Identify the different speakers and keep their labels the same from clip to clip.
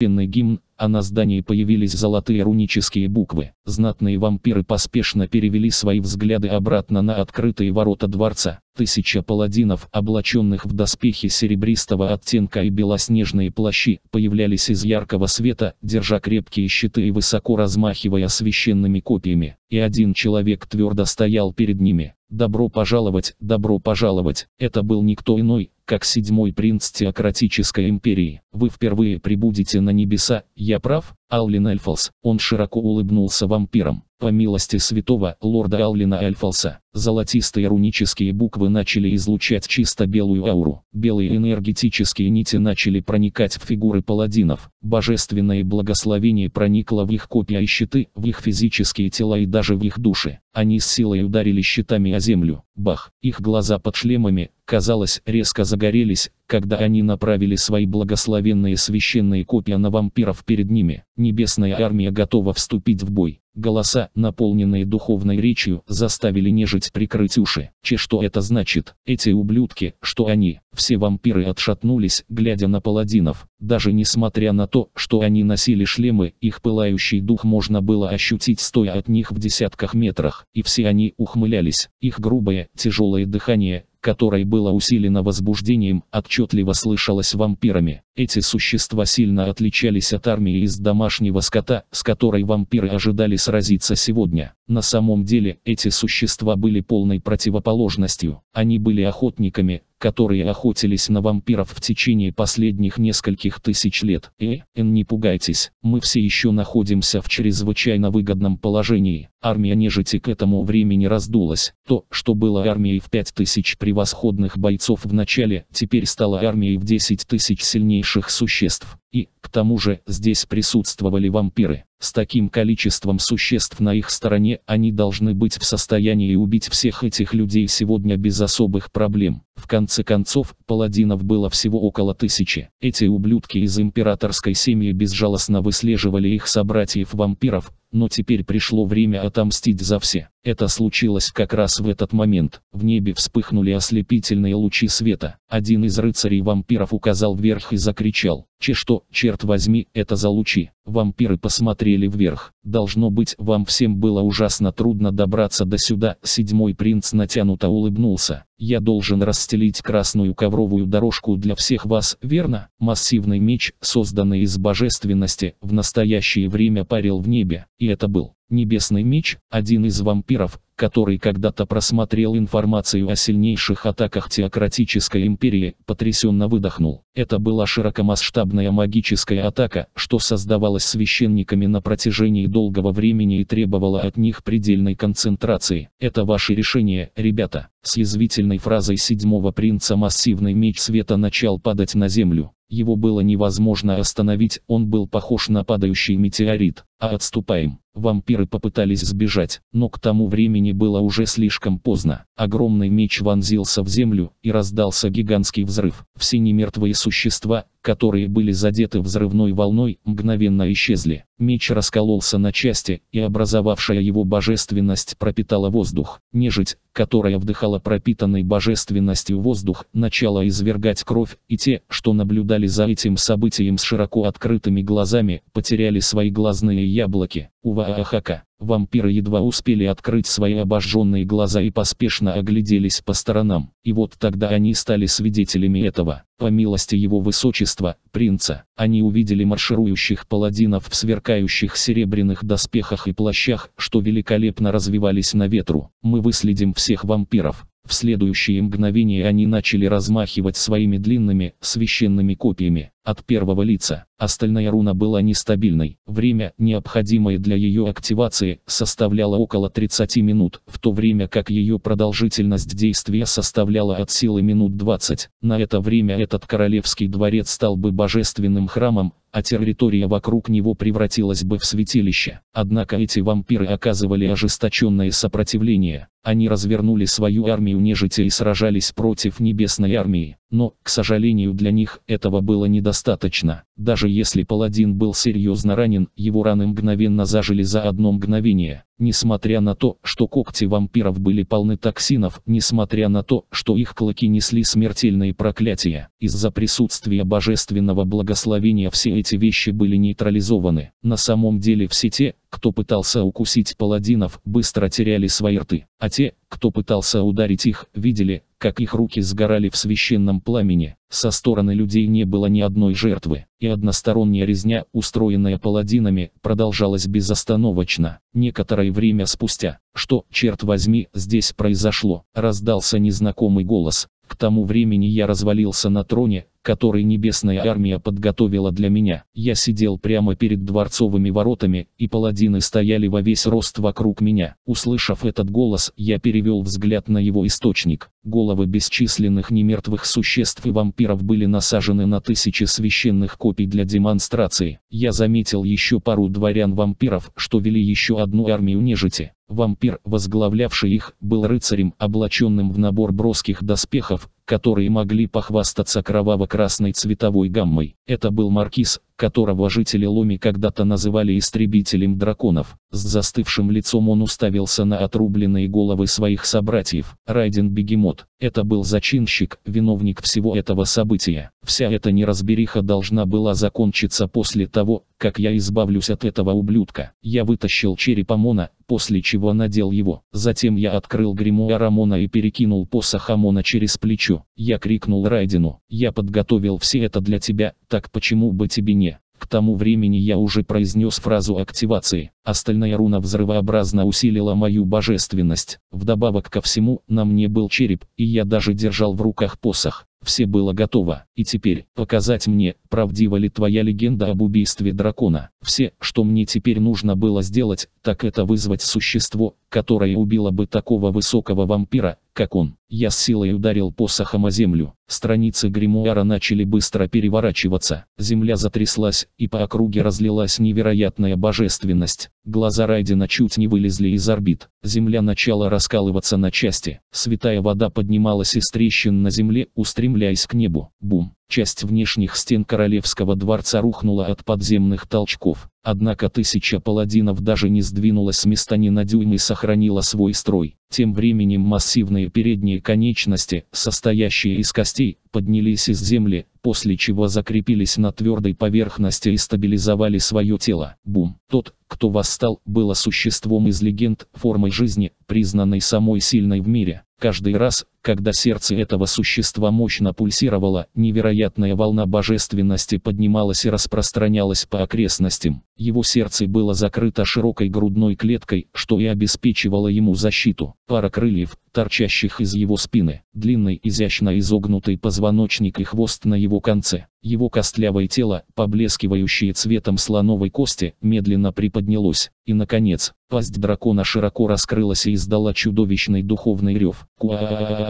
Speaker 1: Пенный гимн, а на здании появились золотые рунические буквы. Знатные вампиры поспешно перевели свои взгляды обратно на открытые ворота дворца. Тысяча паладинов, облаченных в доспехи серебристого оттенка и белоснежные плащи, появлялись из яркого света, держа крепкие щиты и высоко размахивая священными копьями. И один человек твердо стоял перед ними. «Добро пожаловать, добро пожаловать!» Это был никто иной, как седьмой принц теократической империи. Вы впервые прибудете на небеса, я прав? Аллин Альфалс, он широко улыбнулся вампирам. По милости святого лорда Аллина Альфалса, золотистые рунические буквы начали излучать чисто белую ауру. Белые энергетические нити начали проникать в фигуры паладинов. Божественное благословение проникло в их копья и щиты, в их физические тела и даже в их души. Они с силой ударили щитами о землю. Бах! Их глаза под шлемами, казалось, резко загорелись, когда они направили свои благословенные священные копья на вампиров перед ними. Небесная армия готова вступить в бой. Голоса, наполненные духовной речью, заставили нежить прикрыть уши. Че что это значит? Эти ублюдки, что они? Все вампиры отшатнулись, глядя на паладинов. Даже несмотря на то, что они носили шлемы, их пылающий дух можно было ощутить стоя от них в десятках метрах. И все они ухмылялись. Их грубое, тяжелое дыхание, которой было усилено возбуждением, отчетливо слышалось вампирами. Эти существа сильно отличались от армии из домашнего скота, с которой вампиры ожидали сразиться сегодня. На самом деле, эти существа были полной противоположностью. Они были охотниками, которые охотились на вампиров в течение последних нескольких тысяч лет. Э, Эн, не пугайтесь, мы все еще находимся в чрезвычайно выгодном положении. Армия нежити к этому времени раздулась. То, что было армией в 5000 превосходных бойцов в начале, теперь стало армией в 10 тысяч сильнейших существ. И, к тому же, здесь присутствовали вампиры. С таким количеством существ на их стороне они должны быть в состоянии убить всех этих людей сегодня без особых проблем. В конце концов, паладинов было всего около тысячи. Эти ублюдки из императорской семьи безжалостно выслеживали их собратьев-вампиров, но теперь пришло время отомстить за все. Это случилось как раз в этот момент. В небе вспыхнули ослепительные лучи света. Один из рыцарей-вампиров указал вверх и закричал. «Че что, черт возьми, это за лучи?» Вампиры посмотрели вверх. «Должно быть, вам всем было ужасно трудно добраться до сюда». Седьмой принц натянуто улыбнулся. Я должен расстелить красную ковровую дорожку для всех вас, верно? Массивный меч, созданный из божественности, в настоящее время парил в небе, и это был Небесный меч, один из вампиров, который когда-то просмотрел информацию о сильнейших атаках теократической империи, потрясенно выдохнул. Это была широкомасштабная магическая атака, что создавалась священниками на протяжении долгого времени и требовала от них предельной концентрации. Это ваше решение, ребята. С язвительной фразой седьмого принца массивный меч света начал падать на землю. Его было невозможно остановить, он был похож на падающий метеорит. А отступаем. Вампиры попытались сбежать, но к тому времени времени было уже слишком поздно. Огромный меч вонзился в землю, и раздался гигантский взрыв. Все немертвые существа, которые были задеты взрывной волной, мгновенно исчезли. Меч раскололся на части, и образовавшая его божественность пропитала воздух. Нежить, которая вдыхала пропитанной божественностью воздух, начала извергать кровь, и те, что наблюдали за этим событием с широко открытыми глазами, потеряли свои глазные яблоки. Уваахака. Вампиры едва успели открыть свои обожженные глаза и поспешно огляделись по сторонам. И вот тогда они стали свидетелями этого по милости его высочества, принца, они увидели марширующих паладинов в сверкающих серебряных доспехах и плащах, что великолепно развивались на ветру. Мы выследим всех вампиров, в следующее мгновение они начали размахивать своими длинными, священными копьями, от первого лица. Остальная руна была нестабильной. Время, необходимое для ее активации, составляло около 30 минут, в то время как ее продолжительность действия составляла от силы минут 20. На это время этот королевский дворец стал бы божественным храмом, а территория вокруг него превратилась бы в святилище. Однако эти вампиры оказывали ожесточенное сопротивление они развернули свою армию нежити и сражались против небесной армии. Но, к сожалению для них, этого было недостаточно. Даже если паладин был серьезно ранен, его раны мгновенно зажили за одно мгновение. Несмотря на то, что когти вампиров были полны токсинов, несмотря на то, что их клыки несли смертельные проклятия, из-за присутствия божественного благословения все эти вещи были нейтрализованы. На самом деле все те, кто пытался укусить паладинов, быстро теряли свои рты, а те, кто пытался ударить их, видели, как их руки сгорали в священном пламени. Со стороны людей не было ни одной жертвы, и односторонняя резня, устроенная паладинами, продолжалась безостановочно. Некоторое время спустя, что, черт возьми, здесь произошло, раздался незнакомый голос. К тому времени я развалился на троне, который небесная армия подготовила для меня. Я сидел прямо перед дворцовыми воротами, и паладины стояли во весь рост вокруг меня. Услышав этот голос, я перевел взгляд на его источник. Головы бесчисленных немертвых существ и вампиров были насажены на тысячи священных копий для демонстрации. Я заметил еще пару дворян-вампиров, что вели еще одну армию нежити. Вампир, возглавлявший их, был рыцарем, облаченным в набор броских доспехов, которые могли похвастаться кроваво-красной цветовой гаммой. Это был маркиз которого жители Ломи когда-то называли истребителем драконов. С застывшим лицом он уставился на отрубленные головы своих собратьев. Райден Бегемот. Это был зачинщик, виновник всего этого события. Вся эта неразбериха должна была закончиться после того, как я избавлюсь от этого ублюдка. Я вытащил череп Амона, после чего надел его. Затем я открыл гримуар Амона и перекинул посох Амона через плечо. Я крикнул Райдену, я подготовил все это для тебя, так почему бы тебе не к тому времени я уже произнес фразу активации. Остальная руна взрывообразно усилила мою божественность. Вдобавок ко всему, на мне был череп, и я даже держал в руках посох. Все было готово. И теперь, показать мне, правдива ли твоя легенда об убийстве дракона. Все, что мне теперь нужно было сделать, так это вызвать существо, которая убила бы такого высокого вампира, как он. Я с силой ударил посохом о землю. Страницы гримуара начали быстро переворачиваться. Земля затряслась, и по округе разлилась невероятная божественность. Глаза Райдена чуть не вылезли из орбит. Земля начала раскалываться на части. Святая вода поднималась из трещин на земле, устремляясь к небу. Бум! Часть внешних стен королевского дворца рухнула от подземных толчков, однако тысяча паладинов даже не сдвинулась с места ни на дюйм и сохранила свой строй. Тем временем массивные передние конечности, состоящие из костей, поднялись из земли, после чего закрепились на твердой поверхности и стабилизовали свое тело. Бум. Тот, кто восстал, было существом из легенд, формой жизни, признанной самой сильной в мире. Каждый раз, когда сердце этого существа мощно пульсировало, невероятная волна божественности поднималась и распространялась по окрестностям. Его сердце было закрыто широкой грудной клеткой, что и обеспечивало ему защиту. Пара крыльев, торчащих из его спины, длинный изящно изогнутый позвоночник и хвост на его конце. Его костлявое тело, поблескивающее цветом слоновой кости, медленно приподнялось. И, наконец, пасть дракона широко раскрылась и издала чудовищный духовный рев. Куа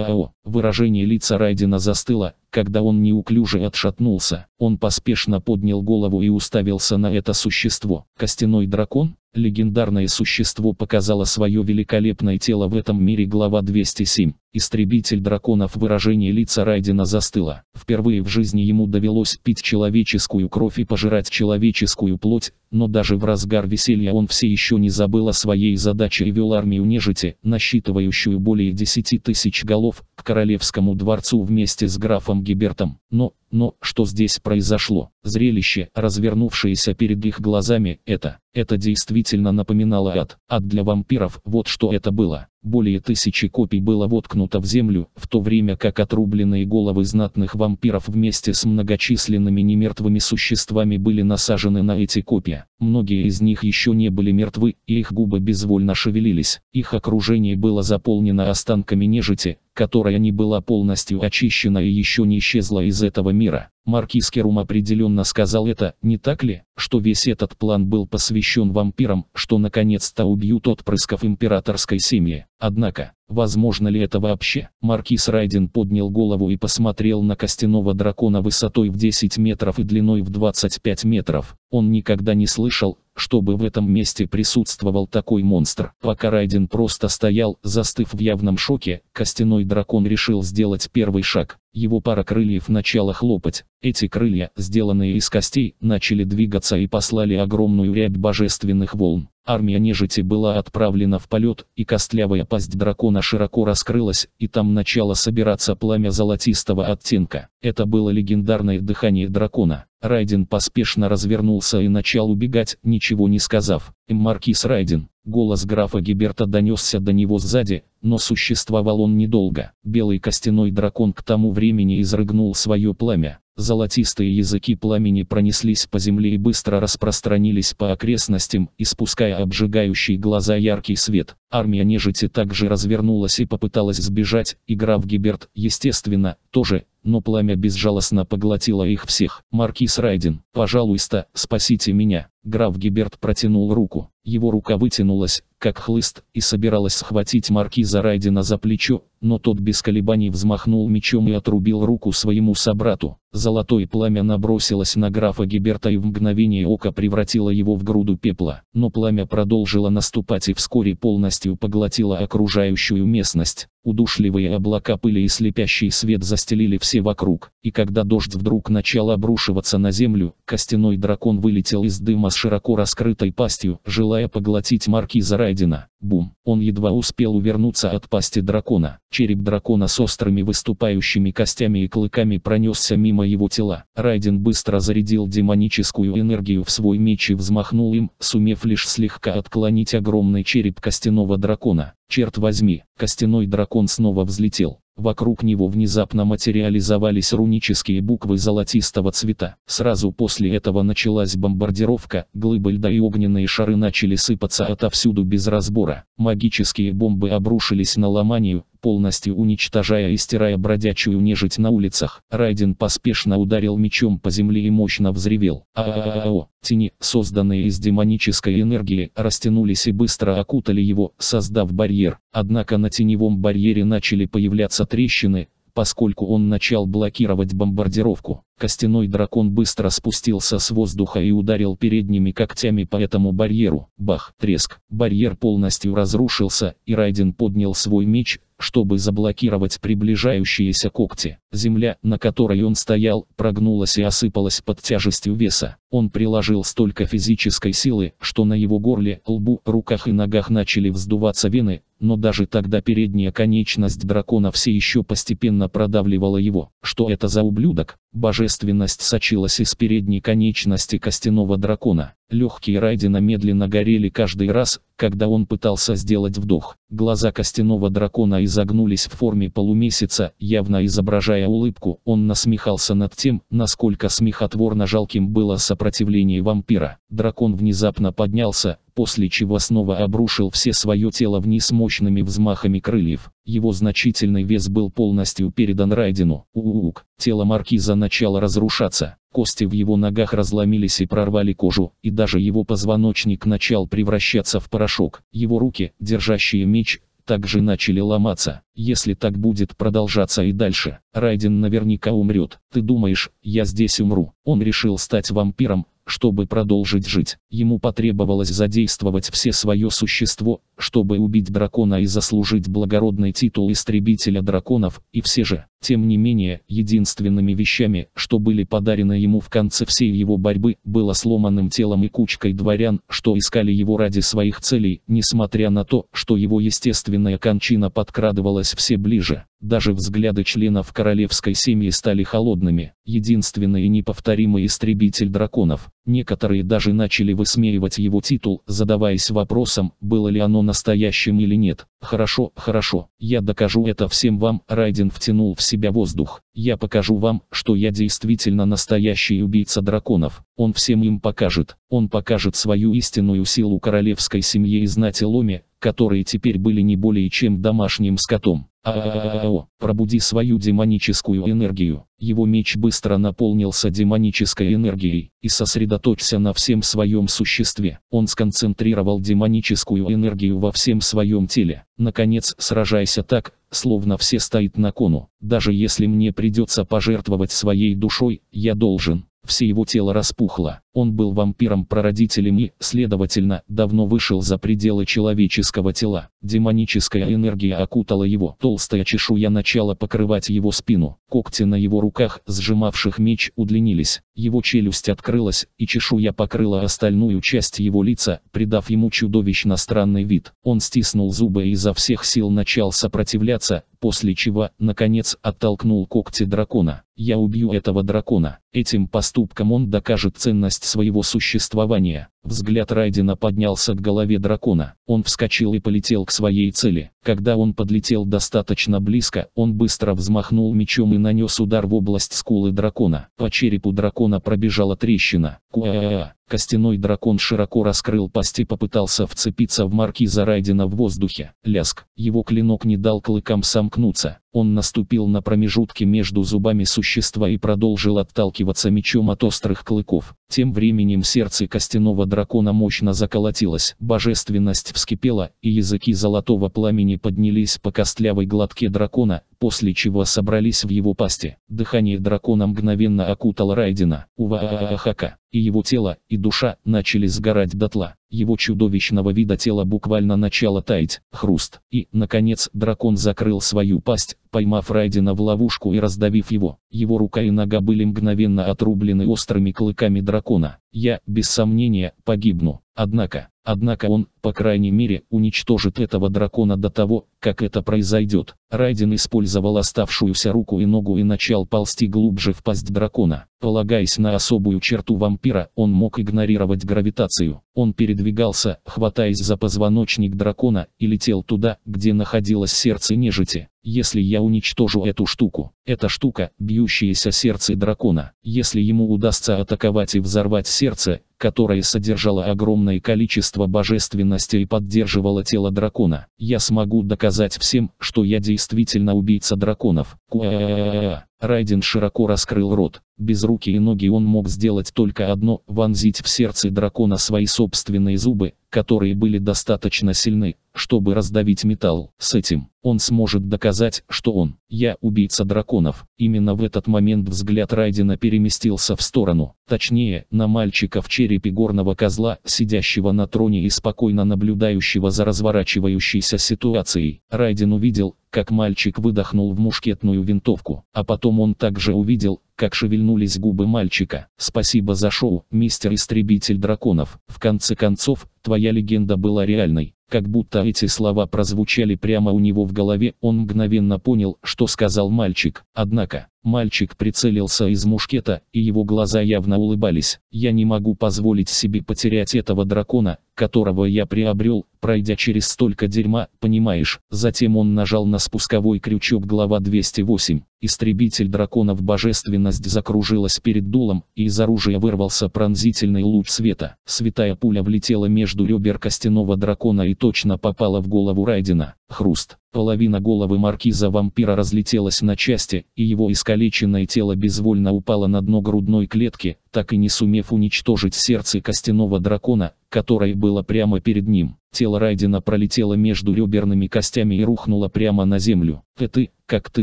Speaker 1: АО. Выражение лица Райдена застыло, когда он неуклюже отшатнулся. Он поспешно поднял голову и уставился на это существо. Костяной дракон? Легендарное существо показало свое великолепное тело в этом мире глава 207. Истребитель драконов выражение лица Райдена застыло. Впервые в жизни ему довелось пить человеческую кровь и пожирать человеческую плоть, но даже в разгар веселья он все еще не забыл о своей задаче и вел армию нежити, насчитывающую более 10 тысяч голов, к королевскому дворцу вместе с графом Гибертом. Но, но, что здесь произошло? Зрелище, развернувшееся перед их глазами, это, это действительно напоминало ад. Ад для вампиров, вот что это было. Более тысячи копий было воткнуто в землю, в то время как отрубленные головы знатных вампиров вместе с многочисленными немертвыми существами были насажены на эти копья. Многие из них еще не были мертвы, и их губы безвольно шевелились. Их окружение было заполнено останками нежити, которая не была полностью очищена и еще не исчезла из этого мира. Маркиз Керум определенно сказал это, не так ли, что весь этот план был посвящен вампирам, что наконец-то убьют отпрысков императорской семьи. Однако, возможно ли это вообще? Маркиз Райден поднял голову и посмотрел на костяного дракона высотой в 10 метров и длиной в 25 метров. Он никогда не слышал, чтобы в этом месте присутствовал такой монстр. Пока Райден просто стоял, застыв в явном шоке, костяной дракон решил сделать первый шаг. Его пара крыльев начала хлопать. Эти крылья, сделанные из костей, начали двигаться и послали огромную рябь божественных волн. Армия нежити была отправлена в полет, и костлявая пасть дракона широко раскрылась, и там начало собираться пламя золотистого оттенка. Это было легендарное дыхание дракона. Райден поспешно развернулся и начал убегать, ничего не сказав. «Маркиз Райден». Голос графа Гиберта донесся до него сзади, но существовал он недолго. Белый костяной дракон к тому времени изрыгнул свое пламя. Золотистые языки пламени пронеслись по земле и быстро распространились по окрестностям, испуская обжигающий глаза яркий свет. Армия нежити также развернулась и попыталась сбежать, и граф Гиберт, естественно, тоже, но пламя безжалостно поглотило их всех. Маркиз Райден, пожалуйста, спасите меня. Граф Гиберт протянул руку, его рука вытянулась, как хлыст, и собиралась схватить маркиза Райдена за плечо, но тот без колебаний взмахнул мечом и отрубил руку своему собрату. Золотое пламя набросилось на графа Гиберта и в мгновение ока превратило его в груду пепла, но пламя продолжило наступать и вскоре полностью поглотило окружающую местность. Удушливые облака пыли и слепящий свет застелили все вокруг, и когда дождь вдруг начал обрушиваться на землю, костяной дракон вылетел из дыма прямо с широко раскрытой пастью, желая поглотить маркиза Райдена. Бум! Он едва успел увернуться от пасти дракона. Череп дракона с острыми выступающими костями и клыками пронесся мимо его тела. Райден быстро зарядил демоническую энергию в свой меч и взмахнул им, сумев лишь слегка отклонить огромный череп костяного дракона. Черт возьми, костяной дракон снова взлетел. Вокруг него внезапно материализовались рунические буквы золотистого цвета. Сразу после этого началась бомбардировка, глыбы льда и огненные шары начали сыпаться отовсюду без разбора. Магические бомбы обрушились на ломанию, полностью уничтожая и стирая бродячую нежить на улицах. Райден поспешно ударил мечом по земле и мощно взревел. «А-а-а-о!» Тени, созданные из демонической энергии, растянулись и быстро окутали его, создав барьер. Однако на теневом барьере начали появляться трещины, поскольку он начал блокировать бомбардировку. Костяной дракон быстро спустился с воздуха и ударил передними когтями по этому барьеру. Бах, треск. Барьер полностью разрушился, и Райден поднял свой меч, чтобы заблокировать приближающиеся когти. Земля, на которой он стоял, прогнулась и осыпалась под тяжестью веса. Он приложил столько физической силы, что на его горле, лбу, руках и ногах начали вздуваться вены, но даже тогда передняя конечность дракона все еще постепенно продавливала его. Что это за ублюдок? Боже божественность сочилась из передней конечности костяного дракона. Легкие Райдена медленно горели каждый раз, когда он пытался сделать вдох. Глаза костяного дракона изогнулись в форме полумесяца, явно изображая улыбку. Он насмехался над тем, насколько смехотворно жалким было сопротивление вампира. Дракон внезапно поднялся, после чего снова обрушил все свое тело вниз мощными взмахами крыльев. Его значительный вес был полностью передан Райдену. Ууук, тело маркиза начало разрушаться. Кости в его ногах разломились и прорвали кожу, и даже его позвоночник начал превращаться в порошок. Его руки, держащие меч, также начали ломаться. Если так будет продолжаться и дальше, Райден наверняка умрет. Ты думаешь, я здесь умру? Он решил стать вампиром, чтобы продолжить жить, ему потребовалось задействовать все свое существо, чтобы убить дракона и заслужить благородный титул истребителя драконов, и все же, тем не менее, единственными вещами, что были подарены ему в конце всей его борьбы, было сломанным телом и кучкой дворян, что искали его ради своих целей, несмотря на то, что его естественная кончина подкрадывалась все ближе. Даже взгляды членов королевской семьи стали холодными. Единственный и неповторимый истребитель драконов, Некоторые даже начали высмеивать его титул, задаваясь вопросом, было ли оно настоящим или нет. Хорошо, хорошо, я докажу это всем вам, Райден втянул в себя воздух. Я покажу вам, что я действительно настоящий убийца драконов. Он всем им покажет. Он покажет свою истинную силу королевской семье и знати Ломе, которые теперь были не более чем домашним скотом. Ао, пробуди свою демоническую энергию. Его меч быстро наполнился демонической энергией и сосредоточься на всем своем существе. Он сконцентрировал демоническую энергию во всем своем теле. Наконец, сражайся так, словно все стоит на кону. Даже если мне придется пожертвовать своей душой, я должен. Все его тело распухло, он был вампиром-прародителем и, следовательно, давно вышел за пределы человеческого тела. Демоническая энергия окутала его. Толстая чешуя начала покрывать его спину. Когти на его руках, сжимавших меч, удлинились. Его челюсть открылась, и чешуя покрыла остальную часть его лица, придав ему чудовищно странный вид. Он стиснул зубы и изо всех сил начал сопротивляться, после чего, наконец, оттолкнул когти дракона. «Я убью этого дракона». Этим поступком он докажет ценность своего существования. Взгляд Райдена поднялся к голове дракона. Он вскочил и полетел к своей цели. Когда он подлетел достаточно близко, он быстро взмахнул мечом и нанес удар в область скулы дракона. По черепу дракона пробежала трещина. Куа-а-а. Костяной дракон широко раскрыл пасть и попытался вцепиться в маркиза Райдена в воздухе. Ляск. Его клинок не дал клыкам сомкнуться. Он наступил на промежутки между зубами существа и продолжил отталкиваться мечом от острых клыков. Тем временем сердце костяного дракона дракона мощно заколотилась, божественность вскипела, и языки золотого пламени поднялись по костлявой глотке дракона, после чего собрались в его пасти. Дыхание дракона мгновенно окутало Райдена, Уваахака, и его тело, и душа начали сгорать дотла. Его чудовищного вида тело буквально начало таять, хруст, и, наконец, дракон закрыл свою пасть, поймав Райдена в ловушку и раздавив его. Его рука и нога были мгновенно отрублены острыми клыками дракона. Я, без сомнения, погибну. Однако, Однако он, по крайней мере, уничтожит этого дракона до того, как это произойдет. Райден использовал оставшуюся руку и ногу и начал ползти глубже в пасть дракона. Полагаясь на особую черту вампира, он мог игнорировать гравитацию. Он передвигался, хватаясь за позвоночник дракона, и летел туда, где находилось сердце нежити. Если я уничтожу эту штуку, эта штука, бьющаяся сердце дракона, если ему удастся атаковать и взорвать сердце, которое содержало огромное количество божественности и поддерживало тело дракона, я смогу доказать всем, что я действительно убийца драконов. Куа. Райден широко раскрыл рот. Без руки и ноги он мог сделать только одно – вонзить в сердце дракона свои собственные зубы, которые были достаточно сильны, чтобы раздавить металл. С этим он сможет доказать, что он «Я убийца драконов». Именно в этот момент взгляд Райдена переместился в сторону, точнее, на мальчика в черепе горного козла, сидящего на троне и спокойно наблюдающего за разворачивающейся ситуацией. Райден увидел, как мальчик выдохнул в мушкетную винтовку, а потом он также увидел, как шевельнулись губы мальчика. «Спасибо за шоу, мистер Истребитель Драконов. В конце концов, твоя легенда была реальной. Как будто эти слова прозвучали прямо у него в голове, он мгновенно понял, что сказал мальчик. Однако, Мальчик прицелился из мушкета, и его глаза явно улыбались. «Я не могу позволить себе потерять этого дракона, которого я приобрел, пройдя через столько дерьма, понимаешь?» Затем он нажал на спусковой крючок глава 208. Истребитель драконов божественность закружилась перед дулом, и из оружия вырвался пронзительный луч света. Святая пуля влетела между ребер костяного дракона и точно попала в голову Райдена. Хруст. Половина головы маркиза-вампира разлетелась на части, и его искалеченное тело безвольно упало на дно грудной клетки, так и не сумев уничтожить сердце костяного дракона, которое было прямо перед ним. Тело Райдена пролетело между реберными костями и рухнуло прямо на землю. «Ты, как ты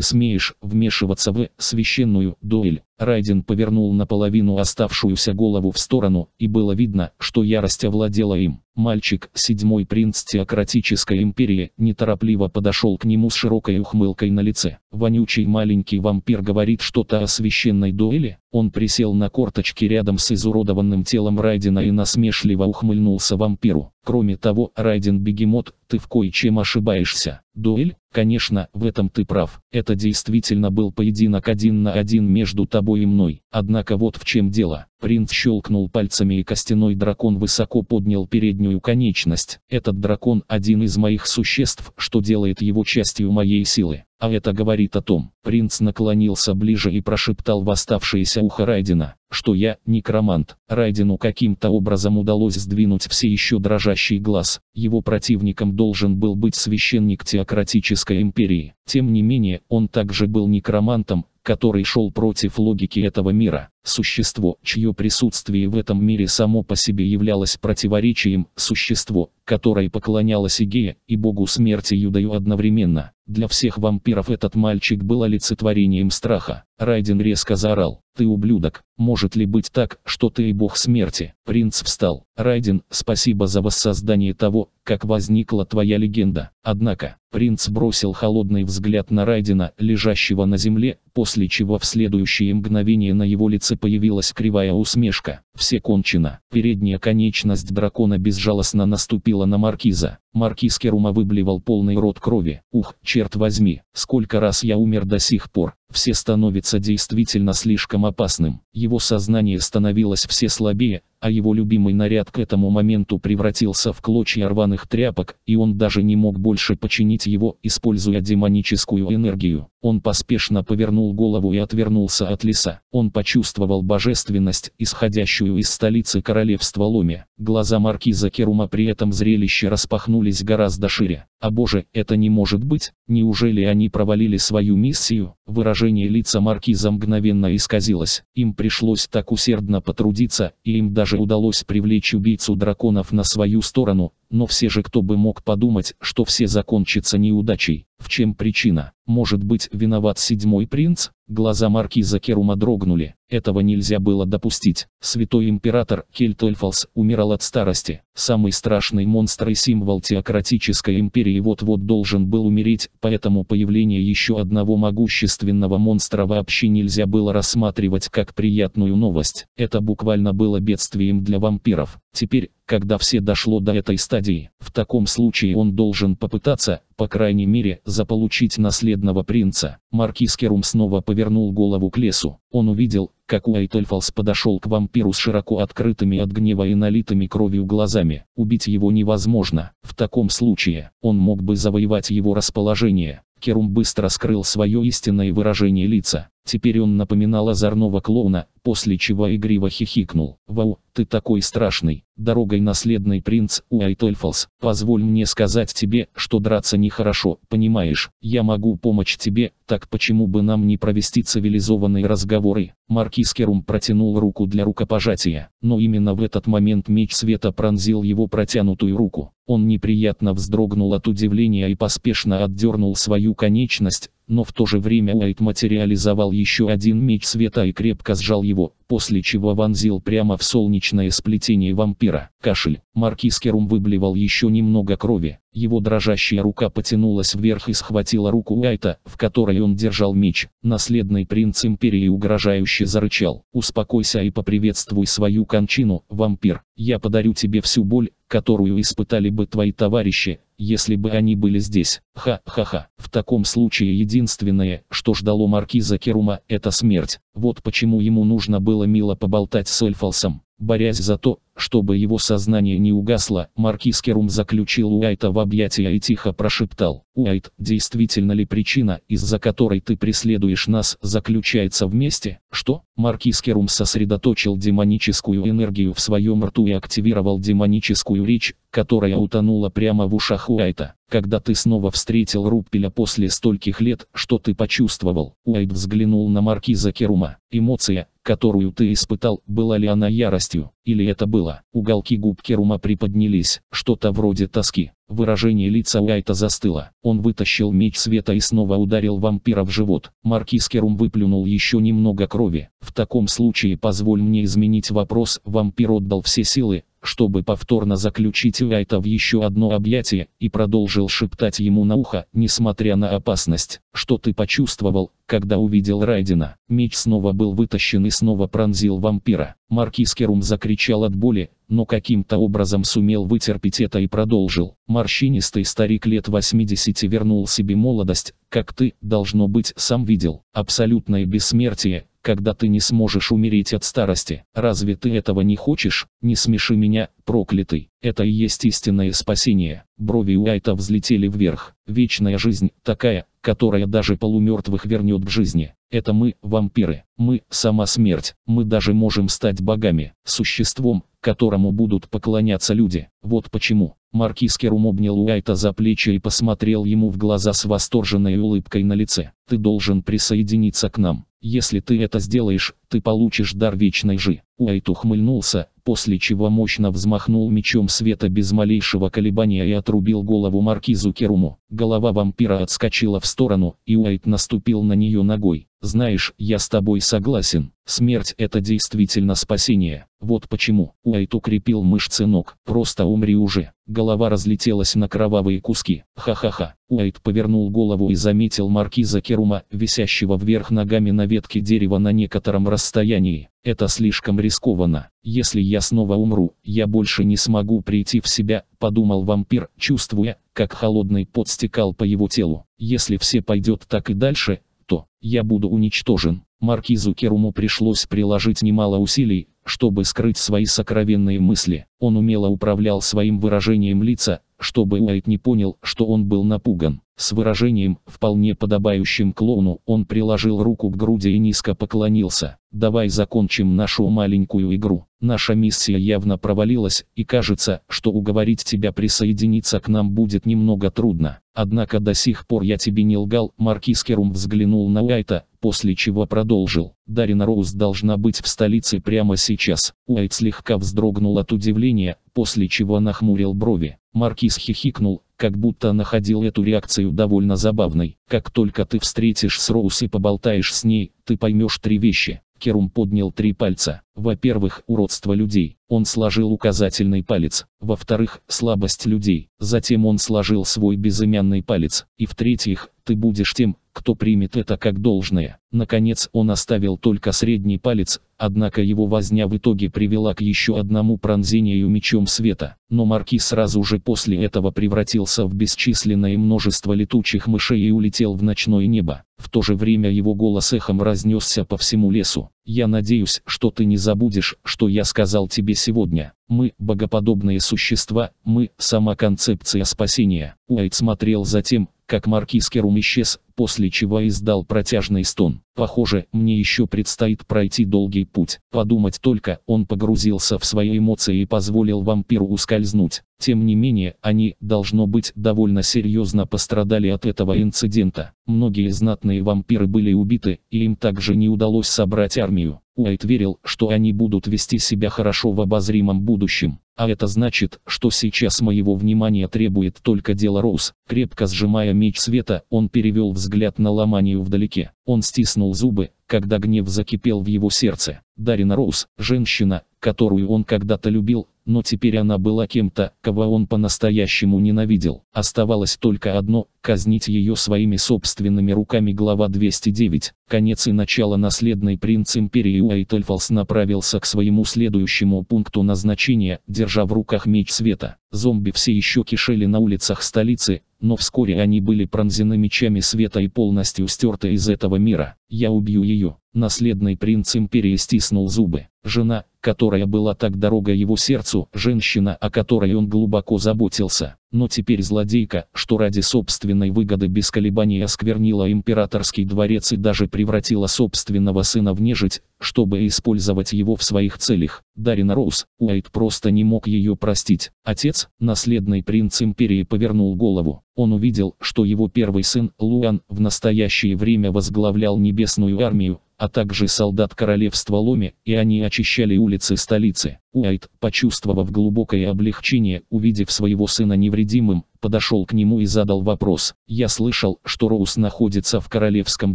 Speaker 1: смеешь, вмешиваться в священную дуэль?» Райден повернул наполовину оставшуюся голову в сторону, и было видно, что ярость овладела им. Мальчик, седьмой принц теократической империи, неторопливо подошел к нему с широкой ухмылкой на лице. Вонючий маленький вампир говорит что-то о священной дуэли? Он присел на корточки рядом с изуродованным телом Райдена и насмешливо ухмыльнулся вампиру. Кроме того, Райден Бегемот, ты в кое-чем ошибаешься. Дуэль? Конечно, в этом ты прав. Это действительно был поединок один на один между тобой и мной. Однако вот в чем дело. Принц щелкнул пальцами и костяной дракон высоко поднял переднюю конечность. Этот дракон один из моих существ, что делает его частью моей силы. А это говорит о том, принц наклонился ближе и прошептал в оставшееся ухо Райдена, что я, некромант. Райдену каким-то образом удалось сдвинуть все еще дрожащий глаз, его противником должен был быть священник теократической империи. Тем не менее, он также был некромантом, который шел против логики этого мира существо, чье присутствие в этом мире само по себе являлось противоречием, существо, которое поклонялось Игея и богу смерти Юдаю одновременно. Для всех вампиров этот мальчик был олицетворением страха. Райден резко заорал. «Ты ублюдок, может ли быть так, что ты и бог смерти?» Принц встал. «Райден, спасибо за воссоздание того, как возникла твоя легенда». Однако, принц бросил холодный взгляд на Райдена, лежащего на земле, после чего в следующее мгновение на его лице появилась кривая усмешка. Все кончено. Передняя конечность дракона безжалостно наступила на маркиза. Маркиз Керума выблевал полный рот крови. Ух, черт возьми, сколько раз я умер до сих пор. Все становится действительно слишком опасным. Его сознание становилось все слабее, а его любимый наряд к этому моменту превратился в клочья рваных тряпок, и он даже не мог больше починить его, используя демоническую энергию. Он поспешно повернул голову и отвернулся от леса. Он почувствовал божественность, исходящую из столицы королевства Ломе. Глаза маркиза Керума при этом зрелище распахнули раскинулись гораздо шире. А боже, это не может быть, неужели они провалили свою миссию? Выражение лица маркиза мгновенно исказилось. Им пришлось так усердно потрудиться, и им даже удалось привлечь убийцу драконов на свою сторону, но все же кто бы мог подумать, что все закончится неудачей. В чем причина? Может быть виноват седьмой принц? Глаза маркиза Керума дрогнули. Этого нельзя было допустить. Святой император Кельтольфалс умирал от старости. Самый страшный монстр и символ теократической империи вот-вот должен был умереть, поэтому появление еще одного могущественного монстра вообще нельзя было рассматривать как приятную новость. Это буквально было бедствием для вампиров. Теперь, когда все дошло до этой стадии. В таком случае он должен попытаться, по крайней мере, заполучить наследного принца. Маркиз Керум снова повернул голову к лесу. Он увидел, как Уайтельфалс подошел к вампиру с широко открытыми от гнева и налитыми кровью глазами. Убить его невозможно. В таком случае, он мог бы завоевать его расположение. Керум быстро скрыл свое истинное выражение лица. Теперь он напоминал озорного клоуна, после чего игриво хихикнул. «Вау, ты такой страшный, дорогой наследный принц Уайтольфолс, позволь мне сказать тебе, что драться нехорошо, понимаешь, я могу помочь тебе, так почему бы нам не провести цивилизованные разговоры?» Маркиз Керум протянул руку для рукопожатия, но именно в этот момент меч света пронзил его протянутую руку. Он неприятно вздрогнул от удивления и поспешно отдернул свою конечность, но в то же время Уайт материализовал еще один меч света и крепко сжал его, после чего вонзил прямо в солнечное сплетение вампира. Кашель. Маркиз Керум выблевал еще немного крови. Его дрожащая рука потянулась вверх и схватила руку Уайта, в которой он держал меч. Наследный принц империи угрожающе зарычал. «Успокойся и поприветствуй свою кончину, вампир. Я подарю тебе всю боль, которую испытали бы твои товарищи, если бы они были здесь. Ха-ха-ха. В таком случае единственное, что ждало маркиза Керума, это смерть. Вот почему ему нужно было мило поболтать с Эльфолсом. Борясь за то, чтобы его сознание не угасло, маркиз Керум заключил Уайта в объятия и тихо прошептал. «Уайт, действительно ли причина, из-за которой ты преследуешь нас, заключается в месте, что?» Маркиз Керум сосредоточил демоническую энергию в своем рту и активировал демоническую речь, которая утонула прямо в ушах Уайта. Когда ты снова встретил Руппеля после стольких лет, что ты почувствовал? Уайт взглянул на маркиза Керума. Эмоция, которую ты испытал, была ли она яростью, или это было? Уголки губ Керума приподнялись, что-то вроде тоски. Выражение лица Уайта застыло. Он вытащил меч света и снова ударил вампира в живот. Маркиз Керум выплюнул еще немного крови. В таком случае позволь мне изменить вопрос. Вампир отдал все силы, чтобы повторно заключить Вайта в еще одно объятие, и продолжил шептать ему на ухо, несмотря на опасность, что ты почувствовал, когда увидел Райдена. Меч снова был вытащен и снова пронзил вампира. Маркиз Керум закричал от боли, но каким-то образом сумел вытерпеть это и продолжил. Морщинистый старик лет 80 вернул себе молодость, как ты, должно быть, сам видел. Абсолютное бессмертие, когда ты не сможешь умереть от старости. Разве ты этого не хочешь? Не смеши меня, проклятый. Это и есть истинное спасение. Брови Уайта взлетели вверх. Вечная жизнь, такая, которая даже полумертвых вернет к жизни. Это мы, вампиры. Мы, сама смерть. Мы даже можем стать богами, существом, которому будут поклоняться люди. Вот почему. Маркиз Керум обнял Уайта за плечи и посмотрел ему в глаза с восторженной улыбкой на лице. «Ты должен присоединиться к нам. Если ты это сделаешь, ты получишь дар вечной жи. Уайт ухмыльнулся, после чего мощно взмахнул мечом света без малейшего колебания и отрубил голову маркизу Керуму. Голова вампира отскочила в сторону, и Уайт наступил на нее ногой. «Знаешь, я с тобой согласен. Смерть – это действительно спасение. Вот почему Уайт укрепил мышцы ног. Просто умри уже. Голова разлетелась на кровавые куски. Ха-ха-ха. Уайт повернул голову и заметил маркиза Керума, висящего вверх ногами на ветке дерева на некотором расстоянии. Это слишком рискованно. Если я снова умру, я больше не смогу прийти в себя, подумал вампир, чувствуя, как холодный пот стекал по его телу. Если все пойдет так и дальше, то я буду уничтожен. Маркизу Керуму пришлось приложить немало усилий, чтобы скрыть свои сокровенные мысли. Он умело управлял своим выражением лица, чтобы Уайт не понял, что он был напуган. С выражением, вполне подобающим клоуну, он приложил руку к груди и низко поклонился. «Давай закончим нашу маленькую игру. Наша миссия явно провалилась, и кажется, что уговорить тебя присоединиться к нам будет немного трудно. Однако до сих пор я тебе не лгал». Маркиз Керум взглянул на Уайта, после чего продолжил. «Дарина Роуз должна быть в столице прямо сейчас». Уайт слегка вздрогнул от удивления, после чего нахмурил брови. Маркиз хихикнул, как будто находил эту реакцию довольно забавной. Как только ты встретишь с Роуз и поболтаешь с ней, ты поймешь три вещи. Керум поднял три пальца. Во-первых, уродство людей. Он сложил указательный палец. Во-вторых, слабость людей. Затем он сложил свой безымянный палец. И в-третьих, ты будешь тем, кто примет это как должное. Наконец он оставил только средний палец, однако его возня в итоге привела к еще одному пронзению мечом света. Но Марки сразу же после этого превратился в бесчисленное множество летучих мышей и улетел в ночное небо. В то же время его голос эхом разнесся по всему лесу. «Я надеюсь, что ты не забудешь, что я сказал тебе сегодня. Мы – богоподобные существа, мы – сама концепция спасения». Уайт смотрел за тем, как маркиз Керум исчез, после чего издал протяжный стон. Похоже, мне еще предстоит пройти долгий путь. Подумать только, он погрузился в свои эмоции и позволил вампиру ускользнуть. Тем не менее, они, должно быть, довольно серьезно пострадали от этого инцидента. Многие знатные вампиры были убиты, и им также не удалось собрать армию. Уайт верил, что они будут вести себя хорошо в обозримом будущем. А это значит, что сейчас моего внимания требует только дело Роуз. Крепко сжимая меч света, он перевел взгляд на ломанию вдалеке. Он стиснул зубы, когда гнев закипел в его сердце. Дарина Роуз, женщина, которую он когда-то любил, но теперь она была кем-то, кого он по-настоящему ненавидел. Оставалось только одно – казнить ее своими собственными руками. Глава 209. Конец и начало наследный принц империи Уайтельфалс направился к своему следующему пункту назначения, держа в руках меч света. Зомби все еще кишели на улицах столицы, но вскоре они были пронзены мечами света и полностью стерты из этого мира. «Я убью ее». Наследный принц империи стиснул зубы. Жена, которая была так дорога его сердцу, женщина, о которой он глубоко заботился. Но теперь злодейка, что ради собственной выгоды без колебаний осквернила императорский дворец и даже превратила собственного сына в нежить, чтобы использовать его в своих целях. Дарина Роуз, Уайт просто не мог ее простить. Отец, наследный принц империи, повернул голову. Он увидел, что его первый сын, Луан, в настоящее время возглавлял небесную армию, а также солдат королевства Ломи, и они очищали улицы столицы. Уайт, почувствовав глубокое облегчение, увидев своего сына невредимым, подошел к нему и задал вопрос. «Я слышал, что Роуз находится в королевском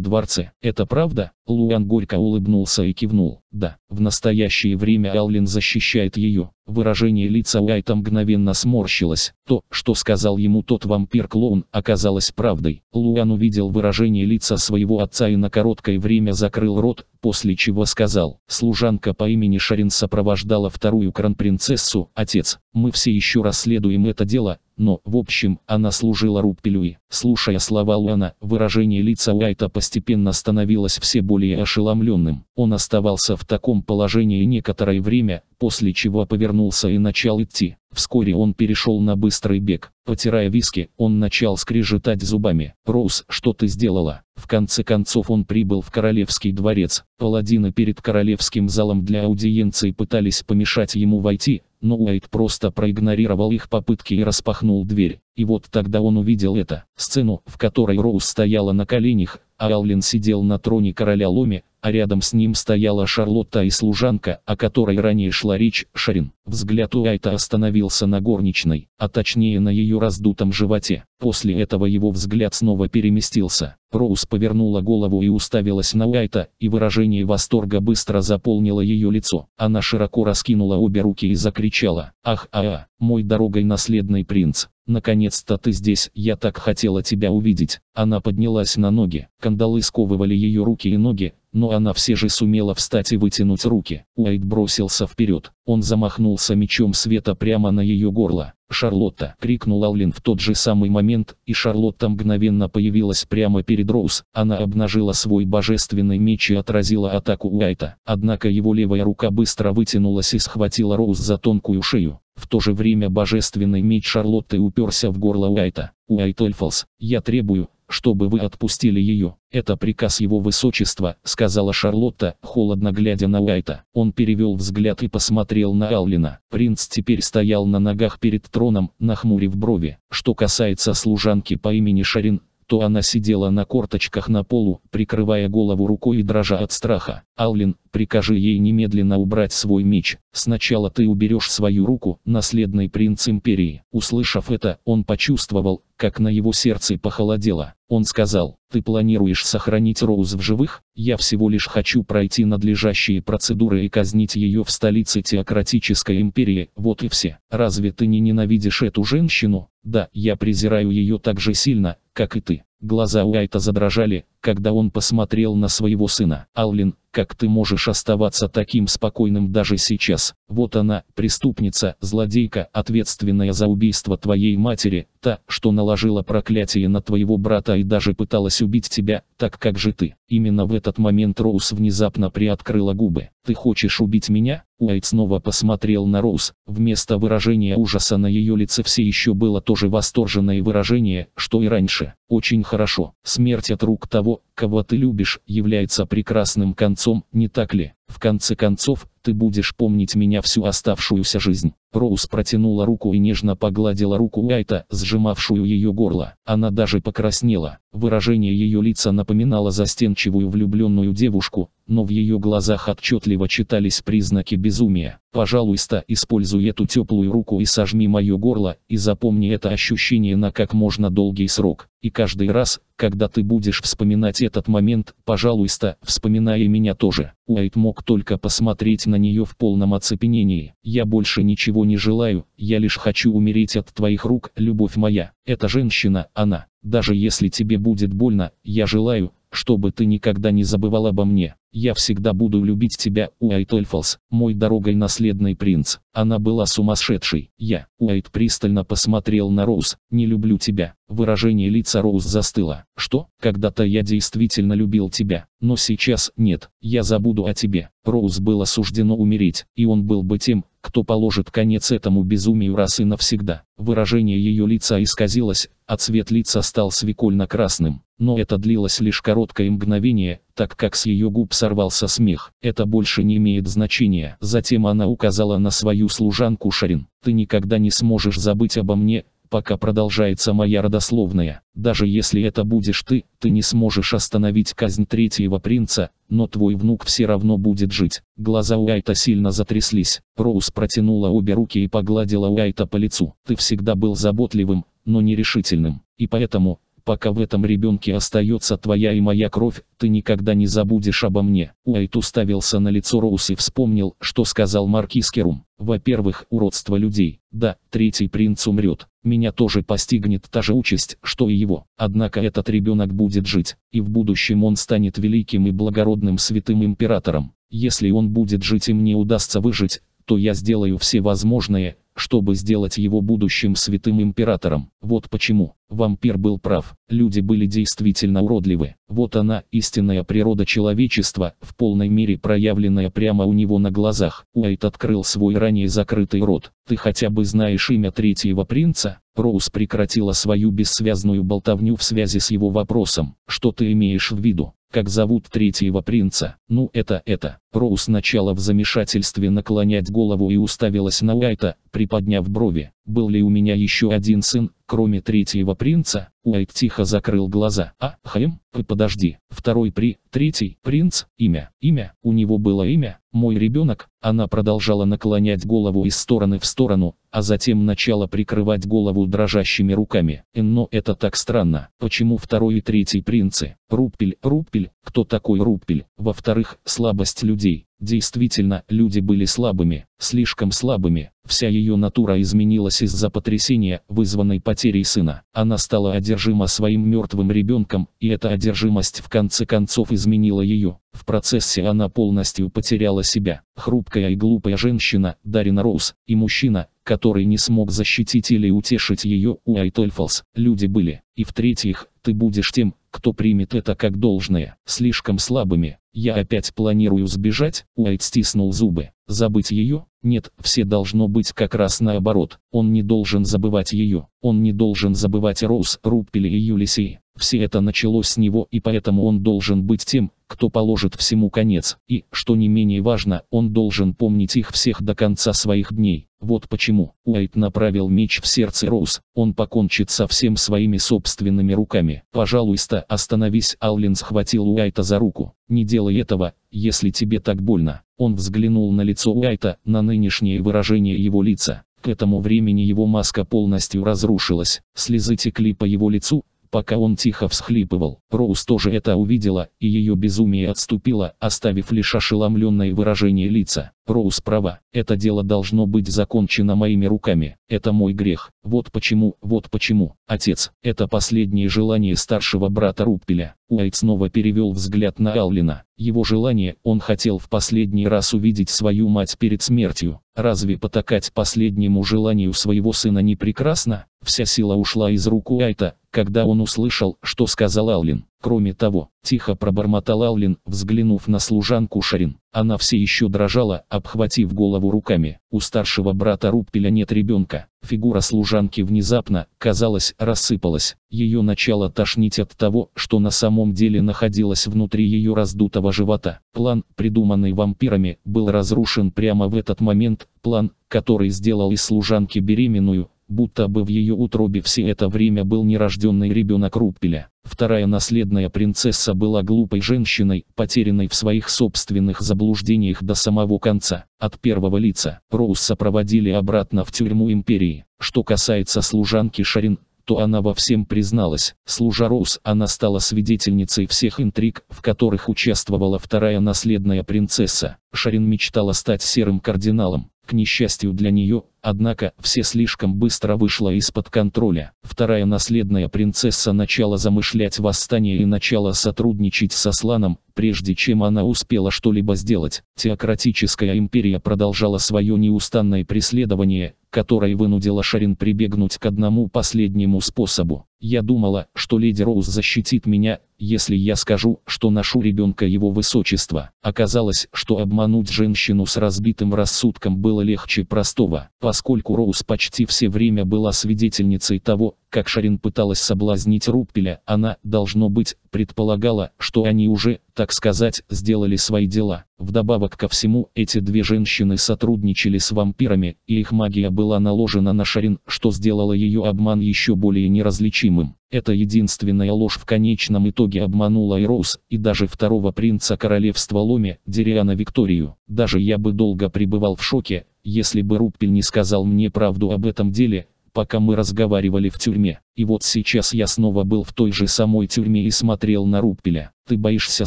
Speaker 1: дворце. Это правда?» Луан горько улыбнулся и кивнул. «Да, в настоящее время Аллен защищает ее». Выражение лица Уайта мгновенно сморщилось. То, что сказал ему тот вампир-клоун, оказалось правдой. Луан увидел выражение лица своего отца и на короткое время закрыл рот, после чего сказал, служанка по имени Шарин сопровождала вторую кронпринцессу, отец, мы все еще расследуем это дело, но, в общем, она служила Руппелюи. Слушая слова Луана, выражение лица Уайта постепенно становилось все более ошеломленным. Он оставался в таком положении некоторое время, после чего повернулся и начал идти. Вскоре он перешел на быстрый бег. Потирая виски, он начал скрежетать зубами. «Роуз, что ты сделала?» В конце концов он прибыл в королевский дворец. Паладины перед королевским залом для аудиенции пытались помешать ему войти, но Уайт просто проигнорировал их попытки и распахнул дверь. И вот тогда он увидел это. Сцену, в которой Роуз стояла на коленях, а Аллен сидел на троне короля Ломи, а рядом с ним стояла Шарлотта и служанка, о которой ранее шла речь, Шарин. Взгляд Уайта остановился на горничной, а точнее на ее раздутом животе. После этого его взгляд снова переместился. Роуз повернула голову и уставилась на Уайта, и выражение восторга быстро заполнило ее лицо. Она широко раскинула обе руки и закричала
Speaker 2: «Ах, а, а,
Speaker 1: мой дорогой наследный принц!» «Наконец-то ты здесь, я так хотела тебя увидеть». Она поднялась на ноги, кандалы сковывали ее руки и ноги, но она все же сумела встать и вытянуть руки. Уайт бросился вперед. Он замахнулся мечом света прямо на ее горло. «Шарлотта!» — крикнул Аллен в тот же самый момент, и Шарлотта мгновенно появилась прямо перед Роуз. Она обнажила свой божественный меч и отразила атаку Уайта. Однако его левая рука быстро вытянулась и схватила Роуз за тонкую шею. В то же время божественный меч Шарлотты уперся в горло Уайта. Уайт Эльфолс, я требую, чтобы вы отпустили ее. Это приказ его высочества, сказала Шарлотта, холодно глядя на Уайта. Он перевел взгляд и посмотрел на Аллина. Принц теперь стоял на ногах перед троном, нахмурив брови. Что касается служанки по имени Шарин, то она сидела на корточках на полу, прикрывая голову рукой и дрожа от страха. Алвин, прикажи ей немедленно убрать свой меч. Сначала ты уберешь свою руку, наследный принц империи. Услышав это, он почувствовал, как на его сердце похолодело. Он сказал, ты планируешь сохранить Роуз в живых? Я всего лишь хочу пройти надлежащие процедуры и казнить ее в столице теократической империи, вот и все. Разве ты не ненавидишь эту женщину? Да, я презираю ее так же сильно, как и ты. Глаза Уайта задрожали, когда он посмотрел на своего сына. «Аллен, как ты можешь оставаться таким спокойным даже сейчас? Вот она, преступница, злодейка, ответственная за убийство твоей матери, та, что наложила проклятие на твоего брата и даже пыталась убить тебя, так как же ты?» Именно в этот момент Роуз внезапно приоткрыла губы. «Ты хочешь убить меня?» Уайт снова посмотрел на Роуз. Вместо выражения ужаса на ее лице все еще было то же восторженное выражение, что и раньше. Очень хорошо. Смерть от рук того, кого ты любишь, является прекрасным концом, не так ли? В конце концов, ты будешь помнить меня всю оставшуюся жизнь. Роуз протянула руку и нежно погладила руку Уайта, сжимавшую ее горло. Она даже покраснела. Выражение ее лица напоминало застенчивую влюбленную девушку, но в ее глазах отчетливо читались признаки безумия. Пожалуйста, используй эту теплую руку и сожми мое горло, и запомни это ощущение на как можно долгий срок. И каждый раз, когда ты будешь вспоминать этот момент, пожалуйста, вспоминай меня тоже. Уайт мог только посмотреть на нее в полном оцепенении. Я больше ничего не желаю, я лишь хочу умереть от твоих рук, любовь моя. Эта женщина, она. Даже если тебе будет больно, я желаю, чтобы ты никогда не забывал обо мне. Я всегда буду любить тебя, Уайт Уайтольфолс, мой дорогой наследный принц. Она была сумасшедшей. Я, Уайт пристально посмотрел на Роуз, не люблю тебя. Выражение лица Роуз застыло. Что? Когда-то я действительно любил тебя, но сейчас нет. Я забуду о тебе. Роуз было суждено умереть, и он был бы тем, кто положит конец этому безумию раз и навсегда. Выражение ее лица исказилось, а цвет лица стал свекольно-красным. Но это длилось лишь короткое мгновение, так как с ее губ сорвался смех. Это больше не имеет значения. Затем она указала на свою служанку Шарин. «Ты никогда не сможешь забыть обо мне, пока продолжается моя родословная. Даже если это будешь ты, ты не сможешь остановить казнь третьего принца, но твой внук все равно будет жить. Глаза Уайта сильно затряслись. Роуз протянула обе руки и погладила Уайта по лицу. Ты всегда был заботливым, но нерешительным. И поэтому, Пока в этом ребенке остается твоя и моя кровь, ты никогда не забудешь обо мне. Уайт уставился на лицо Роуз и вспомнил, что сказал Маркиз Керум. Во-первых, уродство людей. Да, третий принц умрет. Меня тоже постигнет та же участь, что и его. Однако этот ребенок будет жить, и в будущем он станет великим и благородным святым императором. Если он будет жить и мне удастся выжить, то я сделаю все возможное, чтобы сделать его будущим святым императором. Вот почему. Вампир был прав, люди были действительно уродливы. Вот она, истинная природа человечества, в полной мере проявленная прямо у него на глазах. Уайт открыл свой ранее закрытый рот. «Ты хотя бы знаешь имя третьего принца?» Роуз прекратила свою бессвязную болтовню в связи с его вопросом. «Что ты имеешь в виду?» как зовут третьего принца. Ну это это. Роуз начала в замешательстве наклонять голову и уставилась на Уайта, приподняв брови. Был ли у меня еще один сын, кроме третьего принца? Уайт тихо закрыл глаза. А, Хэм, подожди. Второй при, третий, принц, имя, имя. У него было имя, мой ребенок. Она продолжала наклонять голову из стороны в сторону, а затем начала прикрывать голову дрожащими руками. Но это так странно. Почему второй и третий принцы? Руппель, Руппель, Руппель, кто такой Руппель, во-вторых, слабость людей. Действительно, люди были слабыми, слишком слабыми. Вся ее натура изменилась из-за потрясения, вызванной потерей сына. Она стала одержима своим мертвым ребенком, и эта одержимость в конце концов изменила ее. В процессе она полностью потеряла себя. Хрупкая и глупая женщина, Дарина Роуз, и мужчина, который не смог защитить или утешить ее, Уайтольфолс. Люди были. И в-третьих, ты будешь тем, кто примет это как должное, слишком слабыми. Я опять планирую сбежать, Уайт стиснул зубы. Забыть ее? Нет, все должно быть как раз наоборот. Он не должен забывать ее. Он не должен забывать Роуз, Руппели и Юлисей. Все это началось с него и поэтому он должен быть тем, кто положит всему конец. И, что не менее важно, он должен помнить их всех до конца своих дней. Вот почему Уайт направил меч в сердце Роуз. Он покончит со всем своими собственными руками. «Пожалуйста, остановись!» Аллен схватил Уайта за руку. «Не делай этого, если тебе так больно». Он взглянул на лицо Уайта, на нынешнее выражение его лица. К этому времени его маска полностью разрушилась, слезы текли по его лицу, пока он тихо всхлипывал. Роуз тоже это увидела, и ее безумие отступило, оставив лишь ошеломленное выражение лица. Роуз права, это дело должно быть закончено моими руками, это мой грех, вот почему, вот почему, отец, это последнее желание старшего брата Руппеля. Уайт снова перевел взгляд на Аллина. Его желание, он хотел в последний раз увидеть свою мать перед смертью. Разве потакать последнему желанию своего сына не прекрасно? Вся сила ушла из рук Уайта, когда он услышал, что сказал Аллен, Кроме того, тихо пробормотал Аллен, взглянув на служанку Шарин. Она все еще дрожала, обхватив голову руками. У старшего брата Руппеля нет ребенка. Фигура служанки внезапно, казалось, рассыпалась. Ее начало тошнить от того, что на самом деле находилось внутри ее раздутого живота. План, придуманный вампирами, был разрушен прямо в этот момент. План, который сделал из служанки беременную, будто бы в ее утробе все это время был нерожденный ребенок Руппеля. Вторая наследная принцесса была глупой женщиной, потерянной в своих собственных заблуждениях до самого конца. От первого лица Роуса проводили обратно в тюрьму империи. Что касается служанки Шарин, то она во всем призналась. Служа Роуз, она стала свидетельницей всех интриг, в которых участвовала вторая наследная принцесса. Шарин мечтала стать серым кардиналом. К несчастью для нее, однако, все слишком быстро вышло из-под контроля. Вторая наследная принцесса начала замышлять восстание и начала сотрудничать со Сланом, прежде чем она успела что-либо сделать. Теократическая империя продолжала свое неустанное преследование, которое вынудило Шарин прибегнуть к одному последнему способу. Я думала, что леди Роуз защитит меня, если я скажу, что ношу ребенка его высочества. Оказалось, что обмануть женщину с разбитым рассудком было легче простого, поскольку Роуз почти все время была свидетельницей того, как Шарин пыталась соблазнить Руппеля, она, должно быть, предполагала, что они уже, так сказать, сделали свои дела. Вдобавок ко всему, эти две женщины сотрудничали с вампирами, и их магия была наложена на Шарин, что сделало ее обман еще более неразличимым. Эта единственная ложь в конечном итоге обманула и Роуз, и даже второго принца королевства Ломе, Дериана Викторию. Даже я бы долго пребывал в шоке, если бы Руппель не сказал мне правду об этом деле, пока мы разговаривали в тюрьме. И вот сейчас я снова был в той же самой тюрьме и смотрел на Руппеля. «Ты боишься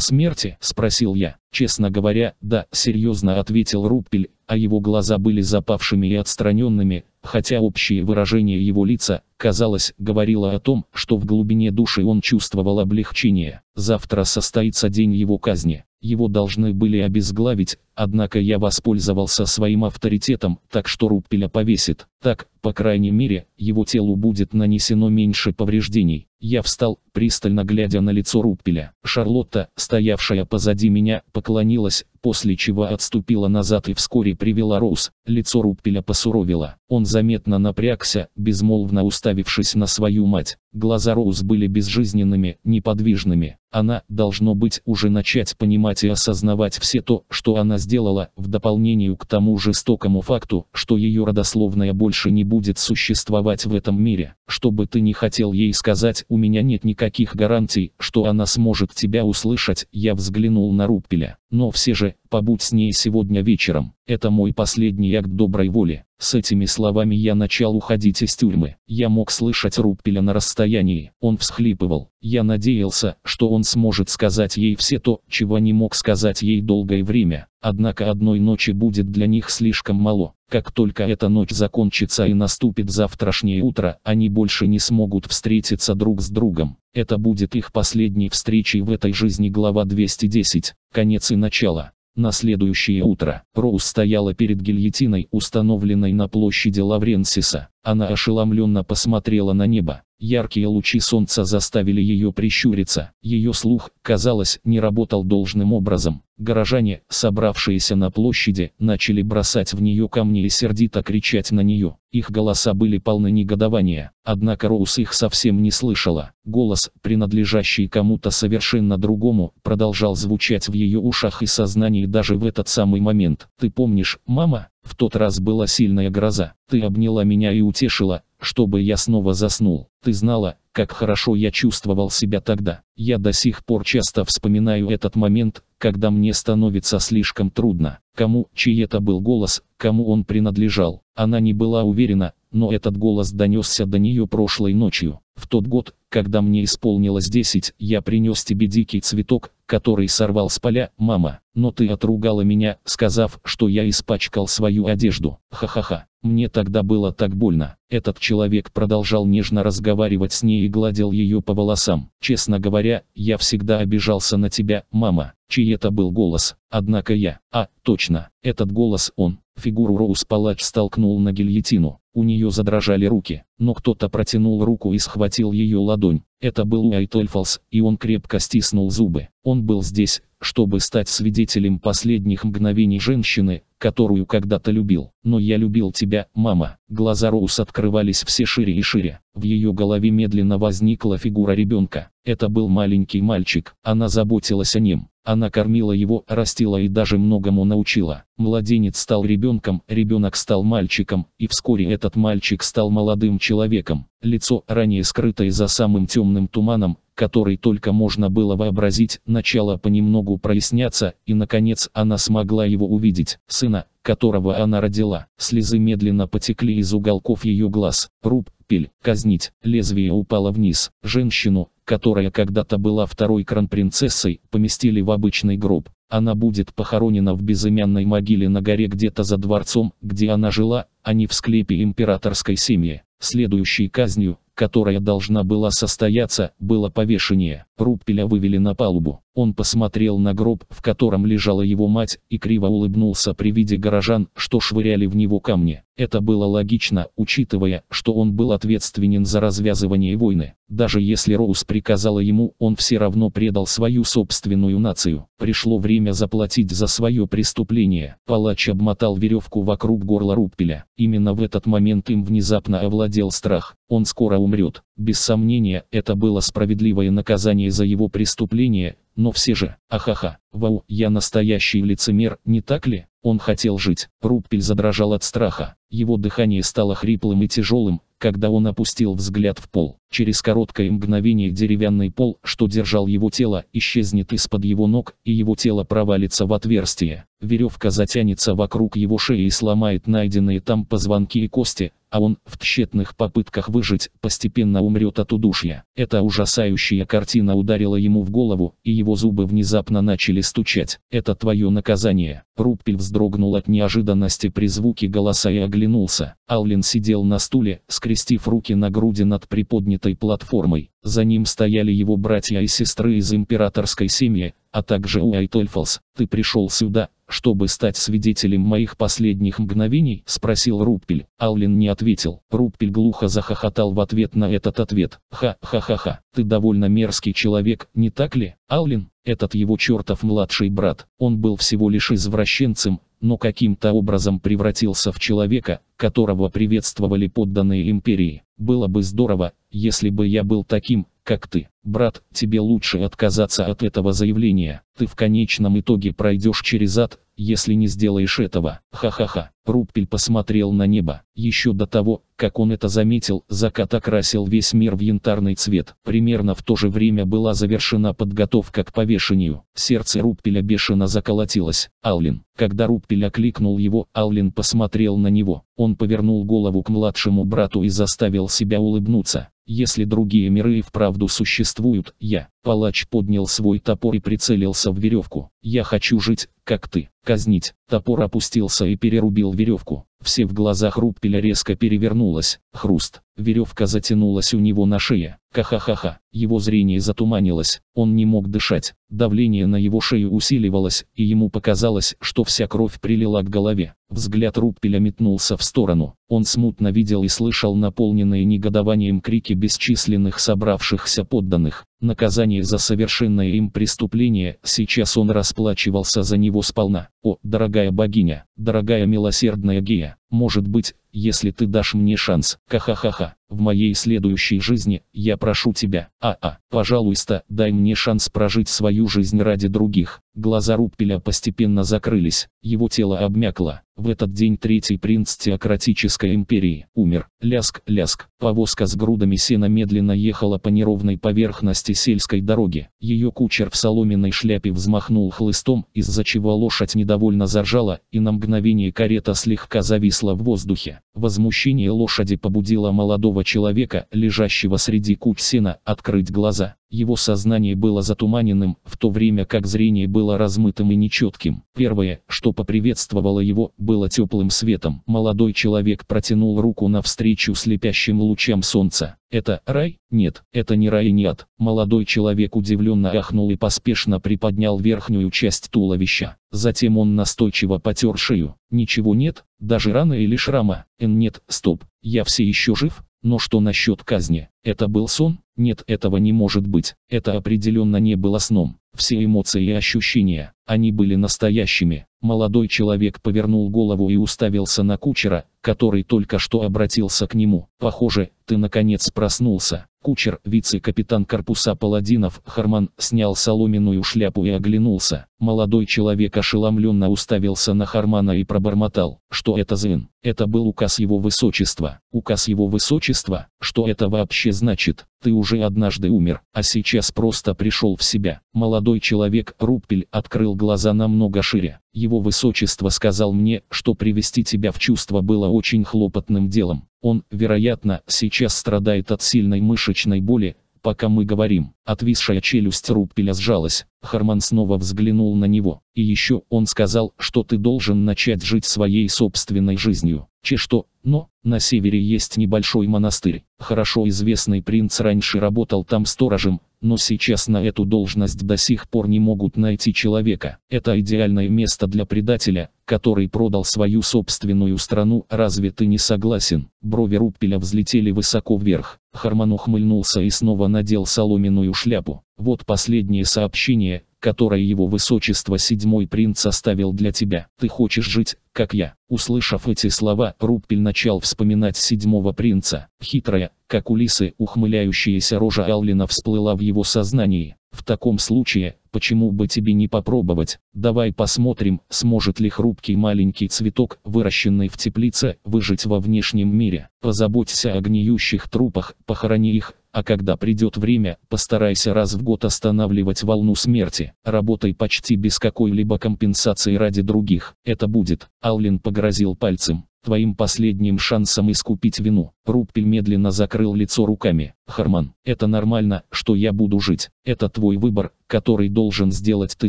Speaker 1: смерти?» – спросил я. «Честно говоря, да», – серьезно ответил Руппель, а его глаза были запавшими и отстраненными, хотя общее выражение его лица, казалось, говорило о том, что в глубине души он чувствовал облегчение. Завтра состоится день его казни. Его должны были обезглавить, однако я воспользовался своим авторитетом, так что Руппеля повесит. Так, по крайней мере, его телу будет нанесено меньше повреждений. Я встал, пристально глядя на лицо Руппеля. Шарлотта, стоявшая позади меня, поклонилась, после чего отступила назад и вскоре привела Роуз, лицо Руппеля посуровило. Он заметно напрягся, безмолвно уставившись на свою мать. Глаза Роуз были безжизненными, неподвижными. Она, должно быть, уже начать понимать и осознавать все то, что она сделала, в дополнение к тому жестокому факту, что ее родословная больше не будет существовать в этом мире. Что бы ты ни хотел ей сказать, у меня нет никаких гарантий, что она сможет тебя услышать, я взглянул на Руппеля. Но все же, побудь с ней сегодня вечером. Это мой последний акт доброй воли. С этими словами я начал уходить из тюрьмы. Я мог слышать Руппеля на расстоянии. Он всхлипывал. Я надеялся, что он сможет сказать ей все то, чего не мог сказать ей долгое время. Однако одной ночи будет для них слишком мало. Как только эта ночь закончится и наступит завтрашнее утро, они больше не смогут встретиться друг с другом. Это будет их последней встречей в этой жизни глава 210, конец и начало. На следующее утро Роуз стояла перед гильотиной, установленной на площади Лавренсиса. Она ошеломленно посмотрела на небо. Яркие лучи солнца заставили ее прищуриться. Ее слух, казалось, не работал должным образом. Горожане, собравшиеся на площади, начали бросать в нее камни и сердито кричать на нее. Их голоса были полны негодования, однако Роуз их совсем не слышала. Голос, принадлежащий кому-то совершенно другому, продолжал звучать в ее ушах и сознании даже в этот самый момент. «Ты помнишь, мама?» В тот раз была сильная гроза. Ты обняла меня и утешила, чтобы я снова заснул. Ты знала, как хорошо я чувствовал себя тогда. Я до сих пор часто вспоминаю этот момент, когда мне становится слишком трудно. Кому, чей это был голос, кому он принадлежал. Она не была уверена, но этот голос донесся до нее прошлой ночью. В тот год, когда мне исполнилось 10, я принес тебе дикий цветок, который сорвал с поля, мама. Но ты отругала меня, сказав, что я испачкал свою одежду. Ха-ха-ха. Мне тогда было так больно. Этот человек продолжал нежно разговаривать с ней и гладил ее по волосам. Честно говоря, я всегда обижался на тебя, мама. Чей это был голос? Однако я. А, точно, этот голос он. Фигуру Роуз Палач столкнул на гильотину. У нее задрожали руки но кто-то протянул руку и схватил ее ладонь. Это был Уайтольфалс, и он крепко стиснул зубы. Он был здесь, чтобы стать свидетелем последних мгновений женщины, которую когда-то любил. «Но я любил тебя, мама». Глаза Роуз открывались все шире и шире. В ее голове медленно возникла фигура ребенка. Это был маленький мальчик. Она заботилась о нем. Она кормила его, растила и даже многому научила. Младенец стал ребенком, ребенок стал мальчиком, и вскоре этот мальчик стал молодым человеком, лицо, ранее скрытое за самым темным туманом, который только можно было вообразить, начало понемногу проясняться, и наконец она смогла его увидеть, сына, которого она родила. Слезы медленно потекли из уголков ее глаз. Руб, пиль, казнить, лезвие упало вниз. Женщину, которая когда-то была второй кронпринцессой, поместили в обычный гроб. Она будет похоронена в безымянной могиле на горе где-то за дворцом, где она жила, а не в склепе императорской семьи. Следующей казнью, которая должна была состояться, было повешение. Руппеля вывели на палубу. Он посмотрел на гроб, в котором лежала его мать, и криво улыбнулся при виде горожан, что швыряли в него камни. Это было логично, учитывая, что он был ответственен за развязывание войны. Даже если Роуз приказала ему, он все равно предал свою собственную нацию. Пришло время заплатить за свое преступление. Палач обмотал веревку вокруг горла Руппеля. Именно в этот момент им внезапно овладел страх. Он скоро умрет. Без сомнения, это было справедливое наказание за его преступление, но все же, ахаха, вау, я настоящий лицемер, не так ли? Он хотел жить. Руппель задрожал от страха. Его дыхание стало хриплым и тяжелым, когда он опустил взгляд в пол. Через короткое мгновение деревянный пол, что держал его тело, исчезнет из-под его ног, и его тело провалится в отверстие. Веревка затянется вокруг его шеи и сломает найденные там позвонки и кости, а он, в тщетных попытках выжить, постепенно умрет от удушья. Эта ужасающая картина ударила ему в голову, и его зубы внезапно начали стучать. «Это твое наказание». Руппель вздрогнул от неожиданности при звуке голоса и огня оглянулся. Аллен сидел на стуле, скрестив руки на груди над приподнятой платформой. За ним стояли его братья и сестры из императорской семьи, а также Уайтольфолс. «Ты пришел сюда, чтобы стать свидетелем моих последних мгновений?» – спросил Руппель. Аллен не ответил. Руппель глухо захохотал в ответ на этот ответ. «Ха-ха-ха-ха, ты довольно мерзкий человек, не так ли, Аллен?» Этот его чертов младший брат, он был всего лишь извращенцем, но каким-то образом превратился в человека, которого приветствовали подданные империи. Было бы здорово, если бы я был таким, как ты. Брат, тебе лучше отказаться от этого заявления. Ты в конечном итоге пройдешь через ад, если не сделаешь этого. Ха-ха-ха. Руппель посмотрел на небо. Еще до того, как он это заметил, закат окрасил весь мир в янтарный цвет. Примерно в то же время была завершена подготовка к повешению. Сердце Руппеля бешено заколотилось. Аллин. Когда Руппель окликнул его, Аллин посмотрел на него. Он повернул голову к младшему брату и заставил себя улыбнуться. Если другие миры и вправду существуют, я, палач поднял свой топор и прицелился в веревку. Я хочу жить, как ты, казнить. Топор опустился и перерубил веревку. Все в глазах Руппеля резко перевернулось, хруст, веревка затянулась у него на шее, ха-ха-ха-ха, его зрение затуманилось, он не мог дышать, давление на его шею усиливалось, и ему показалось, что вся кровь прилила к голове. Взгляд Руппеля метнулся в сторону, он смутно видел и слышал наполненные негодованием крики бесчисленных собравшихся подданных, наказание за совершенное им преступление, сейчас он расплачивался за него сполна. О, дорогая богиня, дорогая милосердная Гея! Может быть, если ты дашь мне шанс. Ха-ха-ха-ха. В моей следующей жизни я прошу тебя. А-а. Пожалуйста, дай мне шанс прожить свою жизнь ради других. Глаза Руппеля постепенно закрылись. Его тело обмякло. В этот день третий принц теократической империи умер. Ляск-ляск. Повозка с грудами сена медленно ехала по неровной поверхности сельской дороги. Ее кучер в соломенной шляпе взмахнул хлыстом, из-за чего лошадь недовольно заржала, и на мгновение карета слегка зависла повисла в воздухе. Возмущение лошади побудило молодого человека, лежащего среди куч сена, открыть глаза. Его сознание было затуманенным, в то время как зрение было размытым и нечетким. Первое, что поприветствовало его, было теплым светом. Молодой человек протянул руку навстречу слепящим лучам солнца. «Это рай? Нет, это не рай и не ад». Молодой человек удивленно ахнул и поспешно приподнял верхнюю часть туловища. Затем он настойчиво потер шею. «Ничего нет, даже раны или шрама. Эн нет, стоп, я все еще жив?» Но что насчет казни? Это был сон? Нет, этого не может быть. Это определенно не было сном. Все эмоции и ощущения, они были настоящими. Молодой человек повернул голову и уставился на кучера, который только что обратился к нему. «Похоже, ты наконец проснулся». Кучер, вице-капитан корпуса паладинов, Харман, снял соломенную шляпу и оглянулся. Молодой человек ошеломленно уставился на Хармана и пробормотал, что это зын. Это был указ его высочества. Указ его высочества? Что это вообще значит? Ты уже однажды умер, а сейчас просто пришел в себя. Молодой человек Руппель открыл глаза намного шире. Его высочество сказал мне, что привести тебя в чувство было очень хлопотным делом. Он, вероятно, сейчас страдает от сильной мышечной боли, Пока мы говорим, отвисшая челюсть Руппеля сжалась, Харман снова взглянул на него. И еще он сказал, что ты должен начать жить своей собственной жизнью. Че что, но, на севере есть небольшой монастырь. Хорошо известный принц раньше работал там сторожем, но сейчас на эту должность до сих пор не могут найти человека. Это идеальное место для предателя, который продал свою собственную страну, разве ты не согласен? Брови Руппеля взлетели высоко вверх. Харман ухмыльнулся и снова надел соломенную шляпу. Вот последнее сообщение, которое его высочество седьмой принц оставил для тебя. Ты хочешь жить, как я». Услышав эти слова, Руппель начал вспоминать седьмого принца. Хитрая, как у лисы, ухмыляющаяся рожа Аллина всплыла в его сознании. В таком случае, почему бы тебе не попробовать? Давай посмотрим, сможет ли хрупкий маленький цветок, выращенный в теплице, выжить во внешнем мире. Позаботься о гниющих трупах, похорони их, а когда придет время, постарайся раз в год останавливать волну смерти. Работай почти без какой-либо компенсации ради других. Это будет. Аллен погрозил пальцем твоим последним шансом искупить вину. Руппель медленно закрыл лицо руками. Харман, это нормально, что я буду жить. Это твой выбор, который должен сделать ты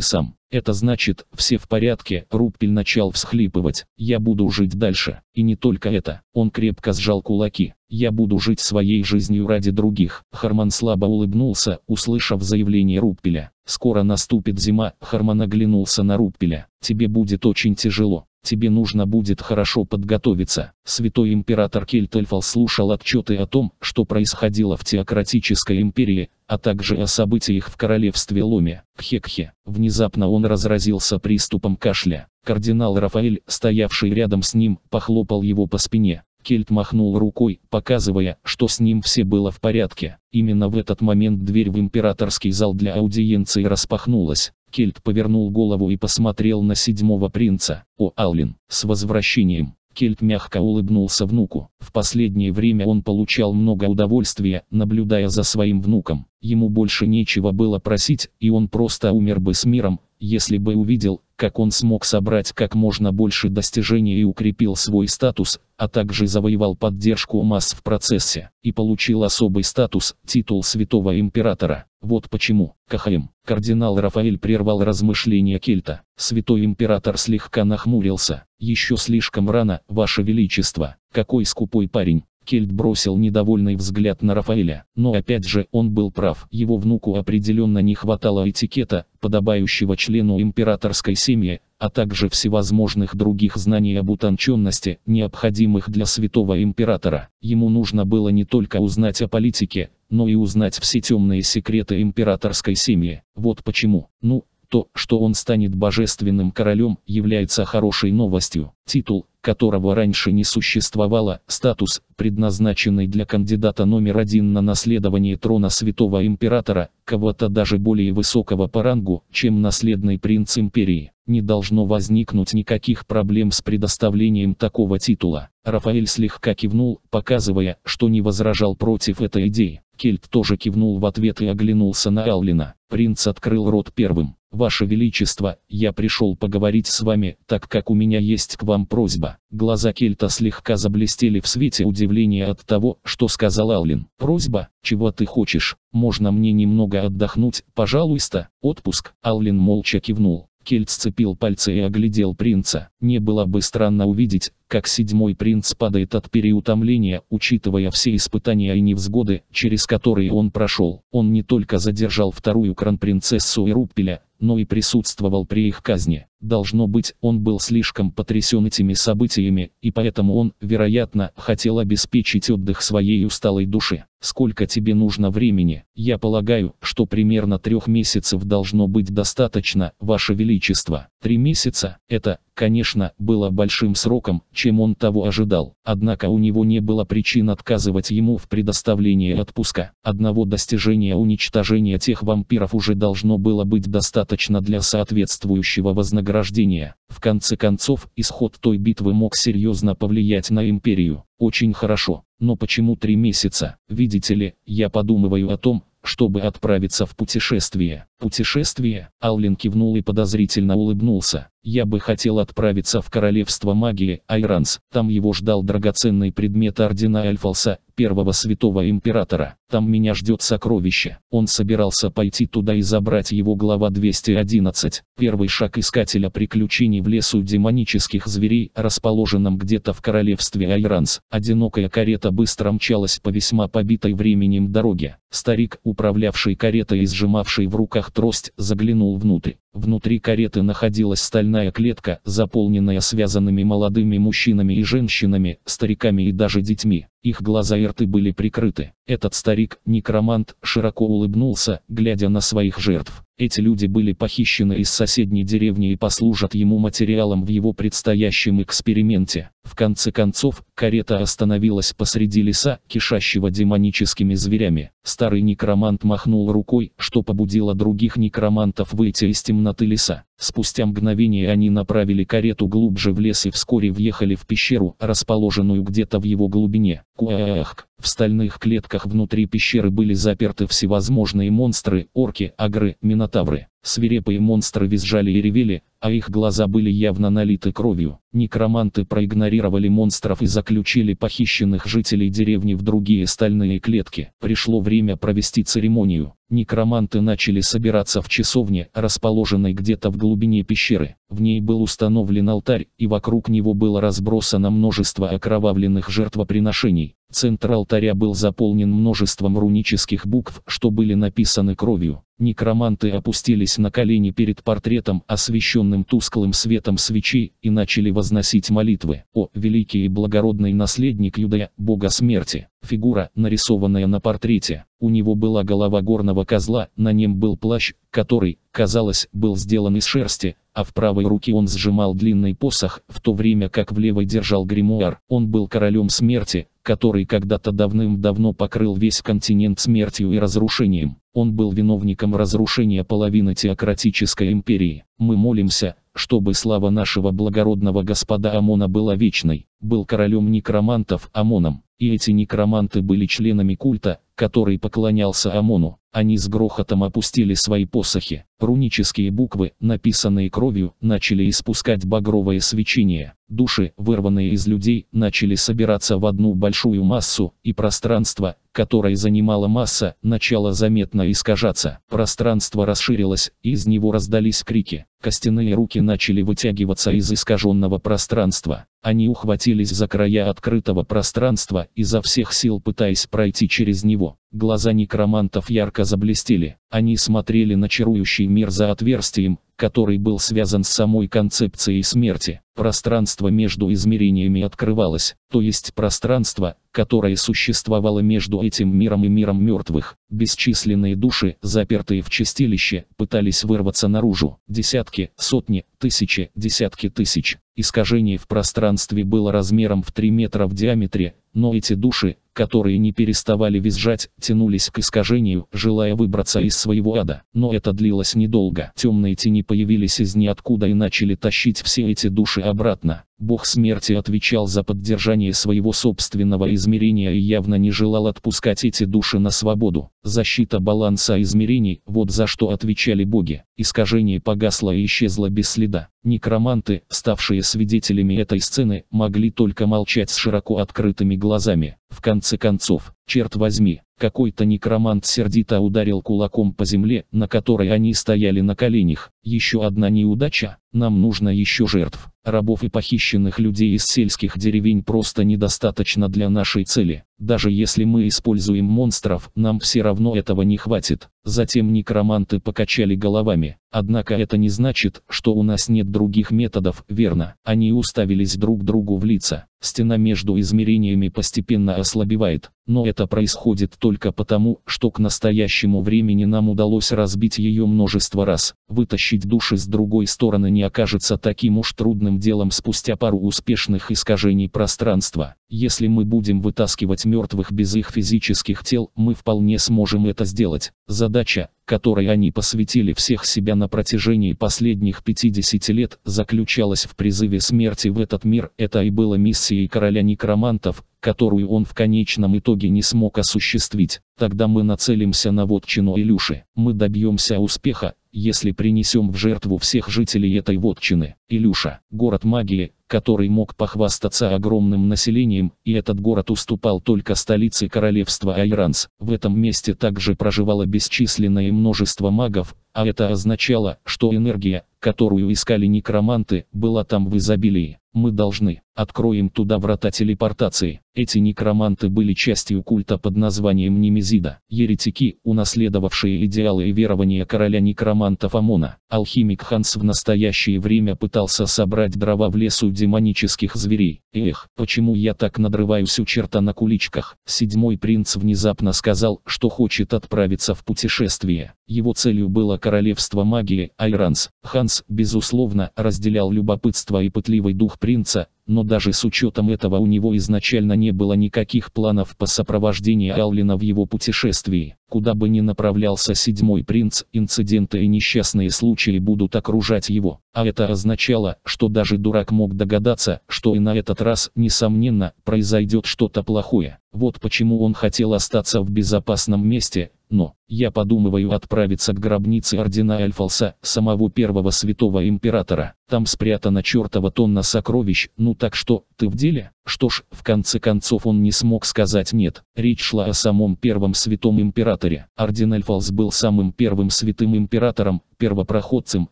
Speaker 1: сам. Это значит, все в порядке. Руппель начал всхлипывать. Я буду жить дальше. И не только это. Он крепко сжал кулаки. Я буду жить своей жизнью ради других. Харман слабо улыбнулся, услышав заявление Руппеля. Скоро наступит зима. Харман оглянулся на Руппеля. Тебе будет очень тяжело тебе нужно будет хорошо подготовиться. Святой император Кельтельфал слушал отчеты о том, что происходило в теократической империи, а также о событиях в королевстве Ломе, Кхекхе. Внезапно он разразился приступом кашля. Кардинал Рафаэль, стоявший рядом с ним, похлопал его по спине. Кельт махнул рукой, показывая, что с ним все было в порядке. Именно в этот момент дверь в императорский зал для аудиенции распахнулась. Кельт повернул голову и посмотрел на седьмого принца. «О, Алвин, с возвращением!» Кельт мягко улыбнулся внуку. В последнее время он получал много удовольствия, наблюдая за своим внуком. Ему больше нечего было просить, и он просто умер бы с миром, если бы увидел, как он смог собрать как можно больше достижений и укрепил свой статус, а также завоевал поддержку масс в процессе и получил особый статус, титул святого императора. Вот почему, Кахаим, кардинал Рафаэль прервал размышления кельта. Святой император слегка нахмурился. Еще слишком рано, ваше величество. Какой скупой парень, Кельт бросил недовольный взгляд на Рафаэля, но опять же он был прав. Его внуку определенно не хватало этикета, подобающего члену императорской семьи, а также всевозможных других знаний об утонченности, необходимых для святого императора. Ему нужно было не только узнать о политике, но и узнать все темные секреты императорской семьи. Вот почему. Ну, то, что он станет божественным королем, является хорошей новостью. Титул, которого раньше не существовало, статус, предназначенный для кандидата номер один на наследование трона святого императора, кого-то даже более высокого по рангу, чем наследный принц империи. Не должно возникнуть никаких проблем с предоставлением такого титула. Рафаэль слегка кивнул, показывая, что не возражал против этой идеи. Кельт тоже кивнул в ответ и оглянулся на Аллина. Принц открыл рот первым. «Ваше Величество, я пришел поговорить с вами, так как у меня есть к вам просьба». Глаза Кельта слегка заблестели в свете удивления от того, что сказал Аллен. «Просьба? Чего ты хочешь? Можно мне немного отдохнуть, пожалуйста? Отпуск?» Аллен молча кивнул. Кельт сцепил пальцы и оглядел принца. Не было бы странно увидеть, как седьмой принц падает от переутомления, учитывая все испытания и невзгоды, через которые он прошел. Он не только задержал вторую кронпринцессу и Руппеля, но и присутствовал при их казни. Должно быть, он был слишком потрясен этими событиями, и поэтому он, вероятно, хотел обеспечить отдых своей усталой души. Сколько тебе нужно времени? Я полагаю, что примерно трех месяцев должно быть достаточно, Ваше Величество. Три месяца – это, конечно, было большим сроком, чем он того ожидал. Однако у него не было причин отказывать ему в предоставлении отпуска. Одного достижения уничтожения тех вампиров уже должно было быть достаточно для соответствующего вознаграждения награждения. В конце концов, исход той битвы мог серьезно повлиять на империю. Очень хорошо. Но почему три месяца? Видите ли, я подумываю о том, чтобы отправиться в путешествие. Путешествие, Аллен кивнул и подозрительно улыбнулся. Я бы хотел отправиться в королевство магии Айранс. Там его ждал драгоценный предмет ордена Альфалса, первого святого императора. Там меня ждет сокровище. Он собирался пойти туда и забрать его глава 211. Первый шаг искателя приключений в лесу демонических зверей, расположенном где-то в королевстве Айранс. Одинокая карета быстро мчалась по весьма побитой временем дороге. Старик, управлявший каретой и сжимавший в руках руках трость, заглянул внутрь. Внутри кареты находилась стальная клетка, заполненная связанными молодыми мужчинами и женщинами, стариками и даже детьми. Их глаза и рты были прикрыты. Этот старик, некромант, широко улыбнулся, глядя на своих жертв. Эти люди были похищены из соседней деревни и послужат ему материалом в его предстоящем эксперименте. В конце концов, карета остановилась посреди леса, кишащего демоническими зверями. Старый некромант махнул рукой, что побудило других некромантов выйти из темноты леса. Спустя мгновение они направили карету глубже в лес и вскоре въехали в пещеру, расположенную где-то в его глубине. Куахк. В стальных клетках внутри пещеры были заперты всевозможные монстры, орки, агры, минотавры. Свирепые монстры визжали и ревели, а их глаза были явно налиты кровью. Некроманты проигнорировали монстров и заключили похищенных жителей деревни в другие стальные клетки. Пришло время провести церемонию. Некроманты начали собираться в часовне, расположенной где-то в глубине пещеры. В ней был установлен алтарь, и вокруг него было разбросано множество окровавленных жертвоприношений. Центр алтаря был заполнен множеством рунических букв, что были написаны кровью. Некроманты опустились на колени перед портретом, освещенным тусклым светом свечи, и начали возносить молитвы. «О, великий и благородный наследник Юдая, бога смерти!» Фигура, нарисованная на портрете. У него была голова горного козла, на нем был плащ, который, казалось, был сделан из шерсти, а в правой руке он сжимал длинный посох, в то время как в левой держал гримуар. Он был королем смерти, который когда-то давным-давно покрыл весь континент смертью и разрушением. Он был виновником разрушения половины теократической империи. Мы молимся, чтобы слава нашего благородного господа Амона была вечной. Был королем некромантов Амоном, и эти некроманты были членами культа, который поклонялся Амону. Они с грохотом опустили свои посохи. Рунические буквы, написанные кровью, начали испускать багровое свечение. Души, вырванные из людей, начали собираться в одну большую массу, и пространство, которое занимала масса, начало заметно искажаться. Пространство расширилось, и из него раздались крики. Костяные руки начали вытягиваться из искаженного пространства. Они ухватились за края открытого пространства, изо всех сил пытаясь пройти через него. Глаза некромантов ярко заблестели, они смотрели на чарующий мир за отверстием, который был связан с самой концепцией смерти. Пространство между измерениями открывалось, то есть пространство, которое существовало между этим миром и миром мертвых. Бесчисленные души, запертые в чистилище, пытались вырваться наружу. Десятки, сотни, тысячи, десятки тысяч. Искажение в пространстве было размером в 3 метра в диаметре, но эти души, которые не переставали визжать, тянулись к искажению, желая выбраться из своего ада. Но это длилось недолго. Темные тени появились из ниоткуда и начали тащить все эти души обратно. Бог смерти отвечал за поддержание своего собственного измерения и явно не желал отпускать эти души на свободу. Защита баланса измерений – вот за что отвечали боги. Искажение погасло и исчезло без следа. Некроманты, ставшие свидетелями этой сцены, могли только молчать с широко открытыми глазами. В конце концов, черт возьми, какой-то некромант сердито ударил кулаком по земле, на которой они стояли на коленях. Еще одна неудача? Нам нужно еще жертв, рабов и похищенных людей из сельских деревень просто недостаточно для нашей цели. Даже если мы используем монстров, нам все равно этого не хватит. Затем некроманты покачали головами. Однако это не значит, что у нас нет других методов, верно? Они уставились друг другу в лица. Стена между измерениями постепенно ослабевает, но это происходит только потому, что к настоящему времени нам удалось разбить ее множество раз. Вытащить души с другой стороны не окажется таким уж трудным делом спустя пару успешных искажений пространства. Если мы будем вытаскивать мертвых без их физических тел, мы вполне сможем это сделать. Задача которой они посвятили всех себя на протяжении последних 50 лет, заключалась в призыве смерти в этот мир. Это и было миссией короля некромантов, которую он в конечном итоге не смог осуществить. Тогда мы нацелимся на вотчину Илюши. Мы добьемся успеха, если принесем в жертву всех жителей этой вотчины. Илюша, город магии, который мог похвастаться огромным населением, и этот город уступал только столице королевства Айранс. В этом месте также проживало бесчисленное множество магов, а это означало, что энергия, которую искали некроманты, была там в изобилии. Мы должны, откроем туда врата телепортации. Эти некроманты были частью культа под названием Немезида. Еретики, унаследовавшие идеалы и верования короля некромантов Амона. Алхимик Ханс в настоящее время пытался собрать дрова в лесу демонических зверей. Эх, почему я так надрываюсь у черта на куличках? Седьмой принц внезапно сказал, что хочет отправиться в путешествие. Его целью было королевство магии Айранс. Ханс, безусловно, разделял любопытство и пытливый дух принца, но даже с учетом этого у него изначально не было никаких планов по сопровождению Аллина в его путешествии. Куда бы ни направлялся седьмой принц, инциденты и несчастные случаи будут окружать его. А это означало, что даже дурак мог догадаться, что и на этот раз, несомненно, произойдет что-то плохое. Вот почему он хотел остаться в безопасном месте, но я подумываю отправиться к гробнице ордена Альфалса, самого первого святого императора. Там спрятана чертова тонна сокровищ, ну так что, ты в деле? Что ж, в конце концов он не смог сказать нет. Речь шла о самом первом святом императоре. Орден Альфалс был самым первым святым императором, первопроходцем,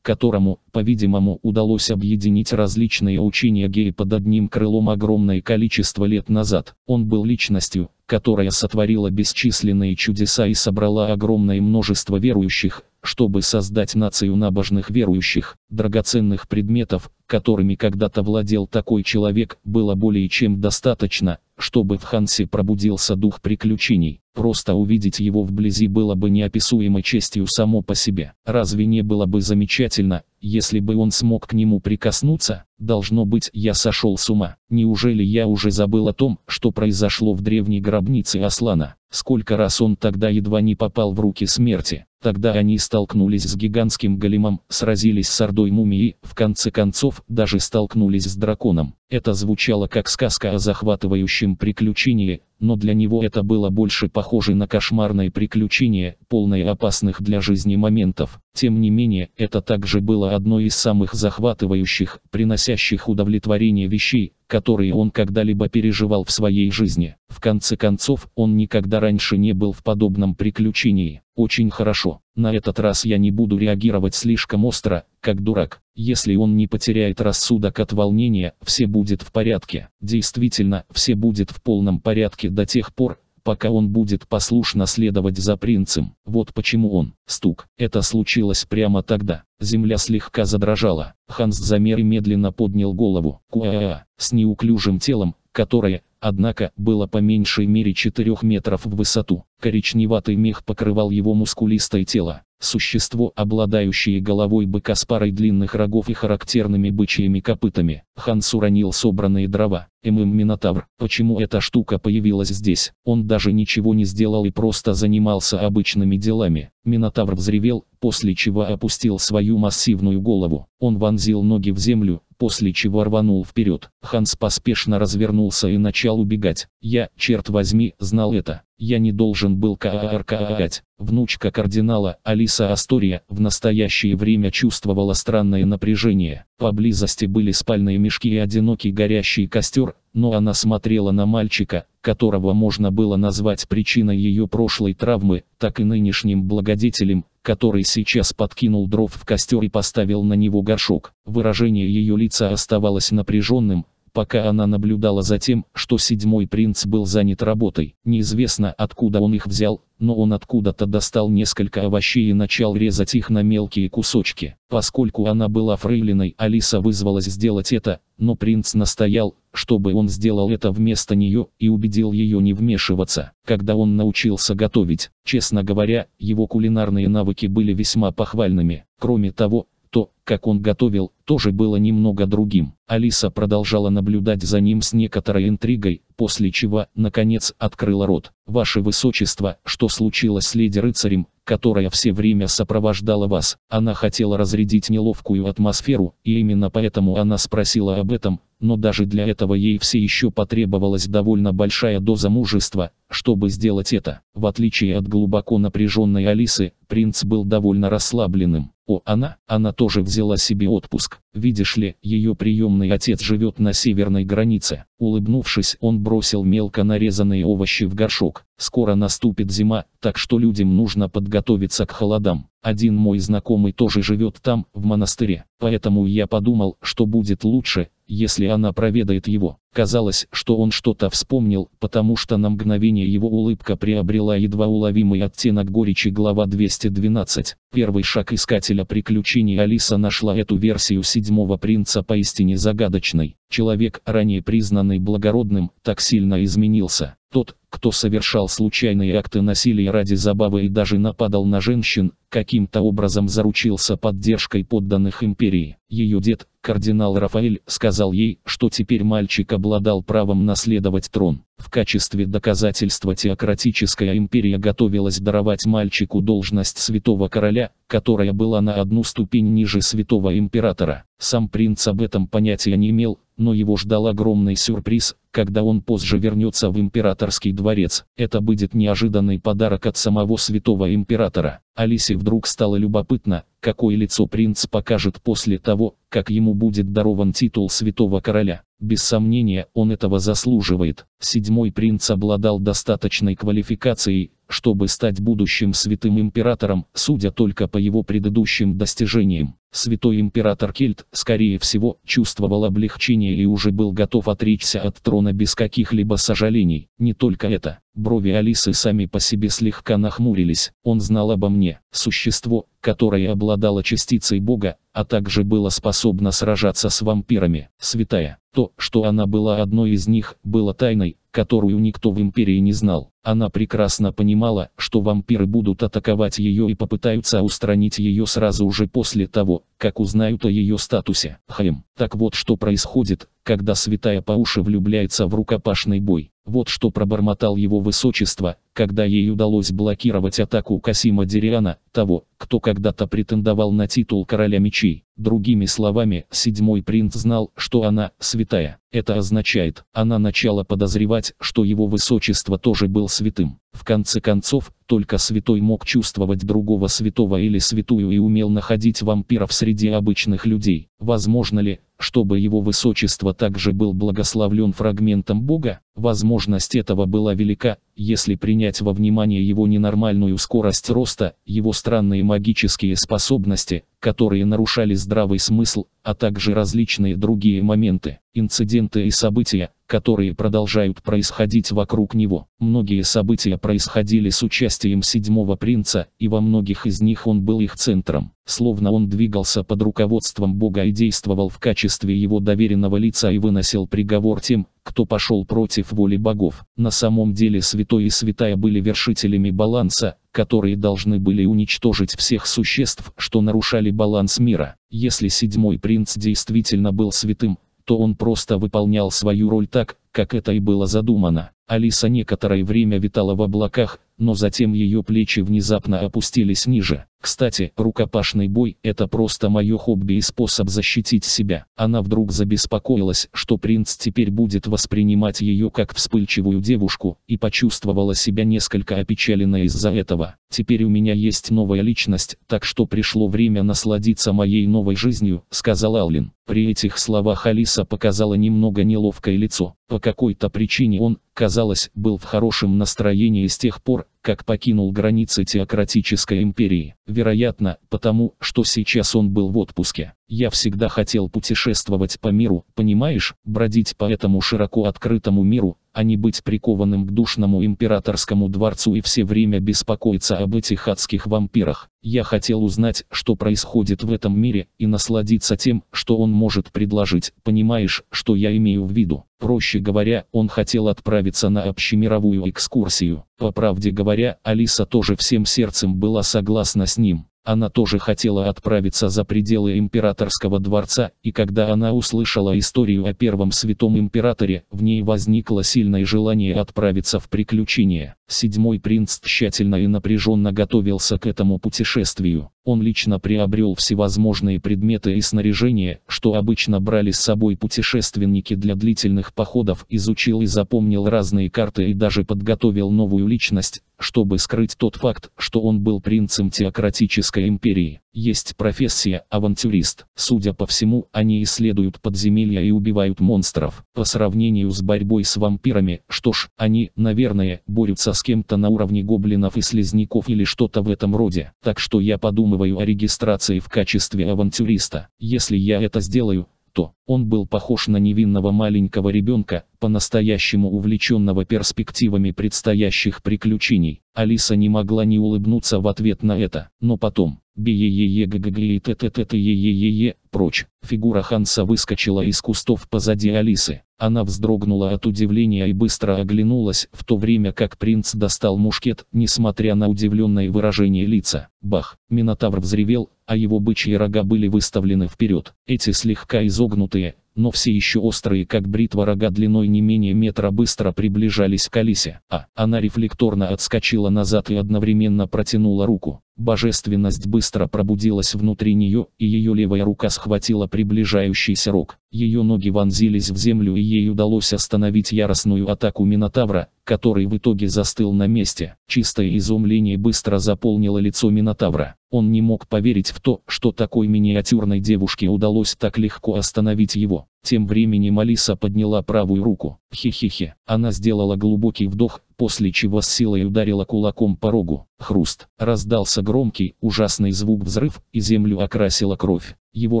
Speaker 1: которому, по-видимому, удалось объединить различные учения геи под одним крылом огромное количество лет назад. Он был личностью, которая сотворила бесчисленные чудеса и собрала огромное множество верующих, чтобы создать нацию набожных верующих, драгоценных предметов, которыми когда-то владел такой человек, было более чем достаточно, чтобы в Хансе пробудился дух приключений. Просто увидеть его вблизи было бы неописуемой честью само по себе. Разве не было бы замечательно, если бы он смог к нему прикоснуться, должно быть, я сошел с ума. Неужели я уже забыл о том, что произошло в древней гробнице Аслана? Сколько раз он тогда едва не попал в руки смерти. Тогда они столкнулись с гигантским големом, сразились с ордой мумии, в конце концов, даже столкнулись с драконом. Это звучало как сказка о захватывающем приключении, но для него это было больше похоже на кошмарное приключение, полное опасных для жизни моментов. Тем не менее, это также было одной из самых захватывающих, приносящих удовлетворение вещей, которые он когда-либо переживал в своей жизни. В конце концов, он никогда раньше не был в подобном приключении. Очень хорошо. На этот раз я не буду реагировать слишком остро, как дурак. Если он не потеряет рассудок от волнения, все будет в порядке. Действительно, все будет в полном порядке до тех пор, пока он будет послушно следовать за принцем. Вот почему он. Стук. Это случилось прямо тогда. Земля слегка задрожала. Ханс замер и медленно поднял голову. Куаа. С неуклюжим телом, которое, однако, было по меньшей мере 4 метров в высоту. Коричневатый мех покрывал его мускулистое тело. Существо, обладающее головой быка с парой длинных рогов и характерными бычьими копытами. Ханс уронил собранные дрова. ММ Минотавр. Почему эта штука появилась здесь? Он даже ничего не сделал и просто занимался обычными делами. Минотавр взревел, после чего опустил свою массивную голову. Он вонзил ноги в землю, после чего рванул вперед. Ханс поспешно развернулся и начал убегать. Я, черт возьми, знал это. Я не должен был кааркаать. Внучка кардинала Алиса Астория в настоящее время чувствовала странное напряжение. Поблизости были спальные мешки и одинокий горящий костер, но она смотрела на мальчика, которого можно было назвать причиной ее прошлой травмы, так и нынешним благодетелем, который сейчас подкинул дров в костер и поставил на него горшок. Выражение ее лица оставалось напряженным, Пока она наблюдала за тем, что седьмой принц был занят работой, неизвестно откуда он их взял, но он откуда-то достал несколько овощей и начал резать их на мелкие кусочки. Поскольку она была фрейлиной, Алиса вызвалась сделать это, но принц настоял, чтобы он сделал это вместо нее, и убедил ее не вмешиваться. Когда он научился готовить, честно говоря, его кулинарные навыки были весьма похвальными. Кроме того, то, как он готовил, тоже было немного другим. Алиса продолжала наблюдать за ним с некоторой интригой, после чего, наконец, открыла рот. «Ваше Высочество, что случилось с леди-рыцарем, которая все время сопровождала вас? Она хотела разрядить неловкую атмосферу, и именно поэтому она спросила об этом, но даже для этого ей все еще потребовалась довольно большая доза мужества, чтобы сделать это. В отличие от глубоко напряженной Алисы, принц был довольно расслабленным. О, она, она тоже взяла себе отпуск. Видишь ли, ее приемный отец живет на северной границе. Улыбнувшись, он бросил мелко нарезанные овощи в горшок. Скоро наступит зима, так что людям нужно подготовиться к холодам. Один мой знакомый тоже живет там, в монастыре. Поэтому я подумал, что будет лучше, если она проведает его. Казалось, что он что-то вспомнил, потому что на мгновение его улыбка приобрела едва уловимый оттенок горечи глава 212. Первый шаг искателя приключений Алиса нашла эту версию седьмого принца поистине загадочной. Человек, ранее признанный благородным, так сильно изменился. Тот, кто совершал случайные акты насилия ради забавы и даже нападал на женщин, каким-то образом заручился поддержкой подданных империи. Ее дед, кардинал Рафаэль, сказал ей, что теперь мальчик обладал правом наследовать трон. В качестве доказательства теократическая империя готовилась даровать мальчику должность святого короля, которая была на одну ступень ниже святого императора. Сам принц об этом понятия не имел, но его ждал огромный сюрприз, когда он позже вернется в императорский дворец. Это будет неожиданный подарок от самого святого императора. Алисе вдруг стало любопытно, какое лицо принц покажет после того, как ему будет дарован титул святого короля. Без сомнения, он этого заслуживает. Седьмой принц обладал достаточной квалификацией, чтобы стать будущим святым императором, судя только по его предыдущим достижениям. Святой император Кельт, скорее всего, чувствовал облегчение и уже был готов отречься от трона без каких-либо сожалений. Не только это. Брови Алисы сами по себе слегка нахмурились. Он знал обо мне. Существо, которое обладало частицей Бога, а также было способно сражаться с вампирами. Святая. То, что она была одной из них, было тайной, которую никто в империи не знал. Она прекрасно понимала, что вампиры будут атаковать ее и попытаются устранить ее сразу уже после того, как узнают о ее статусе. Хм. Так вот что происходит, когда святая по уши влюбляется в рукопашный бой. Вот что пробормотал его высочество, когда ей удалось блокировать атаку Касима Дериана, того, кто когда-то претендовал на титул короля мечей. Другими словами, седьмой принц знал, что она святая. Это означает, она начала подозревать, что его высочество тоже был святым. В конце концов, только святой мог чувствовать другого святого или святую и умел находить вампиров среди обычных людей. Возможно ли, чтобы его высочество также был благословлен фрагментом Бога? Возможность этого была велика, если принять во внимание его ненормальную скорость роста, его странные магические способности, которые нарушали здравый смысл, а также различные другие моменты, инциденты и события, которые продолжают происходить вокруг него. Многие события происходили с участием седьмого принца, и во многих из них он был их центром, словно он двигался под руководством Бога и действовал в качестве его доверенного лица и выносил приговор тем, кто пошел против воли богов. На самом деле святой и святая были вершителями баланса, которые должны были уничтожить всех существ, что нарушали баланс мира. Если седьмой принц действительно был святым, то он просто выполнял свою роль так, как это и было задумано. Алиса некоторое время витала в облаках, но затем ее плечи внезапно опустились ниже. Кстати, рукопашный бой – это просто мое хобби и способ защитить себя. Она вдруг забеспокоилась, что принц теперь будет воспринимать ее как вспыльчивую девушку, и почувствовала себя несколько опечаленной из-за этого. «Теперь у меня есть новая личность, так что пришло время насладиться моей новой жизнью», – сказал Аллин. При этих словах Алиса показала немного неловкое лицо. По какой-то причине он, казалось, был в хорошем настроении с тех пор, как покинул границы теократической империи. Вероятно, потому, что сейчас он был в отпуске. Я всегда хотел путешествовать по миру, понимаешь, бродить по этому широко открытому миру, а не быть прикованным к душному императорскому дворцу и все время беспокоиться об этих адских вампирах. Я хотел узнать, что происходит в этом мире, и насладиться тем, что он может предложить, понимаешь, что я имею в виду. Проще говоря, он хотел отправиться на общемировую экскурсию. По правде говоря, говоря, Алиса тоже всем сердцем была согласна с ним. Она тоже хотела отправиться за пределы императорского дворца, и когда она услышала историю о первом святом императоре, в ней возникло сильное желание отправиться в приключения. Седьмой принц тщательно и напряженно готовился к этому путешествию. Он лично приобрел всевозможные предметы и снаряжение, что обычно брали с собой путешественники для длительных походов, изучил и запомнил разные карты и даже подготовил новую личность, чтобы скрыть тот факт, что он был принцем теократической империи. Есть профессия авантюрист. Судя по всему, они исследуют подземелья и убивают монстров. По сравнению с борьбой с вампирами, что ж, они, наверное, борются с кем-то на уровне гоблинов и слизняков или что-то в этом роде. Так что я подумываю о регистрации в качестве авантюриста. Если я это сделаю, Отто. Он был похож на невинного маленького ребенка, по-настоящему увлеченного перспективами предстоящих приключений. Алиса не могла не улыбнуться в ответ на это, но потом бе е е е г г г и т т т т е е е е прочь. Фигура Ханса выскочила из кустов позади Алисы. Она вздрогнула от удивления и быстро оглянулась, в то время как принц достал мушкет, несмотря на удивленное выражение лица. Бах! Минотавр взревел, а его бычьи рога были выставлены вперед. Эти слегка изогнутые, но все еще острые как бритва рога длиной не менее метра быстро приближались к Алисе, а она рефлекторно отскочила назад и одновременно протянула руку. Божественность быстро пробудилась внутри нее, и ее левая рука схватила приближающийся рог. Ее ноги вонзились в землю и ей удалось остановить яростную атаку Минотавра, который в итоге застыл на месте. Чистое изумление быстро заполнило лицо Минотавра. Он не мог поверить в то, что такой миниатюрной девушке удалось так легко остановить его. Тем временем Алиса подняла правую руку. Хе-хе-хе. Она сделала глубокий вдох, после чего с силой ударила кулаком по рогу. Хруст. Раздался громкий, ужасный звук взрыв, и землю окрасила кровь. Его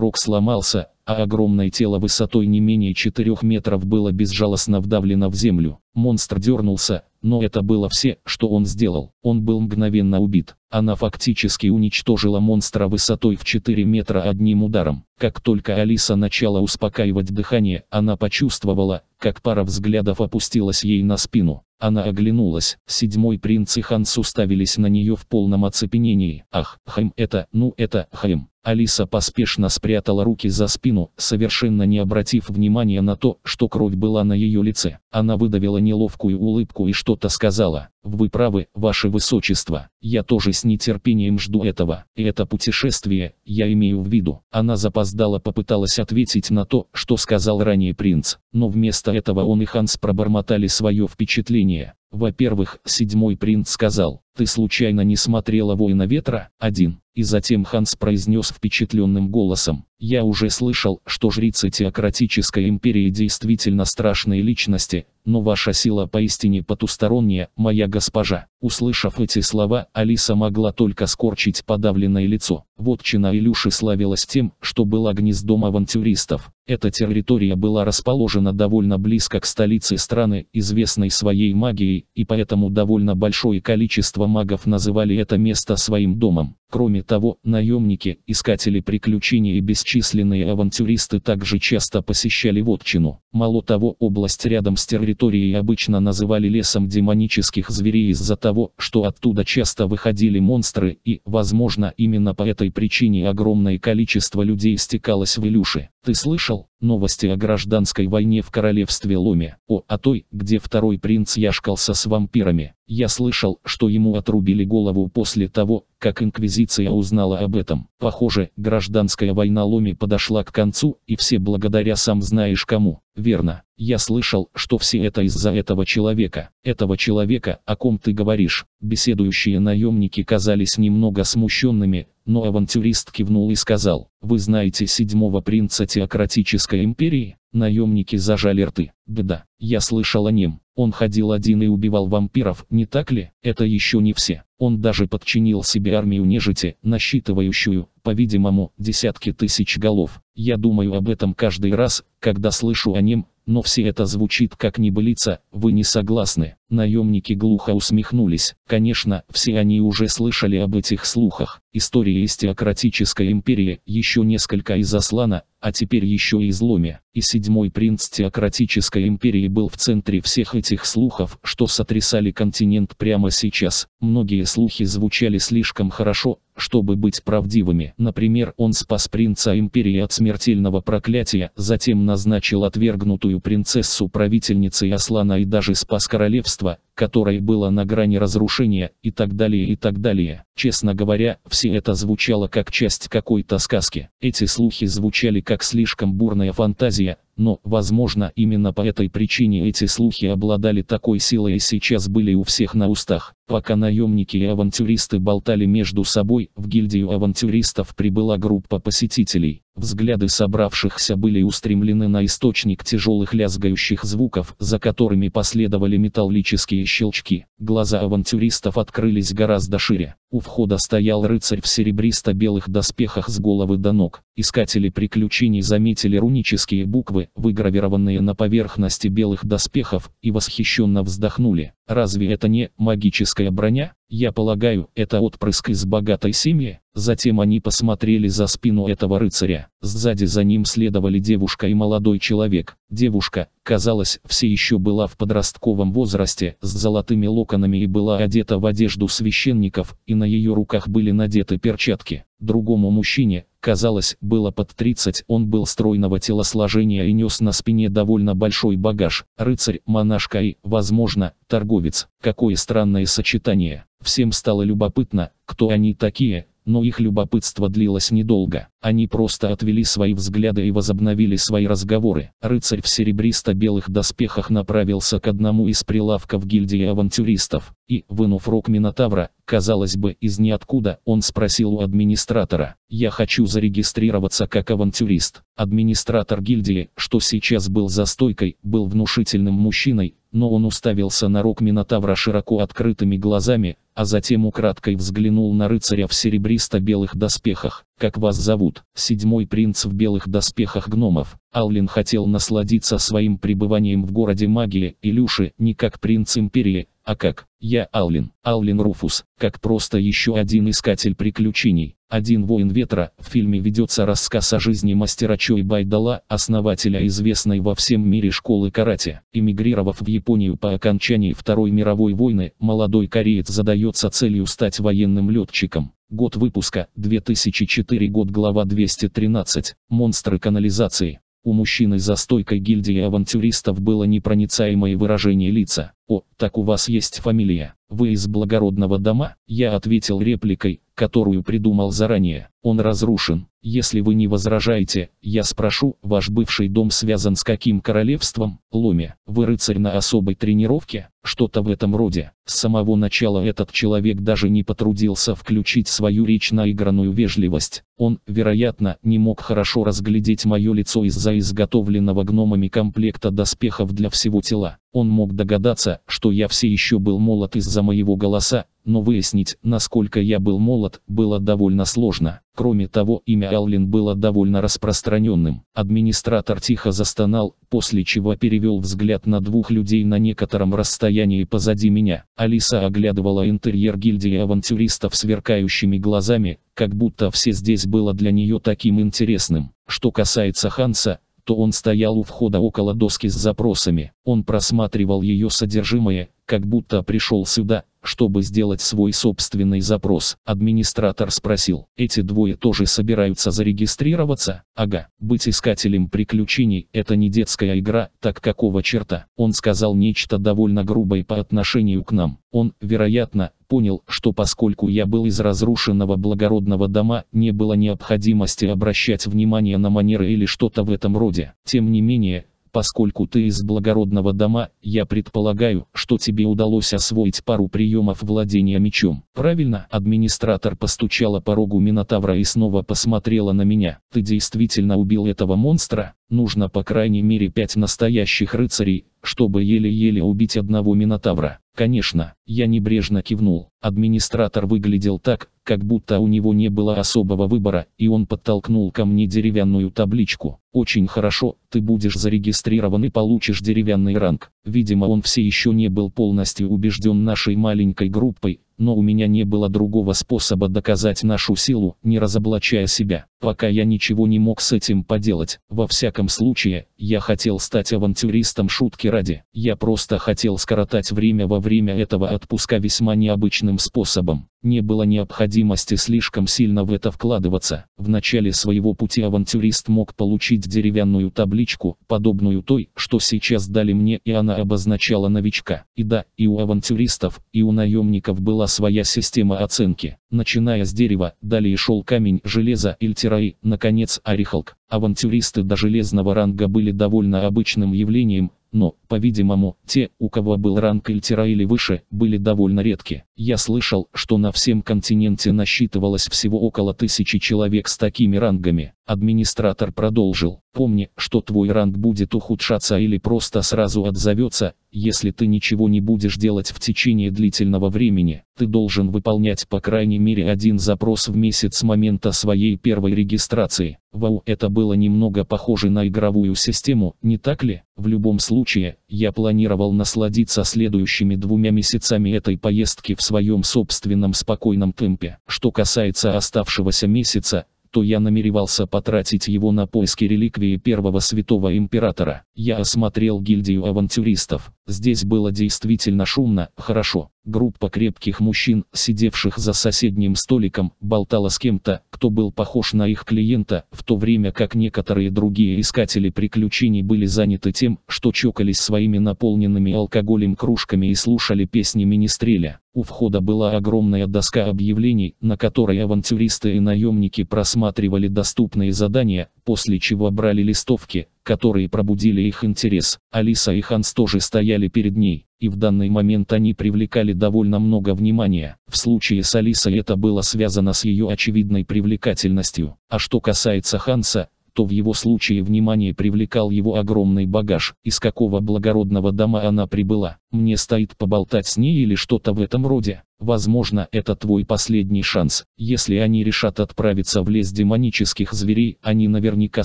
Speaker 1: рог сломался, а огромное тело высотой не менее 4 метров было безжалостно вдавлено в землю. Монстр дернулся, но это было все, что он сделал. Он был мгновенно убит. Она фактически уничтожила монстра высотой в 4 метра одним ударом. Как только Алиса начала успокаивать дыхание, она почувствовала, как пара взглядов опустилась ей на спину. Она оглянулась. Седьмой принц и Ханс уставились на нее в полном оцепенении. «Ах, Хэм, это, ну это, Хэм». Алиса поспешно спрятала руки за спину, совершенно не обратив внимания на то, что кровь была на ее лице. Она выдавила неловкую улыбку и что-то сказала. «Вы правы, ваше высочество. Я тоже с нетерпением жду этого. это путешествие, я имею в виду». Она запоздала попыталась ответить на то, что сказал ранее принц. Но вместо этого он и Ханс пробормотали свое впечатление. Во-первых, седьмой принц сказал, «Ты случайно не смотрела война ветра» один?» И затем Ханс произнес впечатленным голосом, я уже слышал, что жрицы теократической империи действительно страшные личности, но ваша сила поистине потусторонняя, моя госпожа. Услышав эти слова, Алиса могла только скорчить подавленное лицо. Вотчина Илюши славилась тем, что была гнездом авантюристов. Эта территория была расположена довольно близко к столице страны, известной своей магией, и поэтому довольно большое количество магов называли это место своим домом. Кроме того, наемники, искатели приключений и бесчисленные авантюристы также часто посещали Вотчину. Мало того, область рядом с территорией обычно называли лесом демонических зверей из-за того, что оттуда часто выходили монстры и, возможно, именно по этой причине огромное количество людей стекалось в Илюши. Ты слышал новости о гражданской войне в королевстве Ломе? О, о той, где второй принц яшкался с вампирами. Я слышал, что ему отрубили голову после того, как Инквизиция узнала об этом. Похоже, гражданская война Ломе подошла к концу, и все благодаря сам знаешь кому. Верно. Я слышал, что все это из-за этого человека. Этого человека, о ком ты говоришь. Беседующие наемники казались немного смущенными, но авантюрист кивнул и сказал, «Вы знаете седьмого принца теократической империи?» Наемники зажали рты. «Беда, я слышал о нем. Он ходил один и убивал вампиров, не так ли? Это еще не все. Он даже подчинил себе армию нежити, насчитывающую, по-видимому, десятки тысяч голов. Я думаю об этом каждый раз, когда слышу о нем, но все это звучит как небылица, вы не согласны. Наемники глухо усмехнулись. Конечно, все они уже слышали об этих слухах. История из империи, еще несколько из Аслана, а теперь еще и изломе. И седьмой принц теократической империи был в центре всех этих слухов, что сотрясали континент прямо сейчас. Многие слухи звучали слишком хорошо, чтобы быть правдивыми. Например, он спас принца империи от смертельного проклятия, затем назначил отвергнутую принцессу правительницей Аслана и даже спас королевство, которое было на грани разрушения, и так далее и так далее. Честно говоря, все это звучало как часть какой-то сказки. Эти слухи звучали как слишком бурная фантазия, но, возможно, именно по этой причине эти слухи обладали такой силой и сейчас были у всех на устах. Пока наемники и авантюристы болтали между собой, в гильдию авантюристов прибыла группа посетителей. Взгляды собравшихся были устремлены на источник тяжелых лязгающих звуков, за которыми последовали металлические щелчки. Глаза авантюристов открылись гораздо шире. У входа стоял рыцарь в серебристо-белых доспехах с головы до ног. Искатели приключений заметили рунические буквы, выгравированные на поверхности белых доспехов, и восхищенно вздохнули. Разве это не магическая броня? Я полагаю, это отпрыск из богатой семьи. Затем они посмотрели за спину этого рыцаря. Сзади за ним следовали девушка и молодой человек. Девушка, казалось, все еще была в подростковом возрасте, с золотыми локонами и была одета в одежду священников, и на ее руках были надеты перчатки. Другому мужчине, казалось, было под 30, он был стройного телосложения и нес на спине довольно большой багаж, рыцарь, монашка и, возможно, торговец. Какое странное сочетание. Всем стало любопытно, кто они такие, но их любопытство длилось недолго. Они просто отвели свои взгляды и возобновили свои разговоры. Рыцарь в серебристо-белых доспехах направился к одному из прилавков гильдии авантюристов, и, вынув рог Минотавра, казалось бы, из ниоткуда, он спросил у администратора, «Я хочу зарегистрироваться как авантюрист». Администратор гильдии, что сейчас был за стойкой, был внушительным мужчиной, но он уставился на рог Минотавра широко открытыми глазами, а затем украдкой взглянул на рыцаря в серебристо-белых доспехах. «Как вас зовут?» «Седьмой принц в белых доспехах гномов». Аллин хотел насладиться своим пребыванием в городе магии, Илюши, не как принц империи, а как? Я Аллин, Аллин Руфус, как просто еще один искатель приключений. Один воин ветра, в фильме ведется рассказ о жизни мастера Чой Байдала, основателя известной во всем мире школы карате. Эмигрировав в Японию по окончании Второй мировой войны, молодой кореец задается целью стать военным летчиком. Год выпуска, 2004 год глава 213, монстры канализации. У мужчины за стойкой гильдии авантюристов было непроницаемое выражение лица. «О, так у вас есть фамилия, вы из благородного дома?» Я ответил репликой, которую придумал заранее. «Он разрушен. Если вы не возражаете, я спрошу, ваш бывший дом связан с каким королевством?» Ломе, вы рыцарь на особой тренировке? Что-то в этом роде. С самого начала этот человек даже не потрудился включить свою речь наигранную вежливость. Он, вероятно, не мог хорошо разглядеть мое лицо из-за изготовленного гномами комплекта доспехов для всего тела. Он мог догадаться, что я все еще был молод из-за моего голоса, но выяснить, насколько я был молод, было довольно сложно. Кроме того, имя Аллен было довольно распространенным. Администратор тихо застонал, после чего перевел взгляд на двух людей на некотором расстоянии позади меня. Алиса оглядывала интерьер гильдии авантюристов сверкающими глазами, как будто все здесь было для нее таким интересным. Что касается Ханса, то он стоял у входа около доски с запросами. Он просматривал ее содержимое, как будто пришел сюда, чтобы сделать свой собственный запрос, администратор спросил, эти двое тоже собираются зарегистрироваться? Ага, быть искателем приключений – это не детская игра, так какого черта? Он сказал нечто довольно грубое по отношению к нам. Он, вероятно, понял, что поскольку я был из разрушенного благородного дома, не было необходимости обращать внимание на манеры или что-то в этом роде. Тем не менее, Поскольку ты из благородного дома, я предполагаю, что тебе удалось освоить пару приемов владения мечом. Правильно, администратор постучала по рогу Минотавра и снова посмотрела на меня. Ты действительно убил этого монстра? Нужно по крайней мере пять настоящих рыцарей, чтобы еле-еле убить одного Минотавра. Конечно, я небрежно кивнул. Администратор выглядел так, как будто у него не было особого выбора, и он подтолкнул ко мне деревянную табличку. «Очень хорошо, ты будешь зарегистрирован и получишь деревянный ранг». Видимо он все еще не был полностью убежден нашей маленькой группой, но у меня не было другого способа доказать нашу силу, не разоблачая себя пока я ничего не мог с этим поделать. Во всяком случае, я хотел стать авантюристом шутки ради. Я просто хотел скоротать время во время этого отпуска весьма необычным способом. Не было необходимости слишком сильно в это вкладываться. В начале своего пути авантюрист мог получить деревянную табличку, подобную той, что сейчас дали мне и она обозначала новичка. И да, и у авантюристов, и у наемников была своя система оценки. Начиная с дерева, далее шел камень, железо, эльтера Химера наконец, Арихалк. Авантюристы до железного ранга были довольно обычным явлением, но, по-видимому, те, у кого был ранг Эльтера или выше, были довольно редки. Я слышал, что на всем континенте насчитывалось всего около тысячи человек с такими рангами. Администратор продолжил. Помни, что твой ранг будет ухудшаться или просто сразу отзовется, если ты ничего не будешь делать в течение длительного времени. Ты должен выполнять по крайней мере один запрос в месяц с момента своей первой регистрации. Вау, это было немного похоже на игровую систему, не так ли? В любом случае, я планировал насладиться следующими двумя месяцами этой поездки в своем собственном спокойном темпе. Что касается оставшегося месяца, то я намеревался потратить его на поиски реликвии первого святого императора. Я осмотрел гильдию авантюристов. Здесь было действительно шумно, хорошо. Группа крепких мужчин, сидевших за соседним столиком, болтала с кем-то, кто был похож на их клиента, в то время как некоторые другие искатели приключений были заняты тем, что чокались своими наполненными алкоголем кружками и слушали песни Министреля. У входа была огромная доска объявлений, на которой авантюристы и наемники просматривали доступные задания, после чего брали листовки, которые пробудили их интерес. Алиса и Ханс тоже стояли перед ней, и в данный момент они привлекали довольно много внимания. В случае с Алисой это было связано с ее очевидной привлекательностью. А что касается Ханса, то в его случае внимание привлекал его огромный багаж, из какого благородного дома она прибыла. Мне стоит поболтать с ней или что-то в этом роде. Возможно, это твой последний шанс. Если они решат отправиться в лес демонических зверей, они наверняка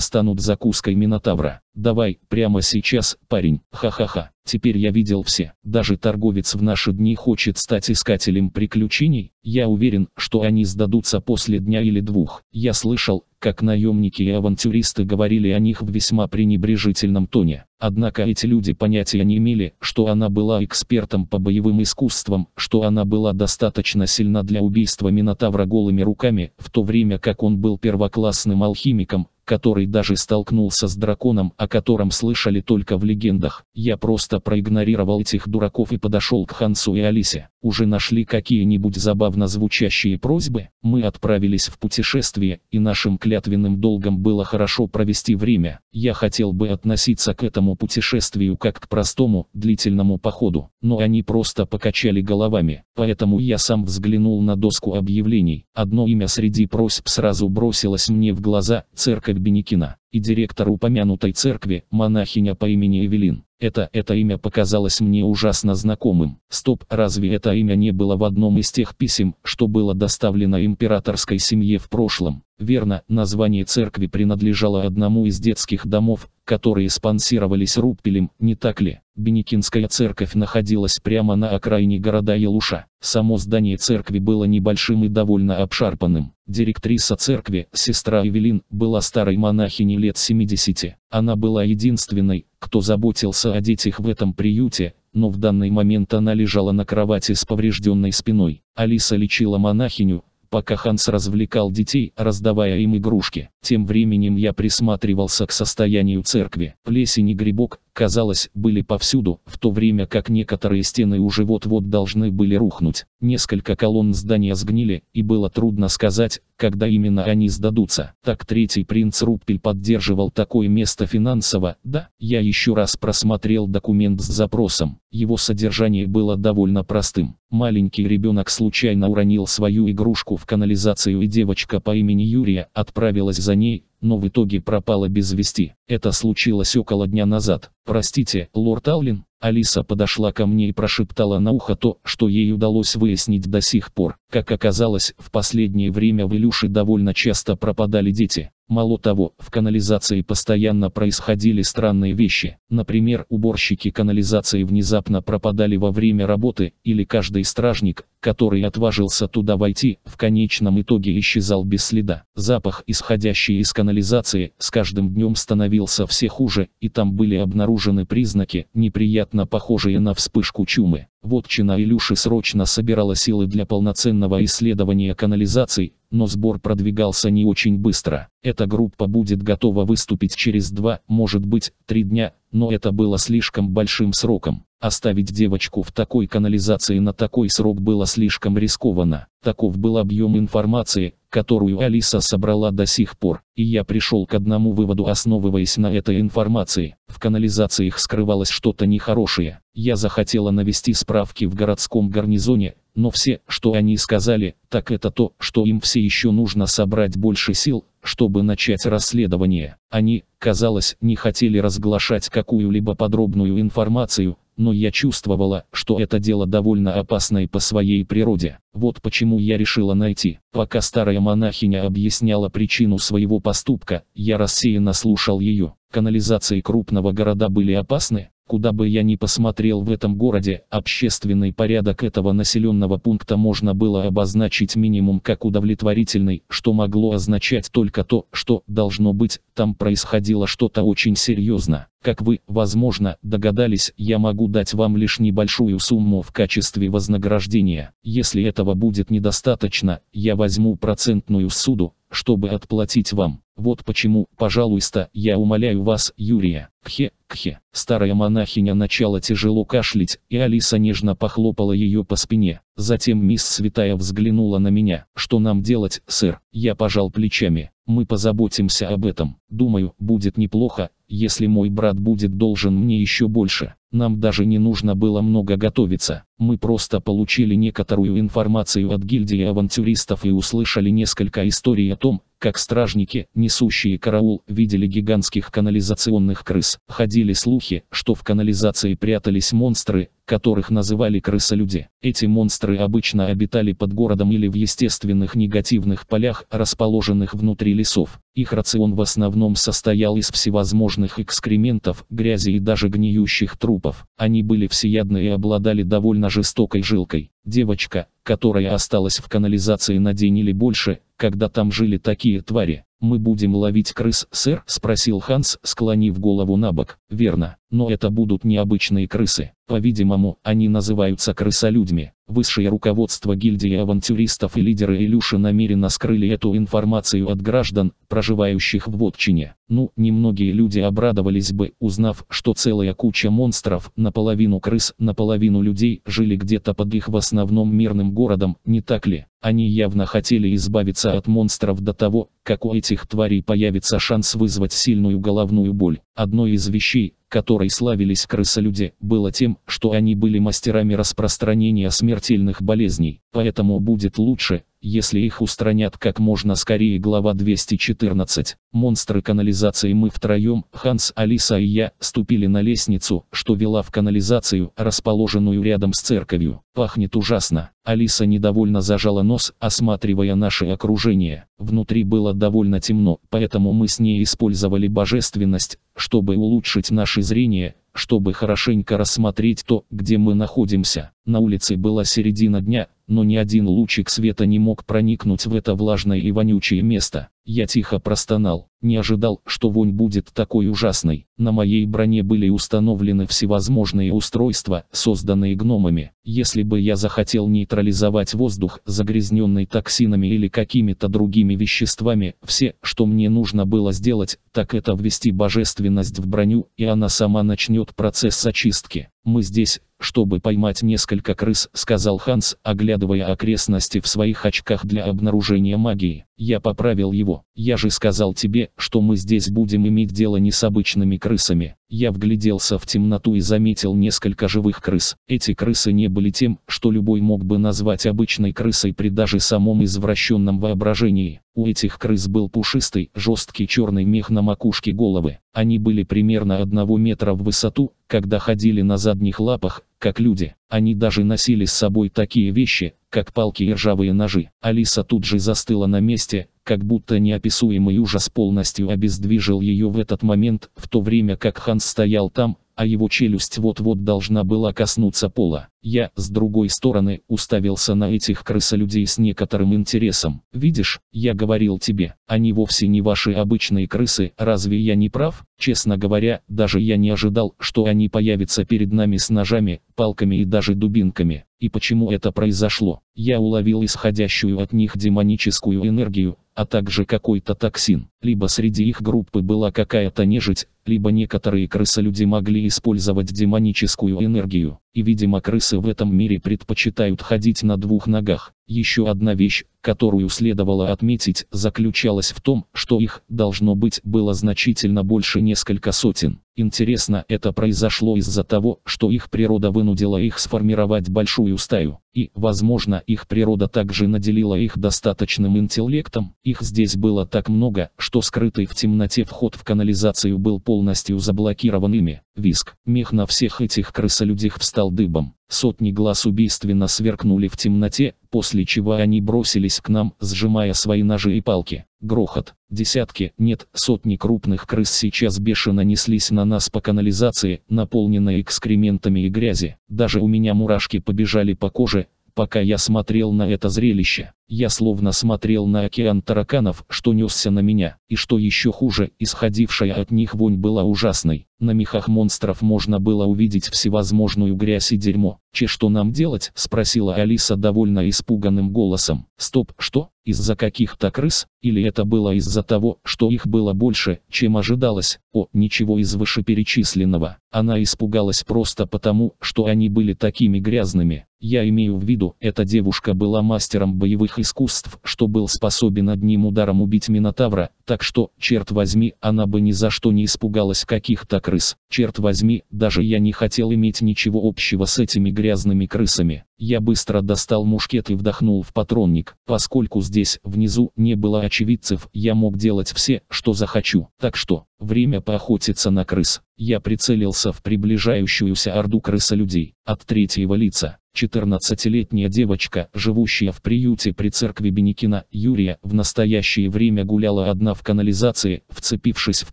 Speaker 1: станут закуской Минотавра. Давай, прямо сейчас, парень. Ха-ха-ха. Теперь я видел все. Даже торговец в наши дни хочет стать искателем приключений. Я уверен, что они сдадутся после дня или двух. Я слышал, как наемники и авантюристы говорили о них в весьма пренебрежительном тоне. Однако эти люди понятия не имели, что она была экспертом по боевым искусствам, что она была достаточно сильна для убийства Минотавра голыми руками, в то время как он был первоклассным алхимиком, который даже столкнулся с драконом, о котором слышали только в легендах. Я просто проигнорировал этих дураков и подошел к Хансу и Алисе. Уже нашли какие-нибудь забавно звучащие просьбы? Мы отправились в путешествие, и нашим клятвенным долгом было хорошо провести время. Я хотел бы относиться к этому путешествию как к простому, длительному походу, но они просто покачали головами, поэтому я сам взглянул на доску объявлений. Одно имя среди просьб сразу бросилось мне в глаза – церковь Беникина и директор упомянутой церкви, монахиня по имени Эвелин. Это, это имя показалось мне ужасно знакомым. Стоп, разве это имя не было в одном из тех писем, что было доставлено императорской семье в прошлом? Верно, название церкви принадлежало одному из детских домов, которые спонсировались Руппелем, не так ли? Беникинская церковь находилась прямо на окраине города Елуша. Само здание церкви было небольшим и довольно обшарпанным. Директриса церкви, сестра Эвелин, была старой монахиней лет 70. Она была единственной, кто заботился о детях в этом приюте, но в данный момент она лежала на кровати с поврежденной спиной. Алиса лечила монахиню, пока Ханс развлекал детей, раздавая им игрушки. Тем временем я присматривался к состоянию церкви. Плесень и грибок, казалось, были повсюду, в то время как некоторые стены уже вот-вот должны были рухнуть. Несколько колонн здания сгнили, и было трудно сказать, когда именно они сдадутся. Так третий принц Руппель поддерживал такое место финансово, да? Я еще раз просмотрел документ с запросом. Его содержание было довольно простым. Маленький ребенок случайно уронил свою игрушку в канализацию и девочка по имени Юрия отправилась за ней, но в итоге пропала без вести. Это случилось около дня назад. Простите, лорд Аулин, Алиса подошла ко мне и прошептала на ухо то, что ей удалось выяснить до сих пор. Как оказалось, в последнее время в Илюше довольно часто пропадали дети. Мало того, в канализации постоянно происходили странные вещи. Например, уборщики канализации внезапно пропадали во время работы, или каждый стражник, который отважился туда войти, в конечном итоге исчезал без следа. Запах, исходящий из канализации, с каждым днем становился все хуже, и там были обнаружены признаки неприятных вероятно похожие на вспышку чумы. Вотчина Илюши срочно собирала силы для полноценного исследования канализаций, но сбор продвигался не очень быстро. Эта группа будет готова выступить через два, может быть, три дня, но это было слишком большим сроком. Оставить девочку в такой канализации на такой срок было слишком рискованно. Таков был объем информации, которую Алиса собрала до сих пор, и я пришел к одному выводу, основываясь на этой информации. В канализациях скрывалось что-то нехорошее. Я захотела навести справки в городском гарнизоне, но все, что они сказали, так это то, что им все еще нужно собрать больше сил, чтобы начать расследование. Они, казалось, не хотели разглашать какую-либо подробную информацию, но я чувствовала, что это дело довольно опасное по своей природе. Вот почему я решила найти. Пока старая монахиня объясняла причину своего поступка, я рассеянно слушал ее. Канализации крупного города были опасны, Куда бы я ни посмотрел в этом городе, общественный порядок этого населенного пункта можно было обозначить минимум как удовлетворительный, что могло означать только то, что, должно быть, там происходило что-то очень серьезно. Как вы, возможно, догадались, я могу дать вам лишь небольшую сумму в качестве вознаграждения. Если этого будет недостаточно, я возьму процентную суду, чтобы отплатить вам. Вот почему, пожалуйста, я умоляю вас, Юрия. Кхе, кхе. Старая монахиня начала тяжело кашлять, и Алиса нежно похлопала ее по спине. Затем мисс Святая взглянула на меня. Что нам делать, сэр? Я пожал плечами. Мы позаботимся об этом. Думаю, будет неплохо, если мой брат будет должен мне еще больше. Нам даже не нужно было много готовиться, мы просто получили некоторую информацию от гильдии авантюристов и услышали несколько историй о том, как стражники, несущие караул, видели гигантских канализационных крыс. Ходили слухи, что в канализации прятались монстры, которых называли крысолюди. Эти монстры обычно обитали под городом или в естественных негативных полях, расположенных внутри лесов. Их рацион в основном состоял из всевозможных экскрементов, грязи и даже гниющих трупов трупов. Они были всеядны и обладали довольно жестокой жилкой. Девочка, которая осталась в канализации на день или больше, когда там жили такие твари. «Мы будем ловить крыс, сэр?» – спросил Ханс, склонив голову на бок. «Верно, но это будут необычные крысы. По-видимому, они называются крысолюдьми». Высшее руководство гильдии авантюристов и лидеры Илюши намеренно скрыли эту информацию от граждан, проживающих в Вотчине. Ну, немногие люди обрадовались бы, узнав, что целая куча монстров, наполовину крыс, наполовину людей, жили где-то под их в основном мирным городом, не так ли? Они явно хотели избавиться от монстров до того, как у этих тварей появится шанс вызвать сильную головную боль. Одной из вещей, которой славились крысолюди, было тем, что они были мастерами распространения смертельных болезней, поэтому будет лучше, если их устранят как можно скорее. Глава 214. Монстры канализации Мы втроем, Ханс, Алиса и я, ступили на лестницу, что вела в канализацию, расположенную рядом с церковью. Пахнет ужасно. Алиса недовольно зажала нос, осматривая наше окружение. Внутри было довольно темно, поэтому мы с ней использовали божественность, чтобы улучшить наше зрение, чтобы хорошенько рассмотреть то, где мы находимся. На улице была середина дня, но ни один лучик света не мог проникнуть в это влажное и вонючее место. Я тихо простонал, не ожидал, что вонь будет такой ужасной. На моей броне были установлены всевозможные устройства, созданные гномами. Если бы я захотел нейтрализовать воздух, загрязненный токсинами или какими-то другими веществами, все, что мне нужно было сделать, так это ввести божественность в броню, и она сама начнет процесс очистки. Мы здесь, чтобы поймать несколько крыс», — сказал Ханс, оглядывая окрестности в своих очках для обнаружения магии. Я поправил его. «Я же сказал тебе, что мы здесь будем иметь дело не с обычными крысами». Я вгляделся в темноту и заметил несколько живых крыс. Эти крысы не были тем, что любой мог бы назвать обычной крысой при даже самом извращенном воображении. У этих крыс был пушистый, жесткий черный мех на макушке головы. Они были примерно одного метра в высоту, когда ходили на задних лапах, как люди. Они даже носили с собой такие вещи, как палки и ржавые ножи. Алиса тут же застыла на месте, как будто неописуемый ужас полностью обездвижил ее в этот момент, в то время как Ханс стоял там, а его челюсть вот-вот должна была коснуться пола. Я, с другой стороны, уставился на этих крысолюдей с некоторым интересом. Видишь, я говорил тебе, они вовсе не ваши обычные крысы, разве я не прав? Честно говоря, даже я не ожидал, что они появятся перед нами с ножами, палками и даже дубинками. И почему это произошло? Я уловил исходящую от них демоническую энергию, а также какой-то токсин. Либо среди их группы была какая-то нежить, либо некоторые крысолюди могли использовать демоническую энергию. И видимо крысы в этом мире предпочитают ходить на двух ногах. Еще одна вещь, которую следовало отметить, заключалась в том, что их, должно быть, было значительно больше несколько сотен. Интересно, это произошло из-за того, что их природа вынудила их сформировать большую стаю, и, возможно, их природа также наделила их достаточным интеллектом. Их здесь было так много, что скрытый в темноте вход в канализацию был полностью заблокирован ими. Виск, мех на всех этих крысолюдях встал дыбом. Сотни глаз убийственно сверкнули в темноте, после чего они бросились к нам, сжимая свои ножи и палки. Грохот. Десятки, нет, сотни крупных крыс сейчас бешено неслись на нас по канализации, наполненной экскрементами и грязи. Даже у меня мурашки побежали по коже, пока я смотрел на это зрелище. Я словно смотрел на океан тараканов, что несся на меня, и что еще хуже, исходившая от них вонь была ужасной. На мехах монстров можно было увидеть всевозможную грязь и дерьмо. «Че что нам делать?» – спросила Алиса довольно испуганным голосом. «Стоп, что? Из-за каких-то крыс? Или это было из-за того, что их было больше, чем ожидалось? О, ничего из вышеперечисленного. Она испугалась просто потому, что они были такими грязными. Я имею в виду, эта девушка была мастером боевых искусств, что был способен одним ударом убить Минотавра, так что, черт возьми, она бы ни за что не испугалась каких-то крыс. Черт возьми, даже я не хотел иметь ничего общего с этими грязными крысами. Я быстро достал мушкет и вдохнул в патронник. Поскольку здесь, внизу, не было очевидцев, я мог делать все, что захочу. Так что, время поохотиться на крыс. Я прицелился в приближающуюся орду людей. от третьего лица. 14-летняя девочка, живущая в приюте при церкви Беникина, Юрия, в настоящее время гуляла одна в канализации, вцепившись в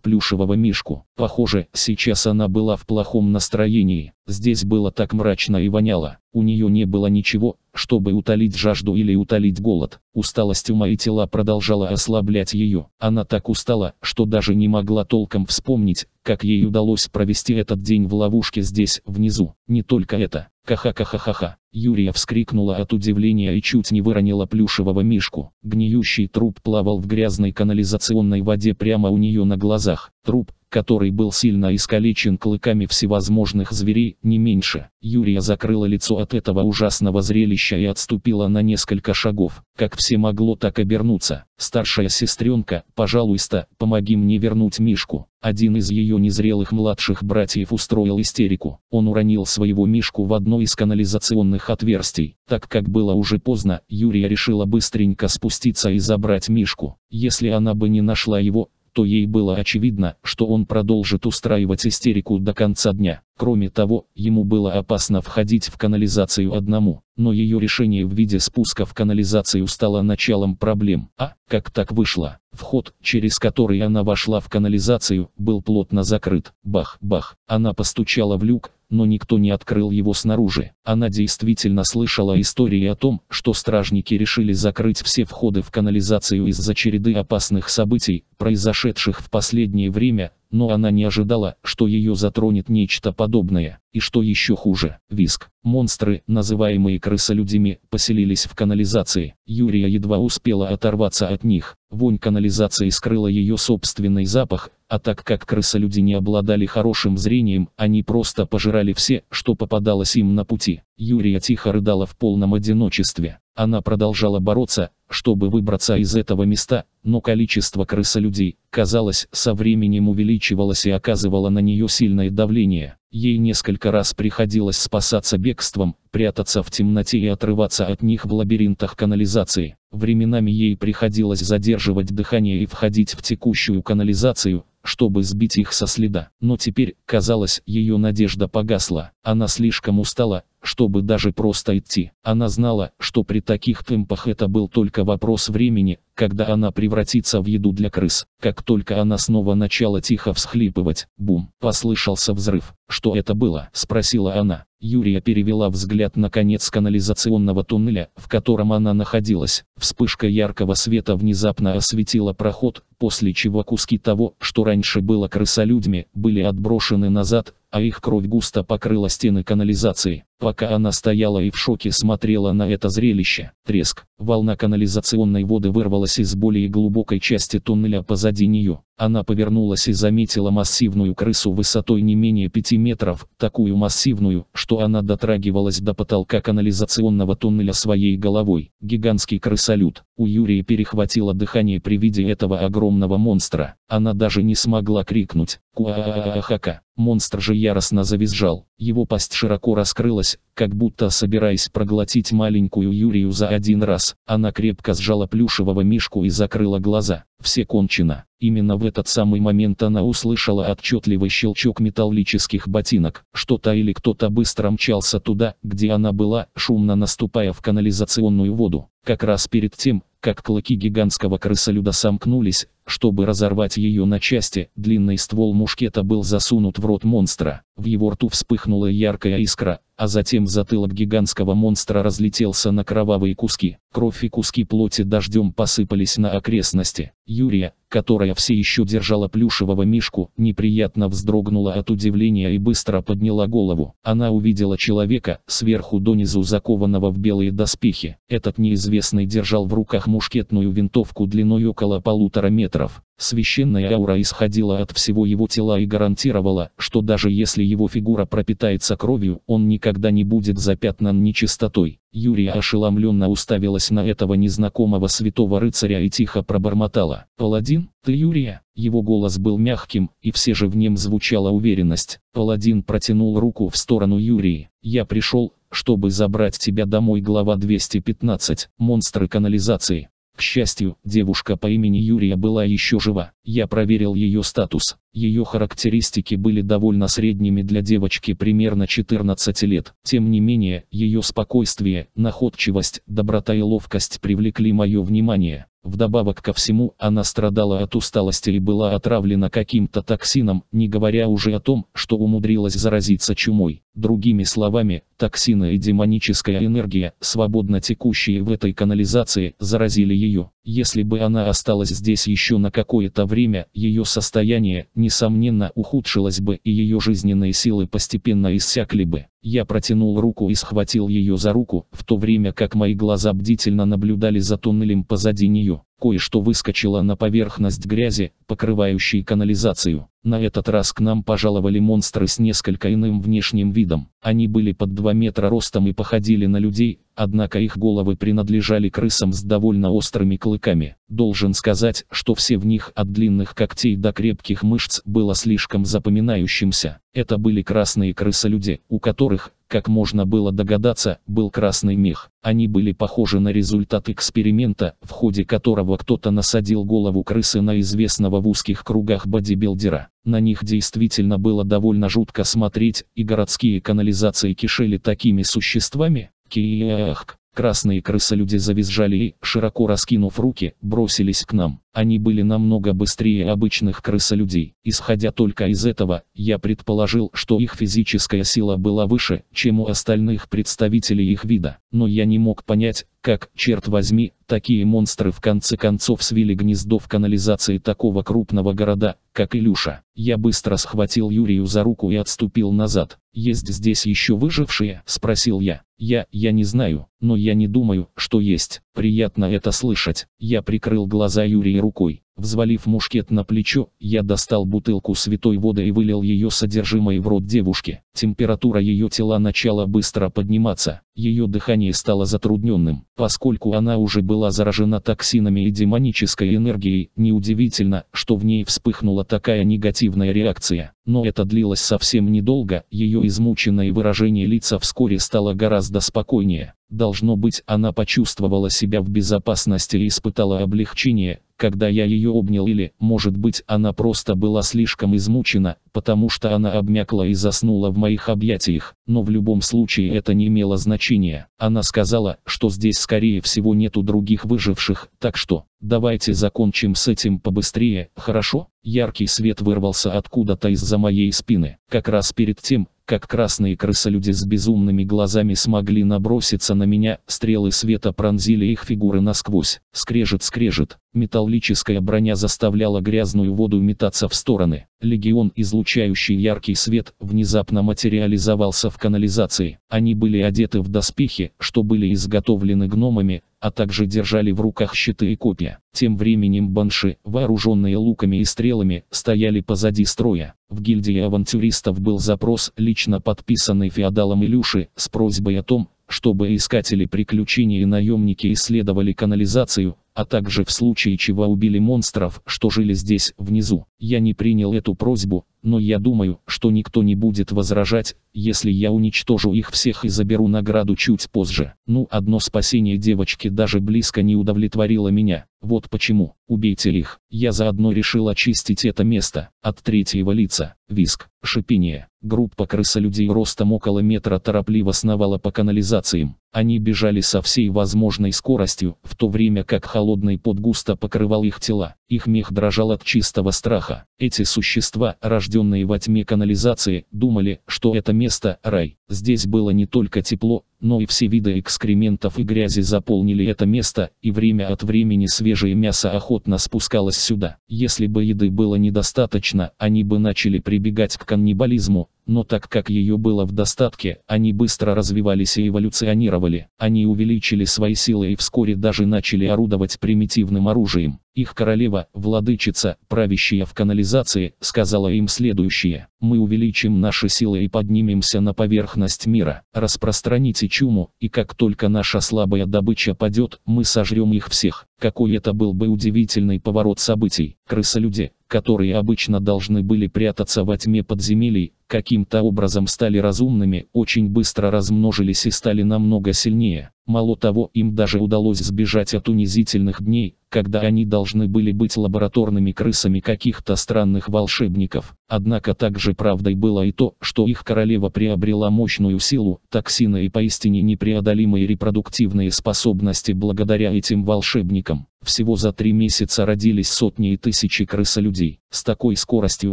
Speaker 1: плюшевого мишку. Похоже, сейчас она была в плохом настроении. Здесь было так мрачно и воняло. У нее не было ничего, чтобы утолить жажду или утолить голод. Усталость ума и тела продолжала ослаблять ее. Она так устала, что даже не могла толком вспомнить, как ей удалось провести этот день в ловушке здесь, внизу. Не только это. Ха-ха-ха-ха-ха. Юрия вскрикнула от удивления и чуть не выронила плюшевого мишку. Гниющий труп плавал в грязной канализационной воде прямо у нее на глазах. Труп, который был сильно искалечен клыками всевозможных зверей, не меньше. Юрия закрыла лицо от этого ужасного зрелища и отступила на несколько шагов. Как все могло так обернуться. Старшая сестренка, пожалуйста, помоги мне вернуть Мишку. Один из ее незрелых младших братьев устроил истерику. Он уронил своего Мишку в одно из канализационных отверстий. Так как было уже поздно, Юрия решила быстренько спуститься и забрать Мишку. Если она бы не нашла его, то ей было очевидно, что он продолжит устраивать истерику до конца дня. Кроме того, ему было опасно входить в канализацию одному, но ее решение в виде спуска в канализацию стало началом проблем. А, как так вышло? Вход, через который она вошла в канализацию, был плотно закрыт. Бах-бах. Она постучала в люк, но никто не открыл его снаружи. Она действительно слышала истории о том, что стражники решили закрыть все входы в канализацию из-за череды опасных событий, произошедших в последнее время, но она не ожидала, что ее затронет нечто подобное. И что еще хуже, виск. Монстры, называемые крысолюдями, поселились в канализации. Юрия едва успела оторваться от них. Вонь канализации скрыла ее собственный запах, а так как крысолюди не обладали хорошим зрением, они просто пожирали все, что попадалось им на пути. Юрия тихо рыдала в полном одиночестве. Она продолжала бороться, чтобы выбраться из этого места, но количество крысолюдей, казалось, со временем увеличивалось и оказывало на нее сильное давление. Ей несколько раз приходилось спасаться бегством, прятаться в темноте и отрываться от них в лабиринтах канализации. Временами ей приходилось задерживать дыхание и входить в текущую канализацию, чтобы сбить их со следа. Но теперь, казалось, ее надежда погасла. Она слишком устала, чтобы даже просто идти. Она знала, что при таких темпах это был только вопрос времени, когда она превратится в еду для крыс. Как только она снова начала тихо всхлипывать, бум, послышался взрыв. «Что это было?» – спросила она. Юрия перевела взгляд на конец канализационного туннеля, в котором она находилась. Вспышка яркого света внезапно осветила проход, после чего куски того, что раньше было крысолюдьми, были отброшены назад, а их кровь густо покрыла стены канализации. Пока она стояла и в шоке смотрела на это зрелище. Треск. Волна канализационной воды вырвалась из более глубокой части туннеля позади нее. Она повернулась и заметила массивную крысу высотой не менее 5 метров, такую массивную, что она дотрагивалась до потолка канализационного туннеля своей головой. Гигантский крысолюд. У Юрии перехватило дыхание при виде этого огромного монстра. Она даже не смогла крикнуть «Куахака». Монстр же яростно завизжал. Его пасть широко раскрылась, как будто собираясь проглотить маленькую Юрию за один раз. Она крепко сжала плюшевого мишку и закрыла глаза. Все кончено. Именно в этот самый момент она услышала отчетливый щелчок металлических ботинок. Что-то или кто-то быстро мчался туда, где она была, шумно наступая в канализационную воду. Как раз перед тем, как клыки гигантского крысолюда сомкнулись, чтобы разорвать ее на части, длинный ствол мушкета был засунут в рот монстра. В его рту вспыхнула яркая искра, а затем затылок гигантского монстра разлетелся на кровавые куски. Кровь и куски плоти дождем посыпались на окрестности. Юрия, которая все еще держала плюшевого мишку, неприятно вздрогнула от удивления и быстро подняла голову. Она увидела человека, сверху донизу закованного в белые доспехи. Этот неизвестный держал в руках мушкетную винтовку длиной около полутора метров метров. Священная аура исходила от всего его тела и гарантировала, что даже если его фигура пропитается кровью, он никогда не будет запятнан нечистотой. Юрия ошеломленно уставилась на этого незнакомого святого рыцаря и тихо пробормотала. «Паладин, ты Юрия?» Его голос был мягким, и все же в нем звучала уверенность. Паладин протянул руку в сторону Юрии. «Я пришел, чтобы забрать тебя домой» глава 215, монстры канализации. К счастью, девушка по имени Юрия была еще жива. Я проверил ее статус. Ее характеристики были довольно средними для девочки примерно 14 лет. Тем не менее, ее спокойствие, находчивость, доброта и ловкость привлекли мое внимание. Вдобавок ко всему, она страдала от усталости и была отравлена каким-то токсином, не говоря уже о том, что умудрилась заразиться чумой. Другими словами, токсины и демоническая энергия, свободно текущие в этой канализации, заразили ее. Если бы она осталась здесь еще на какое-то время, ее состояние, несомненно, ухудшилось бы и ее жизненные силы постепенно иссякли бы. Я протянул руку и схватил ее за руку, в то время как мои глаза бдительно наблюдали за туннелем позади нее. Кое-что выскочило на поверхность грязи, покрывающей канализацию. На этот раз к нам пожаловали монстры с несколько иным внешним видом. Они были под 2 метра ростом и походили на людей, однако их головы принадлежали крысам с довольно острыми клыками. Должен сказать, что все в них от длинных когтей до крепких мышц было слишком запоминающимся. Это были красные крысолюди, у которых, как можно было догадаться, был красный мех. Они были похожи на результат эксперимента, в ходе которого кто-то насадил голову крысы на известного в узких кругах бодибилдера. На них действительно было довольно жутко смотреть, и городские канализации кишели такими существами. Киях. Красные крысолюди завизжали и, широко раскинув руки, бросились к нам. Они были намного быстрее обычных крысолюдей. Исходя только из этого, я предположил, что их физическая сила была выше, чем у остальных представителей их вида. Но я не мог понять, как, черт возьми, такие монстры в конце концов свели гнездо в канализации такого крупного города, как Илюша. Я быстро схватил Юрию за руку и отступил назад. «Есть здесь еще выжившие?» – спросил я. «Я, я не знаю, но я не думаю, что есть. Приятно это слышать». Я прикрыл глаза Юрии рукой. Взвалив мушкет на плечо, я достал бутылку святой воды и вылил ее содержимое в рот девушки. Температура ее тела начала быстро подниматься, ее дыхание стало затрудненным. Поскольку она уже была заражена токсинами и демонической энергией, неудивительно, что в ней вспыхнула такая негативная реакция. Но это длилось совсем недолго, ее измученное выражение лица вскоре стало гораздо спокойнее. Должно быть, она почувствовала себя в безопасности и испытала облегчение, когда я ее ее обнял или, может быть, она просто была слишком измучена, потому что она обмякла и заснула в моих объятиях, но в любом случае это не имело значения. Она сказала, что здесь скорее всего нету других выживших, так что, давайте закончим с этим побыстрее, хорошо? Яркий свет вырвался откуда-то из-за моей спины, как раз перед тем, как красные крысолюди с безумными глазами смогли наброситься на меня, стрелы света пронзили их фигуры насквозь, скрежет-скрежет, металлическая броня заставляла грязную воду метаться в стороны. Легион, излучающий яркий свет, внезапно материализовался в канализации. Они были одеты в доспехи, что были изготовлены гномами, а также держали в руках щиты и копья. Тем временем банши, вооруженные луками и стрелами, стояли позади строя. В гильдии авантюристов был запрос, лично подписанный феодалом Илюши, с просьбой о том, чтобы искатели приключений и наемники исследовали канализацию, а также в случае чего убили монстров, что жили здесь, внизу. Я не принял эту просьбу, но я думаю, что никто не будет возражать, если я уничтожу их всех и заберу награду чуть позже. Ну, одно спасение девочки даже близко не удовлетворило меня. Вот почему. Убейте их. Я заодно решил очистить это место от третьего лица. Виск, шипение. Группа крысолюдей ростом около метра торопливо сновала по канализациям. Они бежали со всей возможной скоростью, в то время как холодный пот густо покрывал их тела. Их мех дрожал от чистого страха. Эти существа, рожденные во тьме канализации, думали, что это место – рай. Здесь было не только тепло, но и все виды экскрементов и грязи заполнили это место, и время от времени свежее мясо охотно спускалось сюда. Если бы еды было недостаточно, они бы начали прибегать к каннибализму, но так как ее было в достатке, они быстро развивались и эволюционировали. Они увеличили свои силы и вскоре даже начали орудовать примитивным оружием. Их королева, владычица, правящая в канализации, сказала им следующее. «Мы увеличим наши силы и поднимемся на поверхность мира. Распространите чуму, и как только наша слабая добыча падет, мы сожрем их всех». Какой это был бы удивительный поворот событий. Крысолюди, которые обычно должны были прятаться во тьме подземелий, каким-то образом стали разумными, очень быстро размножились и стали намного сильнее. Мало того, им даже удалось сбежать от унизительных дней, когда они должны были быть лабораторными крысами каких-то странных волшебников. Однако также правдой было и то, что их королева приобрела мощную силу, токсины и поистине непреодолимые репродуктивные способности благодаря этим волшебникам. Всего за три месяца родились сотни и тысячи крысолюдей. С такой скоростью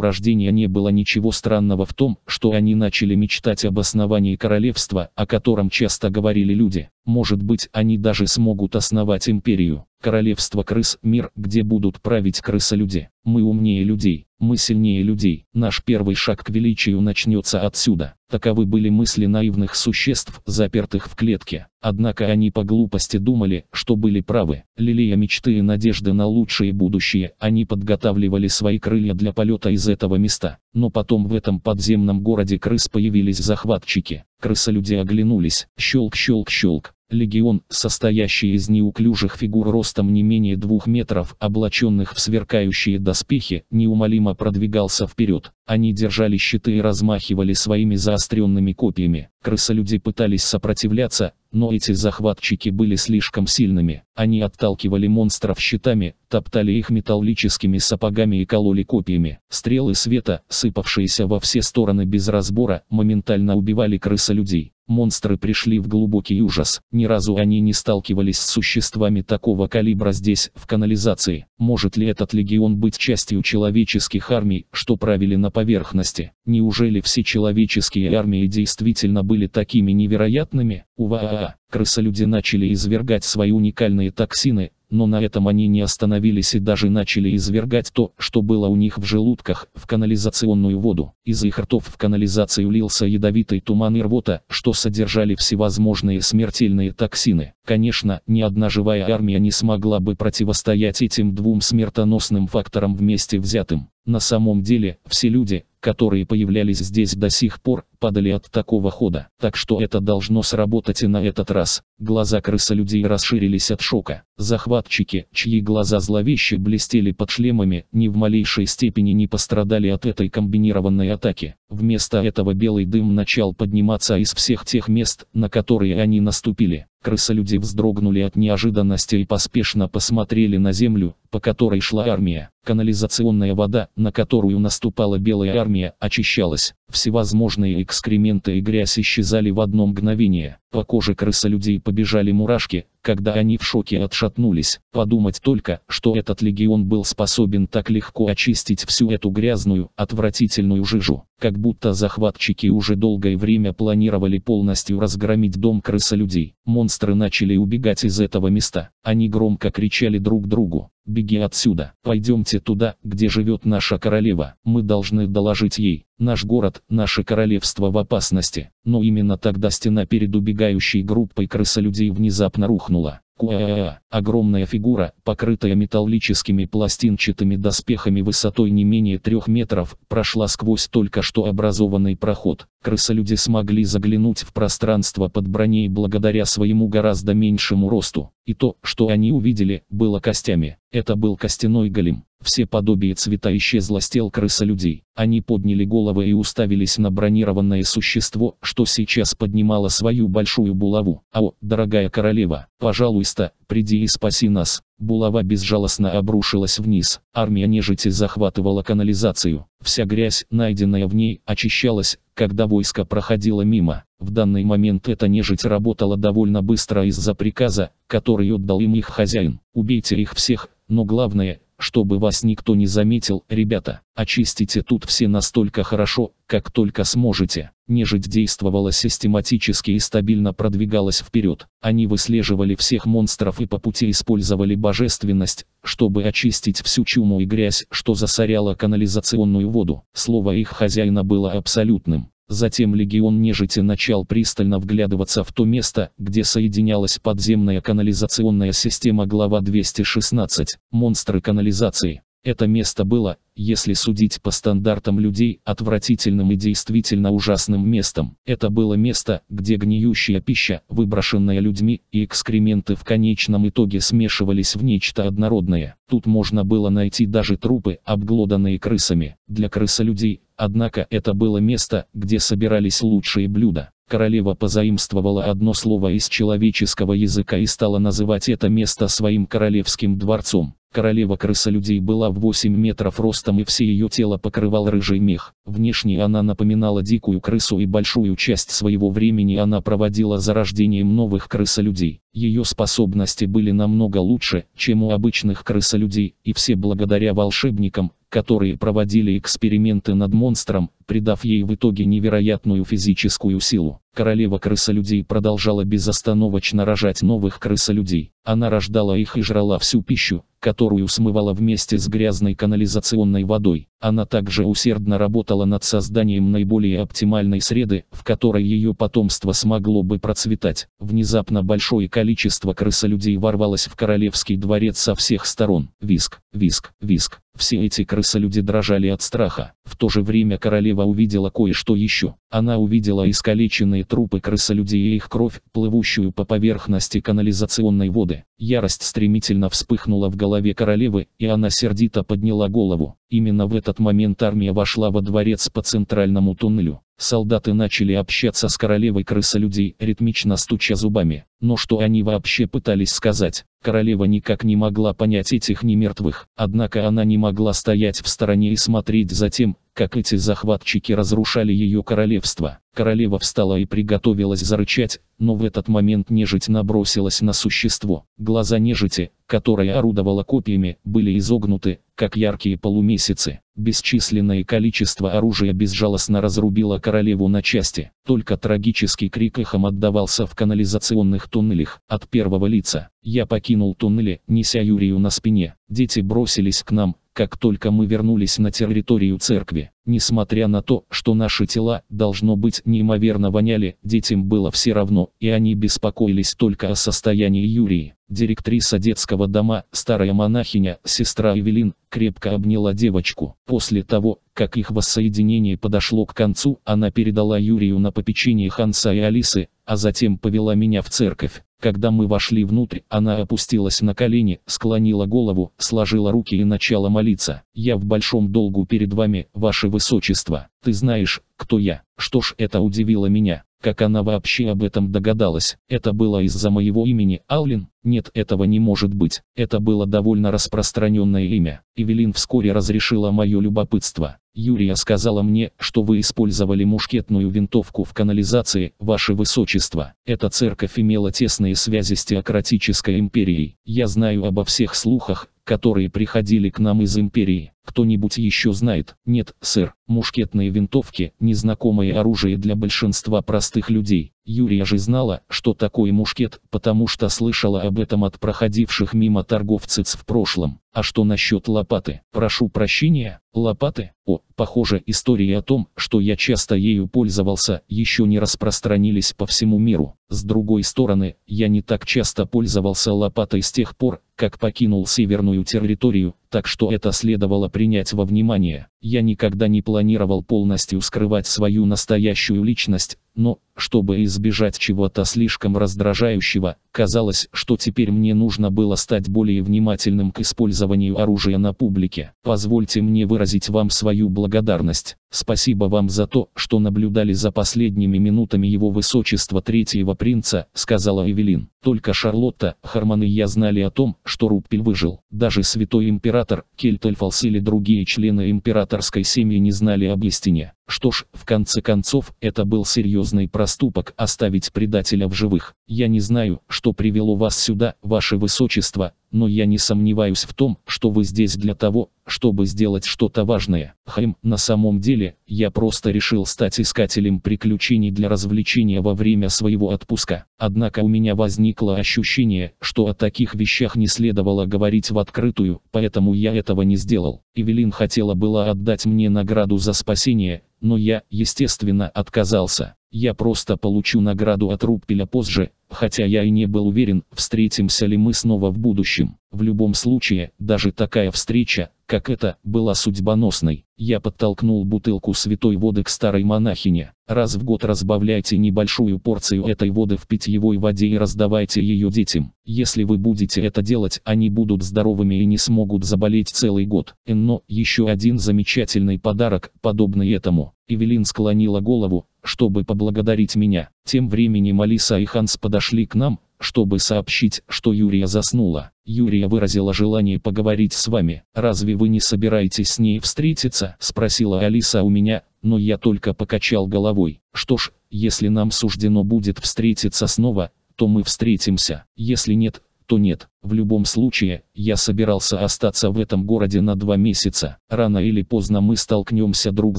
Speaker 1: рождения не было ничего странного в том, что они начали мечтать об основании королевства, о котором часто говорили люди. Может быть, они даже смогут основать империю. Королевство крыс – мир, где будут править крысы-люди. Мы умнее людей, мы сильнее людей. Наш первый шаг к величию начнется отсюда. Таковы были мысли наивных существ, запертых в клетке. Однако они по глупости думали, что были правы. Лелея мечты и надежды на лучшее будущее, они подготавливали свои крылья для полета из этого места. Но потом в этом подземном городе крыс появились захватчики. Крысолюди оглянулись, щелк-щелк-щелк. Легион, состоящий из неуклюжих фигур ростом не менее двух метров, облаченных в сверкающие доспехи, неумолимо продвигался вперед. Они держали щиты и размахивали своими заостренными копьями. Крысолюди пытались сопротивляться, но эти захватчики были слишком сильными. Они отталкивали монстров щитами, топтали их металлическими сапогами и кололи копьями. Стрелы света, сыпавшиеся во все стороны без разбора, моментально убивали крысолюдей. Монстры пришли в глубокий ужас. Ни разу они не сталкивались с существами такого калибра здесь, в канализации. Может ли этот легион быть частью человеческих армий, что правили на поверхности? Неужели все человеческие армии действительно были такими невероятными? Ува! крысолюди начали извергать свои уникальные токсины, но на этом они не остановились и даже начали извергать то, что было у них в желудках, в канализационную воду. Из их ртов в канализацию лился ядовитый туман и рвота, что содержали всевозможные смертельные токсины. Конечно, ни одна живая армия не смогла бы противостоять этим двум смертоносным факторам вместе взятым. На самом деле, все люди, которые появлялись здесь до сих пор, падали от такого хода, так что это должно сработать и на этот раз. Глаза крысолюдей расширились от шока. Захватчики, чьи глаза зловеще блестели под шлемами, ни в малейшей степени не пострадали от этой комбинированной атаки. Вместо этого белый дым начал подниматься из всех тех мест, на которые они наступили. Крысолюди вздрогнули от неожиданности и поспешно посмотрели на землю, по которой шла армия. Канализационная вода, на которую наступала белая армия, очищалась. Всевозможные экскременты и грязь исчезали в одно мгновение. По коже крыса людей побежали мурашки, когда они в шоке отшатнулись. Подумать только, что этот легион был способен так легко очистить всю эту грязную, отвратительную жижу. Как будто захватчики уже долгое время планировали полностью разгромить дом крыса людей. Монстры начали убегать из этого места. Они громко кричали друг другу беги отсюда, пойдемте туда, где живет наша королева, мы должны доложить ей, наш город, наше королевство в опасности. Но именно тогда стена перед убегающей группой крысолюдей внезапно рухнула. Куа, огромная фигура, покрытая металлическими пластинчатыми доспехами высотой не менее трех метров, прошла сквозь только что образованный проход крысолюди смогли заглянуть в пространство под броней благодаря своему гораздо меньшему росту, и то, что они увидели, было костями. Это был костяной голем. Все подобие цвета исчезло с тел крысолюдей. Они подняли головы и уставились на бронированное существо, что сейчас поднимало свою большую булаву. О, дорогая королева, пожалуйста, приди и спаси нас». Булава безжалостно обрушилась вниз. Армия нежити захватывала канализацию. Вся грязь, найденная в ней, очищалась, когда войско проходило мимо. В данный момент эта нежить работала довольно быстро из-за приказа, который отдал им их хозяин. Убейте их всех, но главное, чтобы вас никто не заметил, ребята, очистите тут все настолько хорошо, как только сможете. Нежить действовала систематически и стабильно продвигалась вперед. Они выслеживали всех монстров и по пути использовали божественность, чтобы очистить всю чуму и грязь, что засоряла канализационную воду. Слово их хозяина было абсолютным. Затем легион нежити начал пристально вглядываться в то место, где соединялась подземная канализационная система глава 216, монстры канализации. Это место было, если судить по стандартам людей, отвратительным и действительно ужасным местом. Это было место, где гниющая пища, выброшенная людьми, и экскременты в конечном итоге смешивались в нечто однородное. Тут можно было найти даже трупы, обглоданные крысами. Для крыса людей. Однако это было место, где собирались лучшие блюда. Королева позаимствовала одно слово из человеческого языка и стала называть это место своим королевским дворцом. королева крысолюдей была в 8 метров ростом и все ее тело покрывал рыжий мех. Внешне она напоминала дикую крысу и большую часть своего времени она проводила за рождением новых крысолюдей. Ее способности были намного лучше, чем у обычных крысолюдей, и все благодаря волшебникам, которые проводили эксперименты над монстром, придав ей в итоге невероятную физическую силу. Королева крысолюдей продолжала безостановочно рожать новых крысолюдей. Она рождала их и жрала всю пищу, которую смывала вместе с грязной канализационной водой. Она также усердно работала над созданием наиболее оптимальной среды, в которой ее потомство смогло бы процветать. Внезапно большое количество крысолюдей ворвалось в королевский дворец со всех сторон. Виск, виск, виск. Все эти крысолюди дрожали от страха. В то же время королева увидела кое-что еще. Она увидела искалеченные трупы крысолюдей и их кровь, плывущую по поверхности канализационной воды. Ярость стремительно вспыхнула в голове королевы, и она сердито подняла голову. Именно в этот момент армия вошла во дворец по центральному туннелю. Солдаты начали общаться с королевой крысолюдей, ритмично стуча зубами. Но что они вообще пытались сказать? Королева никак не могла понять этих немертвых. Однако она не могла стоять в стороне и смотреть за тем, как эти захватчики разрушали ее королевство. Королева встала и приготовилась зарычать, но в этот момент нежить набросилась на существо. Глаза нежити, которые орудовала копьями, были изогнуты, как яркие полумесяцы. Бесчисленное количество оружия безжалостно разрубило королеву на части. Только трагический крик эхом отдавался в канализационных туннелях. От первого лица я покинул туннели, неся Юрию на спине. Дети бросились к нам, как только мы вернулись на территорию церкви. Несмотря на то, что наши тела, должно быть, неимоверно воняли, детям было все равно, и они беспокоились только о состоянии Юрии. Директриса детского дома, старая монахиня, сестра Эвелин, крепко обняла девочку. После того, как их воссоединение подошло к концу, она передала Юрию на попечение Ханса и Алисы, а затем повела меня в церковь. Когда мы вошли внутрь, она опустилась на колени, склонила голову, сложила руки и начала молиться. «Я в большом долгу перед вами, ваше высочество. Ты знаешь, кто я». Что ж, это удивило меня. Как она вообще об этом догадалась? Это было из-за моего имени Аллен? Нет, этого не может быть. Это было довольно распространенное имя. Эвелин вскоре разрешила мое любопытство. Юлия сказала мне, что вы использовали мушкетную винтовку в канализации, ваше высочество. Эта церковь имела тесные связи с теократической империей. Я знаю обо всех слухах, которые приходили к нам из империи. Кто-нибудь еще знает? Нет, сэр. Мушкетные винтовки – незнакомое оружие для большинства простых людей. Юрия же знала, что такое мушкет, потому что слышала об этом от проходивших мимо торговцев в прошлом. А что насчет лопаты? Прошу прощения, лопаты? О, похоже, истории о том, что я часто ею пользовался, еще не распространились по всему миру. С другой стороны, я не так часто пользовался лопатой с тех пор, как покинул северную территорию, так что это следовало принять во внимание. Я никогда не планировал полностью скрывать свою настоящую личность, но, чтобы избежать чего-то слишком раздражающего, казалось, что теперь мне нужно было стать более внимательным к использованию оружия на публике. Позвольте мне выразить вам свою благодарность. Спасибо вам за то, что наблюдали за последними минутами его высочества третьего принца, сказала Эвелин. Только Шарлотта, Харман и я знали о том, что Руппель выжил. Даже святой император император, Кельтельфалс или другие члены императорской семьи не знали об истине. Что ж, в конце концов, это был серьезный проступок оставить предателя в живых. Я не знаю, что привело вас сюда, ваше высочество, но я не сомневаюсь в том, что вы здесь для того, чтобы сделать что-то важное. Хайм, на самом деле, я просто решил стать искателем приключений для развлечения во время своего отпуска. Однако у меня возникло ощущение, что о таких вещах не следовало говорить в открытую, поэтому я этого не сделал. Эвелин хотела была отдать мне награду за спасение, но я, естественно, отказался. Я просто получу награду от Руппеля позже, хотя я и не был уверен, встретимся ли мы снова в будущем. В любом случае, даже такая встреча, как это, была судьбоносной. Я подтолкнул бутылку святой воды к старой монахине. Раз в год разбавляйте небольшую порцию этой воды в питьевой воде и раздавайте ее детям. Если вы будете это делать, они будут здоровыми и не смогут заболеть целый год. Но еще один замечательный подарок, подобный этому. Эвелин склонила голову, чтобы поблагодарить меня. Тем временем Алиса и Ханс подошли к нам, чтобы сообщить, что Юрия заснула. Юрия выразила желание поговорить с вами. «Разве вы не собираетесь с ней встретиться?» – спросила Алиса у меня, но я только покачал головой. «Что ж, если нам суждено будет встретиться снова, то мы встретимся. Если нет, то нет. В любом случае, я собирался остаться в этом городе на два месяца. Рано или поздно мы столкнемся друг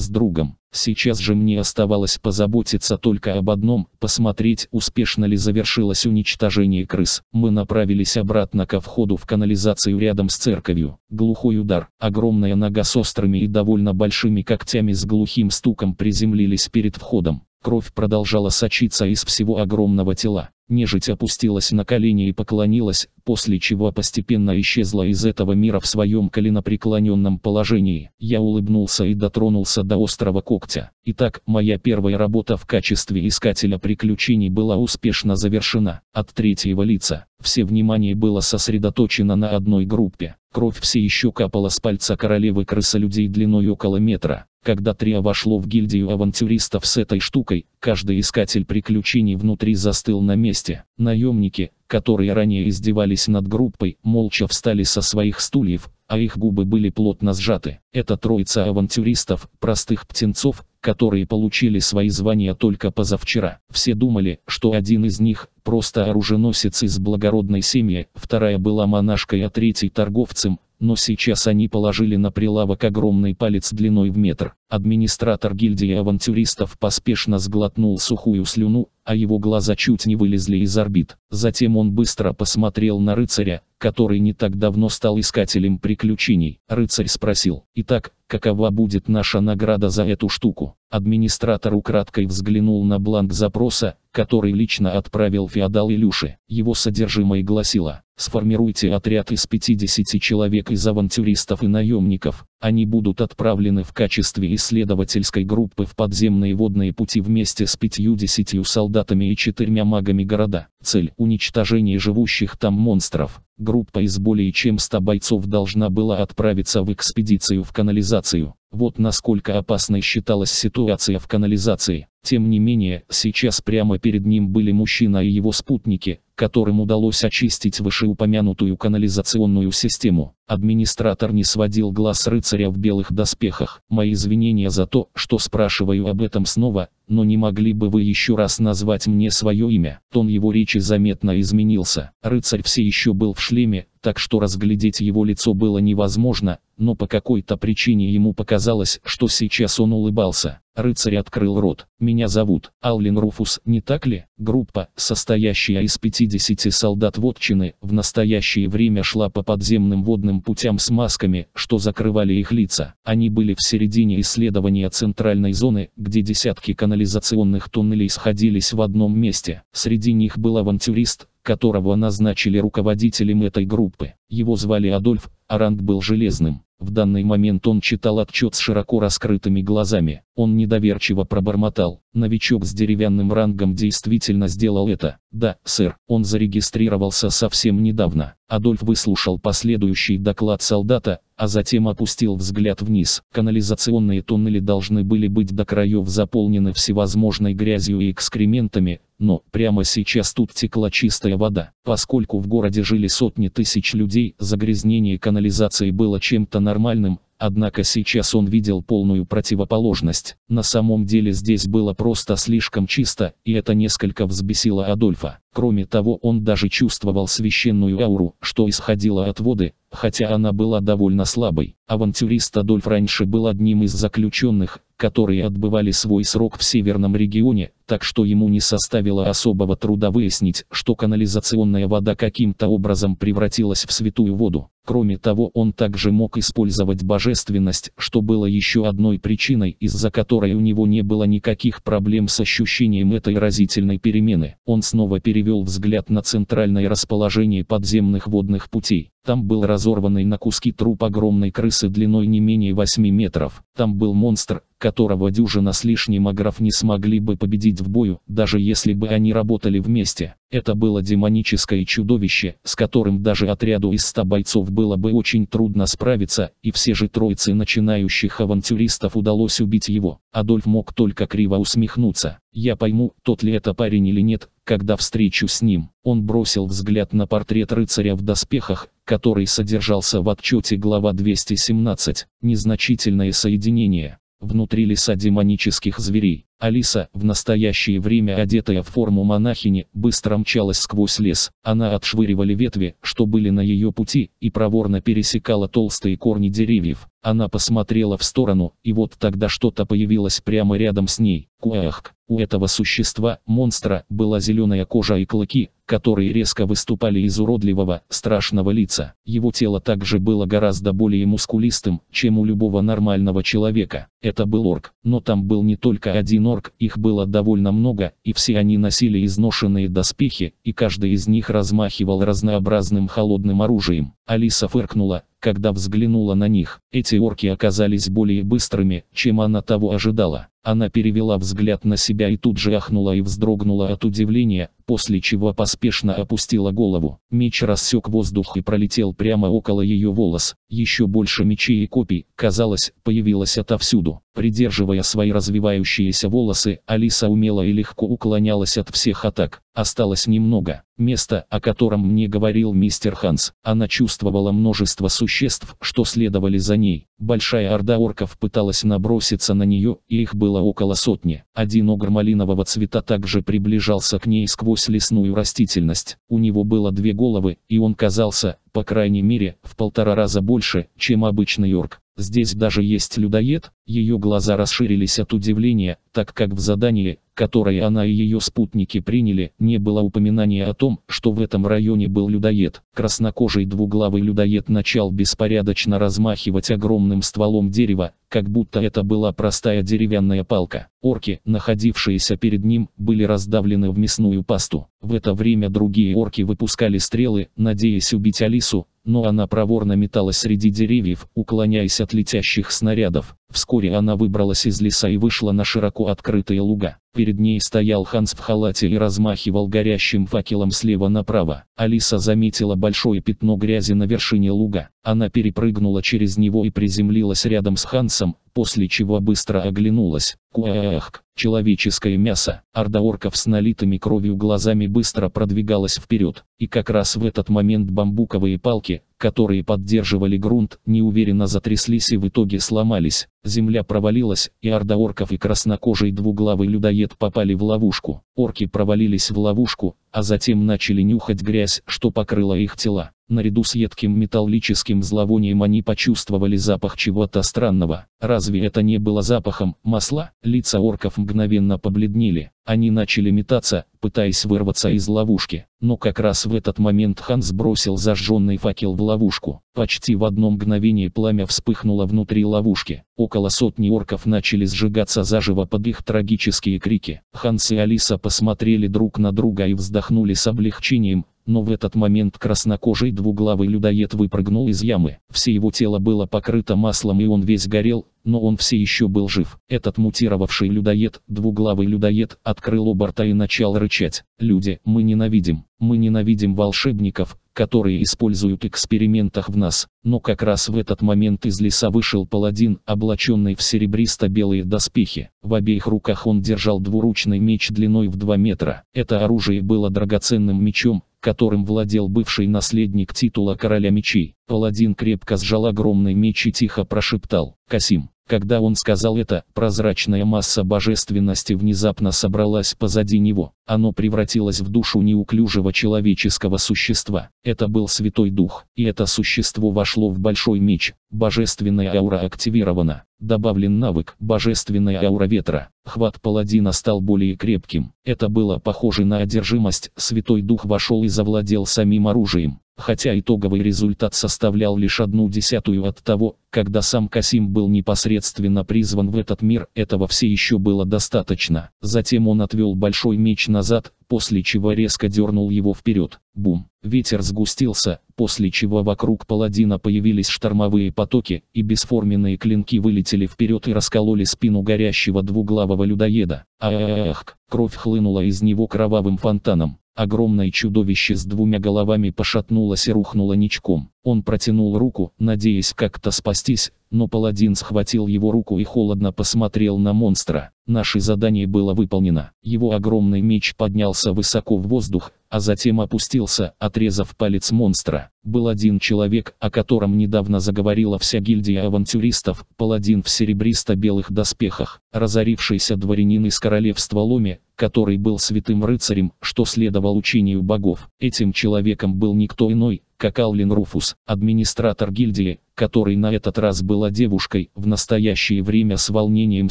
Speaker 1: с другом. Сейчас же мне оставалось позаботиться только об одном, посмотреть, успешно ли завершилось уничтожение крыс. Мы направились обратно ко входу в канализацию рядом с церковью. Глухой удар. Огромная нога с острыми и довольно большими когтями с глухим стуком приземлились перед входом. Кровь продолжала сочиться из всего огромного тела. Нежить опустилась на колени и поклонилась, после чего постепенно исчезла из этого мира в своем коленопреклоненном положении. Я улыбнулся и дотронулся до острого когтя. Итак, моя первая работа в качестве искателя приключений была успешно завершена. От третьего лица все внимание было сосредоточено на одной группе. Кровь все еще капала с пальца королевы крысолюдей длиной около метра. Когда Трио вошло в гильдию авантюристов с этой штукой, каждый искатель приключений внутри застыл на месте. Наемники, которые ранее издевались над группой, молча встали со своих стульев, а их губы были плотно сжаты. Это троица авантюристов, простых птенцов, которые получили свои звания только позавчера. Все думали, что один из них – просто оруженосец из благородной семьи, вторая была монашкой, а третий – торговцем, но сейчас они положили на прилавок огромный палец длиной в метр. Администратор гильдии авантюристов поспешно сглотнул сухую слюну, а его глаза чуть не вылезли из орбит. Затем он быстро посмотрел на рыцаря, который не так давно стал искателем приключений. Рыцарь спросил, «Итак, какова будет наша награда за эту штуку?» Администратор украдкой взглянул на бланк запроса, который лично отправил феодал Илюши. Его содержимое гласило, Сформируйте отряд из 50 человек из авантюристов и наемников. Они будут отправлены в качестве исследовательской группы в подземные водные пути вместе с 50 солдатами и четырьмя магами города. Цель – уничтожение живущих там монстров. Группа из более чем 100 бойцов должна была отправиться в экспедицию в канализацию. Вот насколько опасной считалась ситуация в канализации. Тем не менее, сейчас прямо перед ним были мужчина и его спутники, которым удалось очистить вышеупомянутую канализационную систему. Администратор не сводил глаз рыцаря в белых доспехах. Мои извинения за то, что спрашиваю об этом снова, но не могли бы вы еще раз назвать мне свое имя? Тон его речи заметно изменился. Рыцарь все еще был в шлеме, так что разглядеть его лицо было невозможно, но по какой-то причине ему показалось, что сейчас он улыбался. Рыцарь открыл рот. «Меня зовут Аллен Руфус, не так ли?» Группа, состоящая из 50 солдат Вотчины, в настоящее время шла по подземным водным путям с масками, что закрывали их лица. Они были в середине исследования центральной зоны, где десятки канализационных туннелей сходились в одном месте. Среди них был авантюрист, которого назначили руководителем этой группы. Его звали Адольф, а ранг был железным. В данный момент он читал отчет с широко раскрытыми глазами. Он недоверчиво пробормотал. Новичок с деревянным рангом действительно сделал это. Да, сэр, он зарегистрировался совсем недавно. Адольф выслушал последующий доклад солдата, а затем опустил взгляд вниз. Канализационные туннели должны были быть до краев заполнены всевозможной грязью и экскрементами, но прямо сейчас тут текла чистая вода. Поскольку в городе жили сотни тысяч людей, людей загрязнение канализации было чем-то нормальным, однако сейчас он видел полную противоположность. На самом деле здесь было просто слишком чисто, и это несколько взбесило Адольфа. Кроме того он даже чувствовал священную ауру, что исходила от воды, хотя она была довольно слабой. Авантюрист Адольф раньше был одним из заключенных, которые отбывали свой срок в северном регионе, так что ему не составило особого труда выяснить, что канализационная вода каким-то образом превратилась в святую воду. Кроме того, он также мог использовать божественность, что было еще одной причиной, из-за которой у него не было никаких проблем с ощущением этой разительной перемены. Он снова перестал перевел взгляд на центральное расположение подземных водных путей. Там был разорванный на куски труп огромной крысы длиной не менее 8 метров. Там был монстр, которого дюжина с лишним аграф не смогли бы победить в бою, даже если бы они работали вместе. Это было демоническое чудовище, с которым даже отряду из 100 бойцов было бы очень трудно справиться, и все же троице начинающих авантюристов удалось убить его. Адольф мог только криво усмехнуться. Я пойму, тот ли это парень или нет, когда встречу с ним. Он бросил взгляд на портрет рыцаря в доспехах, который содержался в отчете глава 217. Незначительное соединение. Внутри леса демонических зверей. Алиса, в настоящее время одетая в форму монахини, быстро мчалась сквозь лес. Она отшвыривала ветви, что были на ее пути, и проворно пересекала толстые корни деревьев. Она посмотрела в сторону, и вот тогда что-то появилось прямо рядом с ней. Куахк. У этого существа, монстра, была зеленая кожа и клыки, которые резко выступали из уродливого, страшного лица. Его тело также было гораздо более мускулистым, чем у любого нормального человека. Это был орк, но там был не только один орк, их было довольно много, и все они носили изношенные доспехи, и каждый из них размахивал разнообразным холодным оружием. Алиса фыркнула, когда взглянула на них, эти орки оказались более быстрыми, чем она того ожидала. Она перевела взгляд на себя и тут же ахнула и вздрогнула от удивления, после чего поспешно опустила голову. Меч рассек воздух и пролетел прямо около ее волос. Еще больше мечей и копий, казалось, появилось отовсюду. Придерживая свои развивающиеся волосы, Алиса умело и легко уклонялась от всех атак. Осталось немного. Место, о котором мне говорил мистер Ханс. Она чувствовала множество существ, что следовали за ней. Большая орда орков пыталась наброситься на нее, и их было около сотни. Один огр малинового цвета также приближался к ней сквозь лесную растительность. У него было две головы, и он казался, по крайней мере, в полтора раза больше, чем обычный орк. Здесь даже есть людоед, ее глаза расширились от удивления, так как в задании, которое она и ее спутники приняли, не было упоминания о том, что в этом районе был людоед. Краснокожий двуглавый людоед начал беспорядочно размахивать огромным стволом дерева, как будто это была простая деревянная палка. Орки, находившиеся перед ним, были раздавлены в мясную пасту. В это время другие орки выпускали стрелы, надеясь убить Алису, но она проворно металась среди деревьев, уклоняясь от летящих снарядов. Вскоре она выбралась из леса и вышла на широко открытые луга. Перед ней стоял Ханс в халате и размахивал горящим факелом слева направо. Алиса заметила большое пятно грязи на вершине луга. Она перепрыгнула через него и приземлилась рядом с Хансом, после чего быстро оглянулась. Куаах, человеческое мясо. Орда орков с налитыми кровью глазами быстро продвигалась вперед. И как раз в этот момент бамбуковые палки, которые поддерживали грунт, неуверенно затряслись и в итоге сломались. Земля провалилась, и орда орков и краснокожий двуглавый людоед попали в ловушку. Орки провалились в ловушку, а затем начали нюхать грязь, что покрыла их тела. Наряду с едким металлическим зловонием они почувствовали запах чего-то странного. Разве это не было запахом масла? Лица орков мгновенно побледнели. Они начали метаться, пытаясь вырваться из ловушки. Но как раз в этот момент Ханс бросил зажженный факел в ловушку. Почти в одно мгновение пламя вспыхнуло внутри ловушки. Около сотни орков начали сжигаться заживо под их трагические крики. Ханс и Алиса посмотрели друг на друга и вздохнули с облегчением, но в этот момент краснокожий двуглавый людоед выпрыгнул из ямы. Все его тело было покрыто маслом и он весь горел, но он все еще был жив. Этот мутировавший людоед, двуглавый людоед, открыл оба рта и начал рычать. «Люди, мы ненавидим. Мы ненавидим волшебников, которые используют экспериментах в нас. Но как раз в этот момент из леса вышел паладин, облаченный в серебристо-белые доспехи. В обеих руках он держал двуручный меч длиной в 2 метра. Это оружие было драгоценным мечом, которым владел бывший наследник титула короля мечей. Паладин крепко сжал огромный меч и тихо прошептал «Касим». Когда он сказал это, прозрачная масса божественности внезапно собралась позади него. Оно превратилось в душу неуклюжего человеческого существа. Это был Святой Дух, и это существо вошло в Большой Меч. Божественная аура активирована. Добавлен навык «Божественная аура ветра». Хват паладина стал более крепким. Это было похоже на одержимость. Святой Дух вошел и завладел самим оружием хотя итоговый результат составлял лишь одну десятую от того, когда сам Касим был непосредственно призван в этот мир, этого все еще было достаточно. Затем он отвел большой меч назад, после чего резко дернул его вперед. Бум! Ветер сгустился, после чего вокруг паладина появились штормовые потоки, и бесформенные клинки вылетели вперед и раскололи спину горящего двуглавого людоеда. Ах! Кровь хлынула из него кровавым фонтаном. Огромное чудовище с двумя головами пошатнулось и рухнуло ничком. Он протянул руку, надеясь как-то спастись, но паладин схватил его руку и холодно посмотрел на монстра. Наше задание было выполнено. Его огромный меч поднялся высоко в воздух, а затем опустился, отрезав палец монстра. Был один человек, о котором недавно заговорила вся гильдия авантюристов, паладин в серебристо-белых доспехах, разорившийся дворянин из королевства Ломи, который был святым рыцарем, что следовал учению богов. Этим человеком был никто иной, как Аллен Руфус, администратор гильдии, который на этот раз была девушкой, в настоящее время с волнением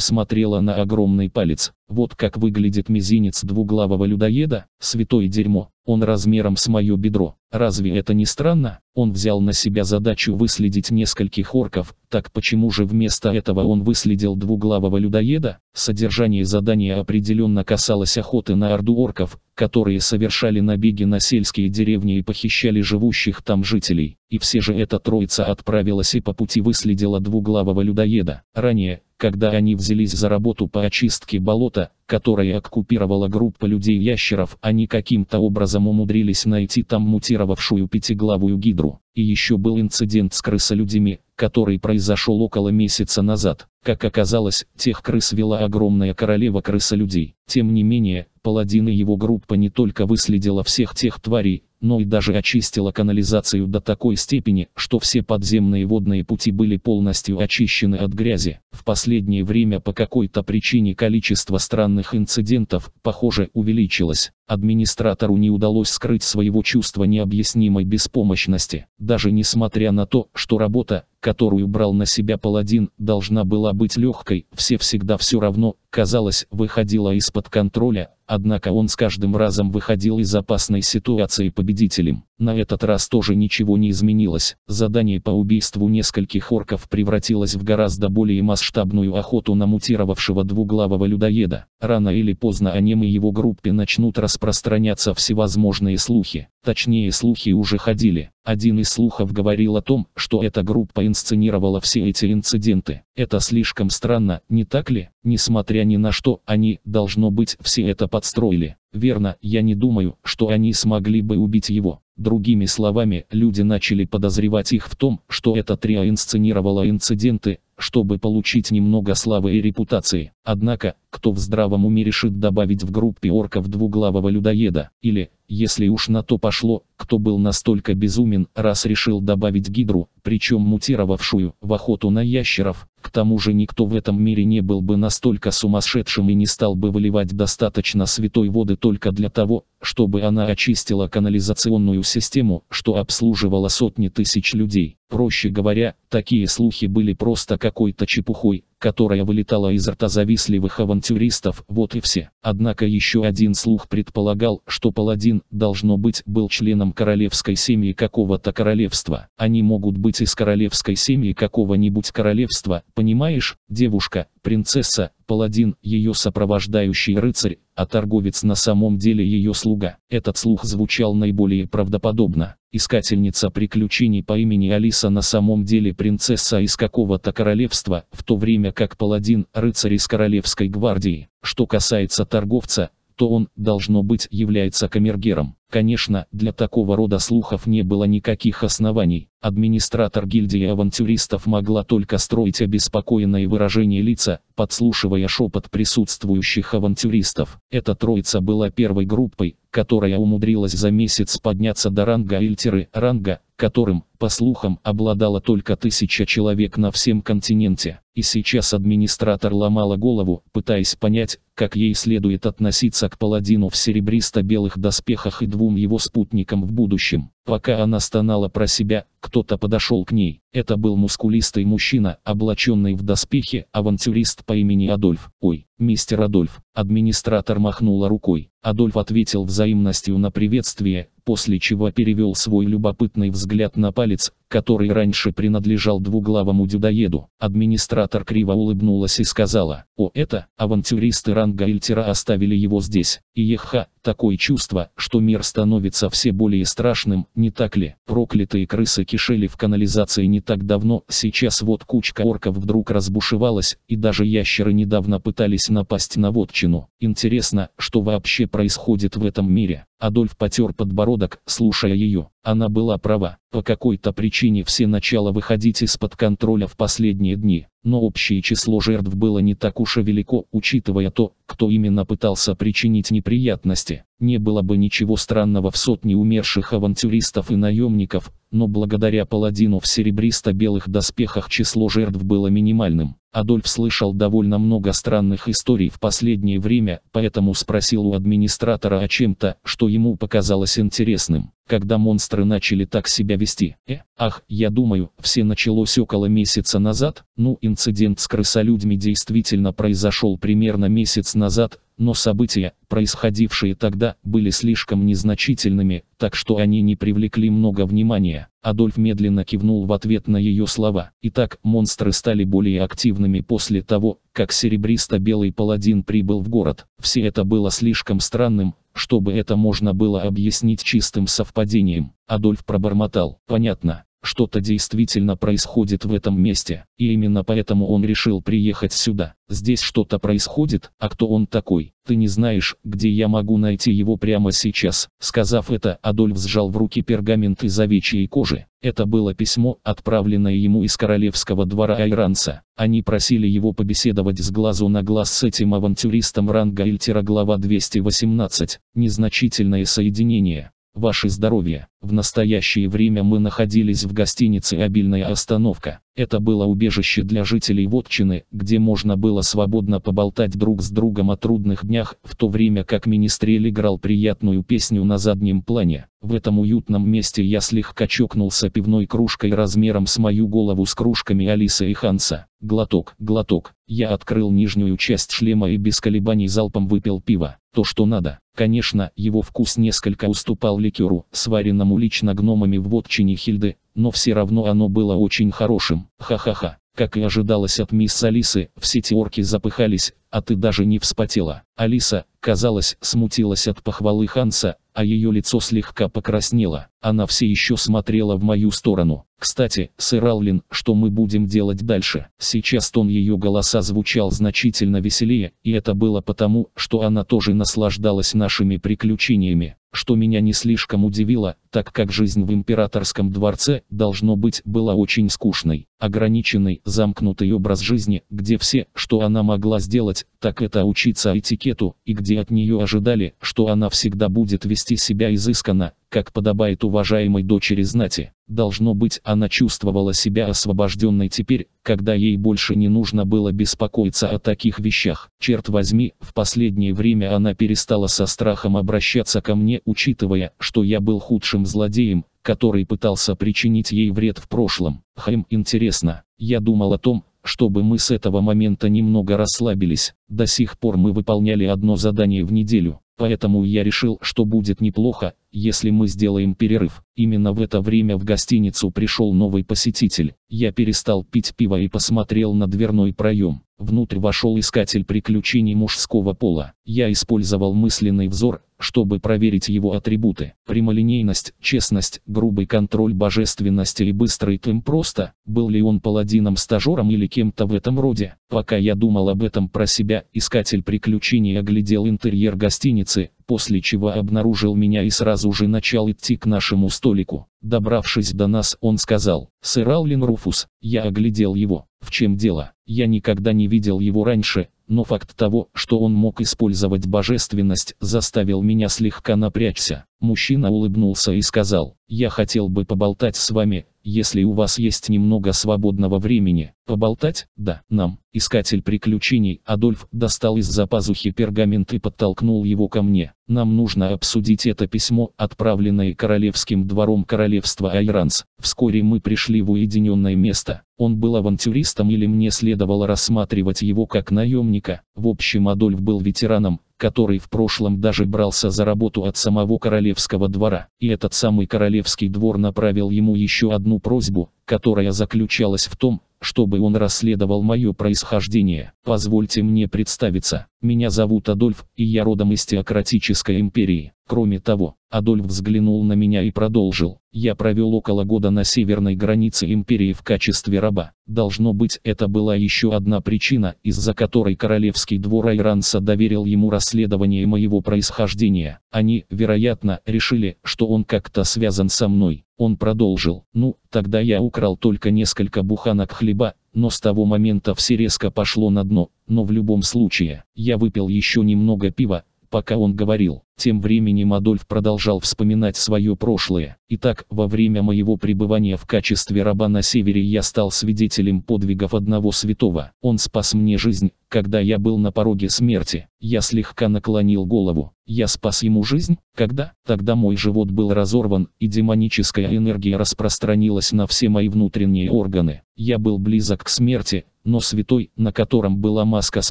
Speaker 1: смотрела на огромный палец. Вот как выглядит мизинец двуглавого людоеда, святое дерьмо, он размером с мое бедро. Разве это не странно? Он взял на себя задачу выследить нескольких орков, так почему же вместо этого он выследил двуглавого людоеда? Содержание задания определенно касалось охоты на орду орков, которые совершали набеги на сельские деревни и похищали живущих там жителей. И все же эта троица отправила направилась и по пути выследила двуглавого людоеда. Ранее, когда они взялись за работу по очистке болота, которое оккупировала группа людей-ящеров, они каким-то образом умудрились найти там мутировавшую пятиглавую гидру. И еще был инцидент с крысолюдями, который произошел около месяца назад. Как оказалось, тех крыс вела огромная королева крысолюдей. Тем не менее, паладин и его группа не только выследила всех тех тварей, но и даже очистила канализацию до такой степени, что все подземные водные пути были полностью очищены от грязи. В последнее время по какой-то причине количество странных инцидентов, похоже, увеличилось. Администратору не удалось скрыть своего чувства необъяснимой беспомощности, даже несмотря на то, что работа, которую брал на себя паладин, должна была быть легкой, все всегда все равно казалось, выходила из-под контроля, однако он с каждым разом выходил из опасной ситуации победителем. На этот раз тоже ничего не изменилось. Задание по убийству нескольких орков превратилось в гораздо более масштабную охоту на мутировавшего двуглавого людоеда. Рано или поздно о нем и его группе начнут распространяться всевозможные слухи. Точнее слухи уже ходили. Один из слухов говорил о том, что эта группа инсценировала все эти инциденты. Это слишком странно, не так ли? Несмотря ни на что, они, должно быть, все это подстроили. Верно, я не думаю, что они смогли бы убить его. Другими словами, люди начали подозревать их в том, что это трио инсценировало инциденты, чтобы получить немного славы и репутации. Однако, кто в здравом уме решит добавить в группе орков двуглавого людоеда, или, если уж на то пошло, кто был настолько безумен, раз решил добавить гидру, причем мутировавшую, в охоту на ящеров, к тому же никто в этом мире не был бы настолько сумасшедшим и не стал бы выливать достаточно святой воды только для того, чтобы она очистила канализационную систему, что обслуживала сотни тысяч людей. Проще говоря, такие слухи были просто какой-то чепухой, которая вылетала изо рта завистливых авантюристов, вот и все. Однако еще один слух предполагал, что паладин, должно быть, был членом королевской семьи какого-то королевства. Они могут быть из королевской семьи какого-нибудь королевства, понимаешь, девушка, принцесса, паладин, ее сопровождающий рыцарь, а торговец на самом деле ее слуга. Этот слух звучал наиболее правдоподобно. Искательница приключений по имени Алиса на самом деле принцесса из какого-то королевства, в то время как паладин – рыцарь из королевской гвардии. Что касается торговца, то он, должно быть, является камергером. Конечно, для такого рода слухов не было никаких оснований. Администратор гильдии авантюристов могла только строить обеспокоенное выражение лица, подслушивая шепот присутствующих авантюристов. Эта троица была первой группой, которая умудрилась за месяц подняться до ранга Эльтеры, ранга, которым, по слухам, обладала только тысяча человек на всем континенте. И сейчас администратор ломала голову, пытаясь понять, как ей следует относиться к паладину в серебристо-белых доспехах и двум его спутникам в будущем. Пока она стонала про себя, кто-то подошел к ней. Это был мускулистый мужчина, облаченный в доспехи, авантюрист по имени Адольф. «Ой, мистер Адольф», администратор махнула рукой. Адольф ответил взаимностью на приветствие, после чего перевел свой любопытный взгляд на палец, который раньше принадлежал двуглавому дюдоеду. Администратор криво улыбнулась и сказала, «О, это, авантюристы ранга Эльтера оставили его здесь. И еха, такое чувство, что мир становится все более страшным, не так ли? Проклятые крысы кишели в канализации не так давно, сейчас вот кучка орков вдруг разбушевалась, и даже ящеры недавно пытались напасть на вотчину. Интересно, что вообще происходит в этом мире? Адольф потер подбородок, слушая ее. Она была права. По какой-то причине все начало выходить из-под контроля в последние дни. Но общее число жертв было не так уж и велико, учитывая то, кто именно пытался причинить неприятности. Не было бы ничего странного в сотне умерших авантюристов и наемников, но благодаря паладину в серебристо-белых доспехах число жертв было минимальным. Адольф слышал довольно много странных историй в последнее время, поэтому спросил у администратора о чем-то, что ему показалось интересным. Когда монстры начали так себя вести, э, ах, я думаю, все началось около месяца назад, ну инцидент с крысолюдьми действительно произошел примерно месяц назад, но события, происходившие тогда, были слишком незначительными, так что они не привлекли много внимания. Адольф медленно кивнул в ответ на ее слова. Итак, монстры стали более активными после того, как серебристо-белый паладин прибыл в город. Все это было слишком странным, чтобы это можно было объяснить чистым совпадением. Адольф пробормотал. Понятно. Что-то действительно происходит в этом месте, и именно поэтому он решил приехать сюда. Здесь что-то происходит, а кто он такой? Ты не знаешь, где я могу найти его прямо сейчас. Сказав это, Адольф сжал в руки пергамент из овечьей кожи. Это было письмо, отправленное ему из королевского двора Айранса. Они просили его побеседовать с глазу на глаз с этим авантюристом ранга Эльтера глава 218. Незначительное соединение ваше здоровье. В настоящее время мы находились в гостинице «Обильная остановка». Это было убежище для жителей Вотчины, где можно было свободно поболтать друг с другом о трудных днях, в то время как Министрель играл приятную песню на заднем плане. В этом уютном месте я слегка чокнулся пивной кружкой размером с мою голову с кружками Алисы и Ханса. Глоток, глоток. Я открыл нижнюю часть шлема и без колебаний залпом выпил пиво. То, что надо. Конечно, его вкус несколько уступал ликеру, сваренному лично гномами в вотчине Хильды, но все равно оно было очень хорошим. Ха-ха-ха. Как и ожидалось от мисс Алисы, все терки запыхались, а ты даже не вспотела. Алиса, казалось, смутилась от похвалы Ханса, а ее лицо слегка покраснело. Она все еще смотрела в мою сторону. Кстати, сэр Аллен, что мы будем делать дальше? Сейчас тон ее голоса звучал значительно веселее, и это было потому, что она тоже наслаждалась нашими приключениями что меня не слишком удивило, так как жизнь в императорском дворце, должно быть, была очень скучной. Ограниченный, замкнутый образ жизни, где все, что она могла сделать, делать, так это учиться этикету, и где от нее ожидали, что она всегда будет вести себя изысканно, как подобает уважаемой дочери знати. Должно быть, она чувствовала себя освобожденной теперь, когда ей больше не нужно было беспокоиться о таких вещах. Черт возьми, в последнее время она перестала со страхом обращаться ко мне, учитывая, что я был худшим злодеем, который пытался причинить ей вред в прошлом. Хэм, интересно. Я думал о том, чтобы мы с этого момента немного расслабились. До сих пор мы выполняли одно задание в неделю, поэтому я решил, что будет неплохо, если мы сделаем перерыв, именно в это время в гостиницу пришел новый посетитель. Я перестал пить пиво и посмотрел на дверной проем. Внутрь вошел искатель приключений мужского пола. Я использовал мысленный взор, чтобы проверить его атрибуты. Прямолинейность, честность, грубый контроль божественности и быстрый темп просто. Был ли он паладином-стажером или кем-то в этом роде? Пока я думал об этом про себя, искатель приключений оглядел интерьер гостиницы, после чего обнаружил меня и сразу же начал идти к нашему столику. Добравшись до нас, он сказал, «Сэр Аллен Руфус, я оглядел его. В чем дело? Я никогда не видел его раньше, но факт того, что он мог использовать божественность, заставил меня слегка напрячься. Мужчина улыбнулся и сказал, «Я хотел бы поболтать с вами, если у вас есть немного свободного времени, поболтать, да, нам». Искатель приключений Адольф достал из-за пазухи пергамент и подтолкнул его ко мне. «Нам нужно обсудить это письмо, отправленное Королевским двором Королевства Айранс. Вскоре мы пришли в уединенное место. Он был авантюристом или мне следовало рассматривать его как наемника. В общем, Адольф был ветераном, который в прошлом даже брался за работу от самого королевского двора. И этот самый королевский двор направил ему еще одну просьбу, которая заключалась в том, чтобы он расследовал мое происхождение. Позвольте мне представиться. Меня зовут Адольф, и я родом из Теократической империи. Кроме того, Адольф взглянул на меня и продолжил. Я провел около года на северной границе империи в качестве раба. Должно быть, это была еще одна причина, из-за которой королевский двор Айранса доверил ему расследование моего происхождения. Они, вероятно, решили, что он как-то связан со мной. Он продолжил. Ну, тогда я украл только несколько буханок хлеба, но с того момента все резко пошло на дно. Но в любом случае, я выпил еще немного пива, пока он говорил. Тем временем Адольф продолжал вспоминать свое прошлое. Итак, во время моего пребывания в качестве раба на севере я стал свидетелем подвигов одного святого. Он спас мне жизнь, когда я был на пороге смерти. Я слегка наклонил голову. Я спас ему жизнь? Когда? Тогда мой живот был разорван, и демоническая энергия распространилась на все мои внутренние органы. Я был близок к смерти, но святой, на котором была маска с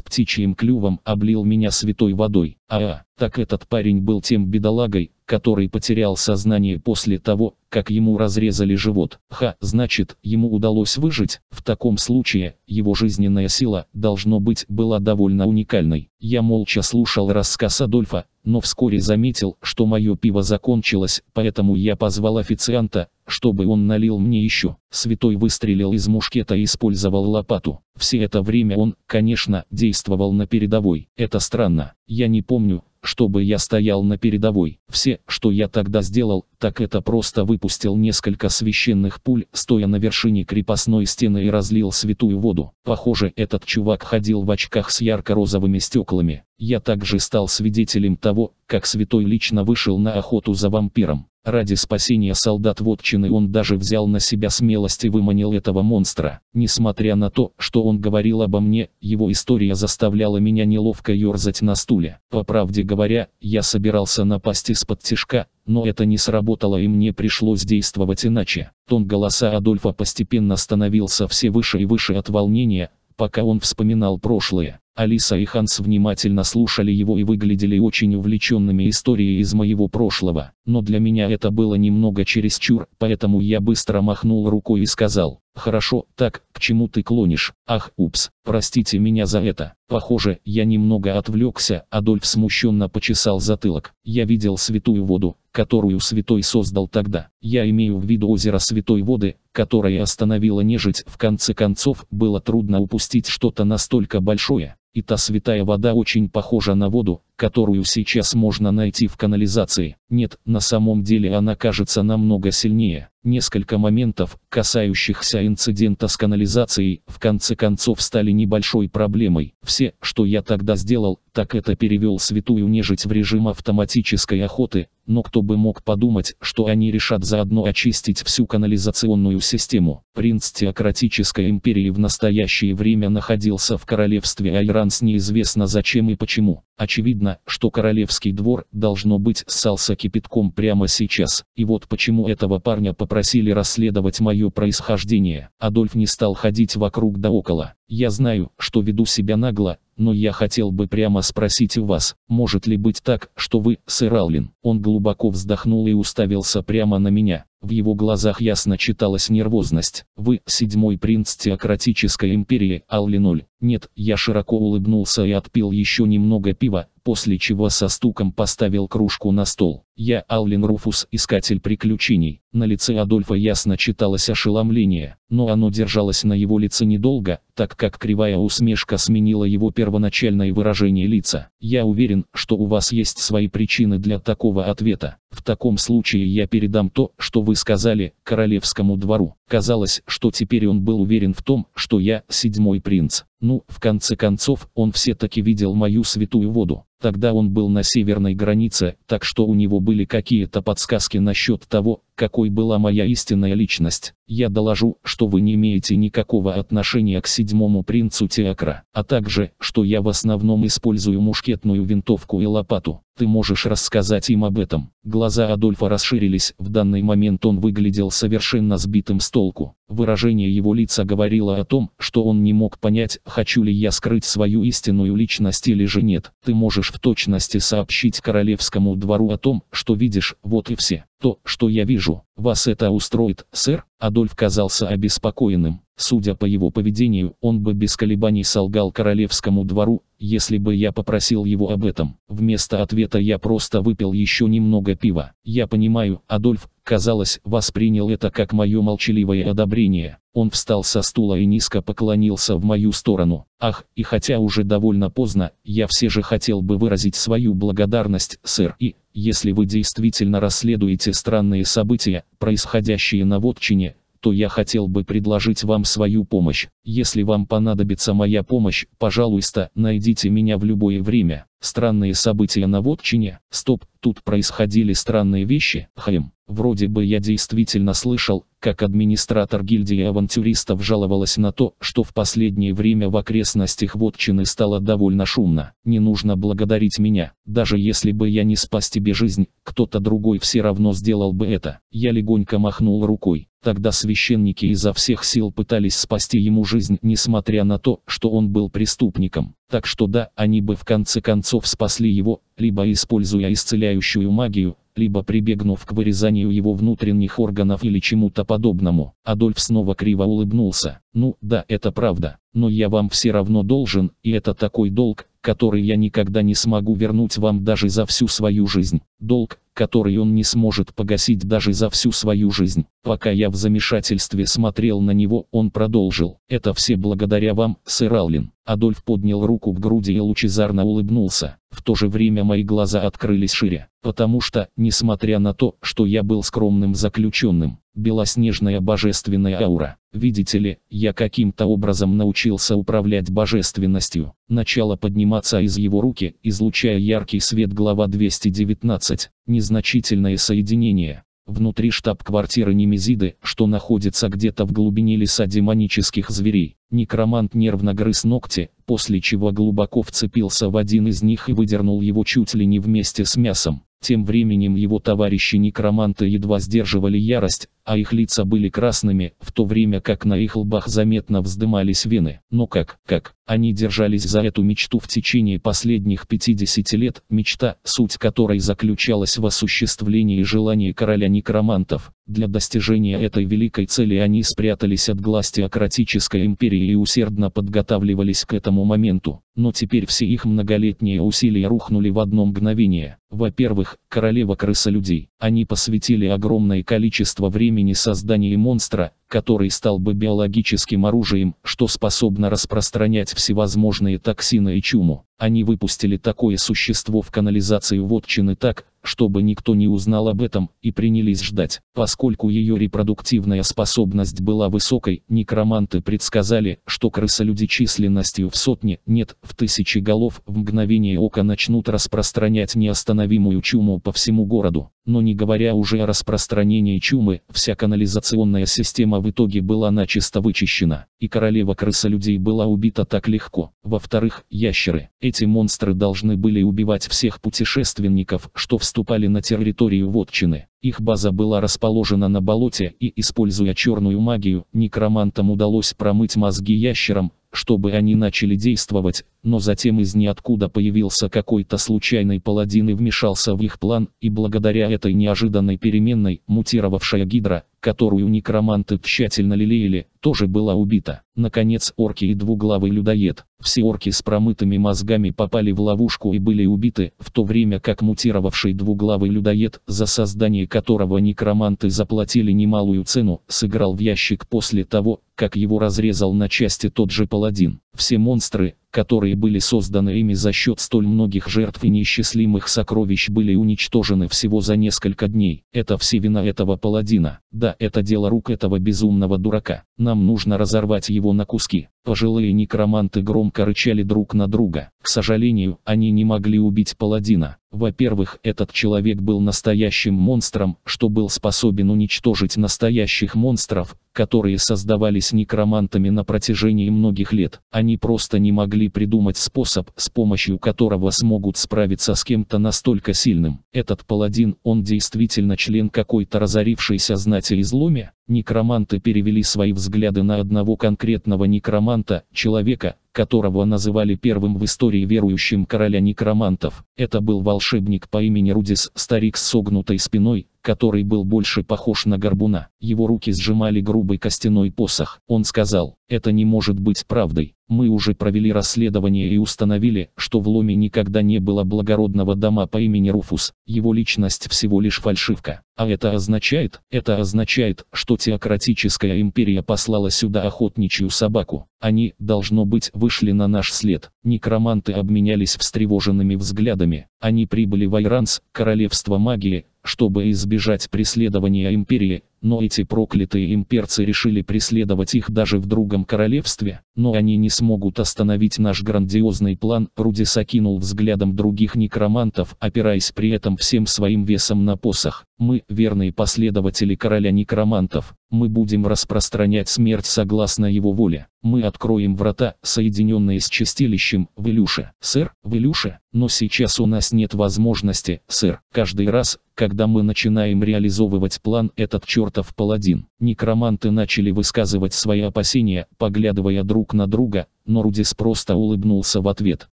Speaker 1: птичьим клювом, облил меня святой водой. Аа. А. Так этот парень был тем бедолагой, который потерял сознание после того, как ему разрезали живот. Ха, значит, ему удалось выжить. В таком случае, его жизненная сила, должно быть, была довольно уникальной. Я молча слушал рассказ Адольфа, но вскоре заметил, что мое пиво закончилось, поэтому я позвал официанта, чтобы он налил мне еще. Святой выстрелил из мушкета и использовал лопату. Все это время он, конечно, действовал на передовой. Это странно. Я не помню, чтобы я стоял на передовой. Все, что я тогда сделал, так это просто выпустил несколько священных пуль, стоя на вершине крепостной стены и разлил святую воду. Похоже, этот чувак ходил в очках с ярко-розовыми стеклами. Я также стал свидетелем того, как святой лично вышел на охоту за вампиром. Ради спасения солдат Вотчины он даже взял на себя смелость и выманил этого монстра. Несмотря на то, что он говорил обо мне, его история заставляла меня неловко ерзать на стуле. По правде говоря, я собирался напасть из-под тишка, но это не сработало и мне пришлось действовать иначе. Тон голоса Адольфа постепенно становился все выше и выше от волнения, пока он вспоминал прошлое. Алиса и Ханс внимательно слушали его и выглядели очень увлеченными историей из моего прошлого, но для меня это было немного чересчур, поэтому я быстро махнул рукой и сказал, «Хорошо, так, к чему ты клонишь? Ах, упс, простите меня за это». Похоже, я немного отвлекся, Адольф смущенно почесал затылок. Я видел святую воду, которую святой создал тогда. Я имею в виду озеро святой воды, которое остановило нежить. В конце концов, было трудно упустить что-то настолько большое и та святая вода очень похожа на воду, которую сейчас можно найти в канализации. Нет, на самом деле она кажется намного сильнее. Несколько моментов, касающихся инцидента с канализацией, в конце концов стали небольшой проблемой. Все, что я тогда сделал, так это перевел святую нежить в режим автоматической охоты, но кто бы мог подумать, что они решат заодно очистить всю канализационную систему. Принц теократической империи в настоящее время находился в королевстве Айран с неизвестно зачем и почему. Очевидно, что королевский двор, должно быть, ссался кипятком прямо сейчас, и вот почему этого парня попросили расследовать мое происхождение. Адольф не стал ходить вокруг да около. Я знаю, что веду себя нагло, но я хотел бы прямо спросить у вас, может ли быть так, что вы, сэр Аллен? Он глубоко вздохнул и уставился прямо на меня. В его глазах ясно читалась нервозность. «Вы – седьмой принц теократической империи, Алли Ноль». «Нет», я широко улыбнулся и отпил еще немного пива, после чего со стуком поставил кружку на стол. Я Аллен Руфус, искатель приключений. На лице Адольфа ясно читалось ошеломление, но оно держалось на его лице недолго, так как кривая усмешка сменила его первоначальное выражение лица. Я уверен, что у вас есть свои причины для такого ответа. В таком случае я передам то, что вы сказали, королевскому двору. Казалось, что теперь он был уверен в том, что я седьмой принц. Ну, в конце концов, он все-таки видел мою святую воду. Тогда он был на северной границе, так что у него были какие-то подсказки насчет того, какой была моя истинная личность, я доложу, что вы не имеете никакого отношения к седьмому принцу Теакра, а также, что я в основном использую мушкетную винтовку и лопату. Ты можешь рассказать им об этом. Глаза Адольфа расширились, в данный момент он выглядел совершенно сбитым с толку. Выражение его лица говорило о том, что он не мог понять, хочу ли я скрыть свою истинную личность или же нет. Ты можешь в точности сообщить королевскому двору о том, что видишь, вот и все. То, что я вижу, вижу, вас это устроит, сэр?» Адольф казался обеспокоенным. Судя по его поведению, он бы без колебаний солгал королевскому двору, если бы я попросил его об этом. Вместо ответа я просто выпил еще немного пива. Я понимаю, Адольф, казалось, воспринял это как мое молчаливое одобрение. Он встал со стула и низко поклонился в мою сторону. Ах, и хотя уже довольно поздно, я все же хотел бы выразить свою благодарность, сэр, и, если вы действительно расследуете странные события, происходящие на Вотчине, то я хотел бы предложить вам свою помощь. Если вам понадобится моя помощь, пожалуйста, найдите меня в любое время. Странные события на вотчине. Стоп, тут происходили странные вещи. Хм, вроде бы я действительно слышал, как администратор гильдии авантюристов жаловалась на то, что в последнее время в окрестностях вотчины стало довольно шумно. Не нужно благодарить меня. Даже если бы я не спас тебе жизнь, кто-то другой все равно сделал бы это. Я легонько махнул рукой. Тогда священники изо всех сил пытались спасти ему жизнь, несмотря на то, что он был преступником. Так что да, они бы в конце концов спасли его, либо используя исцеляющую магию, либо прибегнув к вырезанию его внутренних органов или чему-то подобному. Адольф снова криво улыбнулся. Ну, да, это правда. Но я вам все равно должен, и это такой долг, который я никогда не смогу вернуть вам даже за всю свою жизнь. Долг, который он не сможет погасить даже за всю свою жизнь. Пока я в замешательстве смотрел на него, он продолжил. Это все благодаря вам, сэр Аллен. Адольф поднял руку к груди и лучезарно улыбнулся. В то же время мои глаза открылись шире, потому что, несмотря на то, что я был скромным заключенным, белоснежная божественная аура. Видите ли, я каким-то образом научился управлять божественностью. Начало подниматься из его руки, излучая яркий свет глава 219. Незначительное соединение. Внутри штаб-квартиры Немезиды, что находится где-то в глубине леса демонических зверей, некромант нервно грыз ногти, после чего глубоко вцепился в один из них и выдернул его чуть ли не вместе с мясом. Тем временем его товарищи-некроманты едва сдерживали ярость, а их лица были красными, в то время как на их лбах заметно вздымались вены. Но как, как, они держались за эту мечту в течение последних 50 лет, мечта, суть которой заключалась в осуществлении желания короля некромантов. Для достижения этой великой цели они спрятались от глаз теократической империи и усердно подготавливались к этому моменту. Но теперь все их многолетние усилия рухнули в одно мгновение. Во-первых, королева крысолюдей, они посвятили огромное количество времени созданию монстра, который стал бы биологическим оружием, что способно распространять всевозможные токсины и чуму. Они выпустили такое существо в канализацию вотчины так, чтобы никто не узнал об этом, и принялись ждать. Поскольку ее репродуктивная способность была высокой, некроманты предсказали, что крысолюди численностью в сотни, нет, в тысячи голов в мгновение ока начнут распространять неостановимую чуму по всему городу. Но не говоря уже о распространении чумы, вся канализационная система в итоге была начисто вычищена, и королева крысолюдей была убита так легко. Во-вторых, ящеры. Эти монстры должны были убивать всех путешественников, что вступили вступали на территорию Вотчины. Их база была расположена на болоте и, используя черную магию, некромантам удалось промыть мозги ящерам, чтобы они начали действовать, но затем из ниоткуда появился какой-то случайный паладин и вмешался в их план, и благодаря этой неожиданной переменной, мутировавшая гидра, которую некроманты тщательно лелеяли, тоже была убита. Наконец орки и двуглавый людоед. Все орки с промытыми мозгами попали в ловушку и были убиты, в то время как мутировавший двуглавый людоед, за создание которого некроманты заплатили немалую цену, сыграл в ящик после того, как его разрезал на части тот же паладин. Все монстры, которые были созданы ими за счет столь многих жертв и неисчислимых сокровищ были уничтожены всего за несколько дней. Это все вина этого паладина. Да, это дело рук этого безумного дурака. Нам нужно разорвать его на куски. Пожилые некроманты громко рычали друг на друга. К сожалению, они не могли убить паладина. Во-первых, этот человек был настоящим монстром, что был способен уничтожить настоящих монстров, которые создавались некромантами на протяжении многих лет. Они просто не могли придумать способ, с помощью которого смогут справиться с кем-то настолько сильным. Этот паладин, он действительно член какой-то разорившейся знати изломе? Некроманты перевели свои взгляды на одного конкретного некроманта, некроманта, человека, которого называли первым в истории верующим короля некромантов. Это был волшебник по имени Рудис, старик с согнутой спиной, который был больше похож на горбуна. Его руки сжимали грубый костяной посох. Он сказал, это не может быть правдой. Мы уже провели расследование и установили, что в Ломе никогда не было благородного дома по имени Руфус. Его личность всего лишь фальшивка. А это означает? Это означает, что теократическая империя послала сюда охотничью собаку. Они, должно быть, вышли на наш след. Некроманты обменялись встревоженными взглядами. Они прибыли в Айранс, королевство магии, чтобы избежать преследования империи, но эти проклятые имперцы решили преследовать их даже в другом королевстве, но они не смогут остановить наш грандиозный план. Руди сокинул взглядом других некромантов, опираясь при этом всем своим весом на посох. Мы, верные последователи короля некромантов, мы будем распространять смерть согласно его воле. Мы откроем врата, соединенные с чистилищем, в Илюше. Сэр, в Илюше, но сейчас у нас нет возможности, сэр. Каждый раз, когда мы начинаем реализовывать план, этот чертов паладин. Некроманты начали высказывать свои опасения, поглядывая друг друг на друга, но Рудис просто улыбнулся в ответ.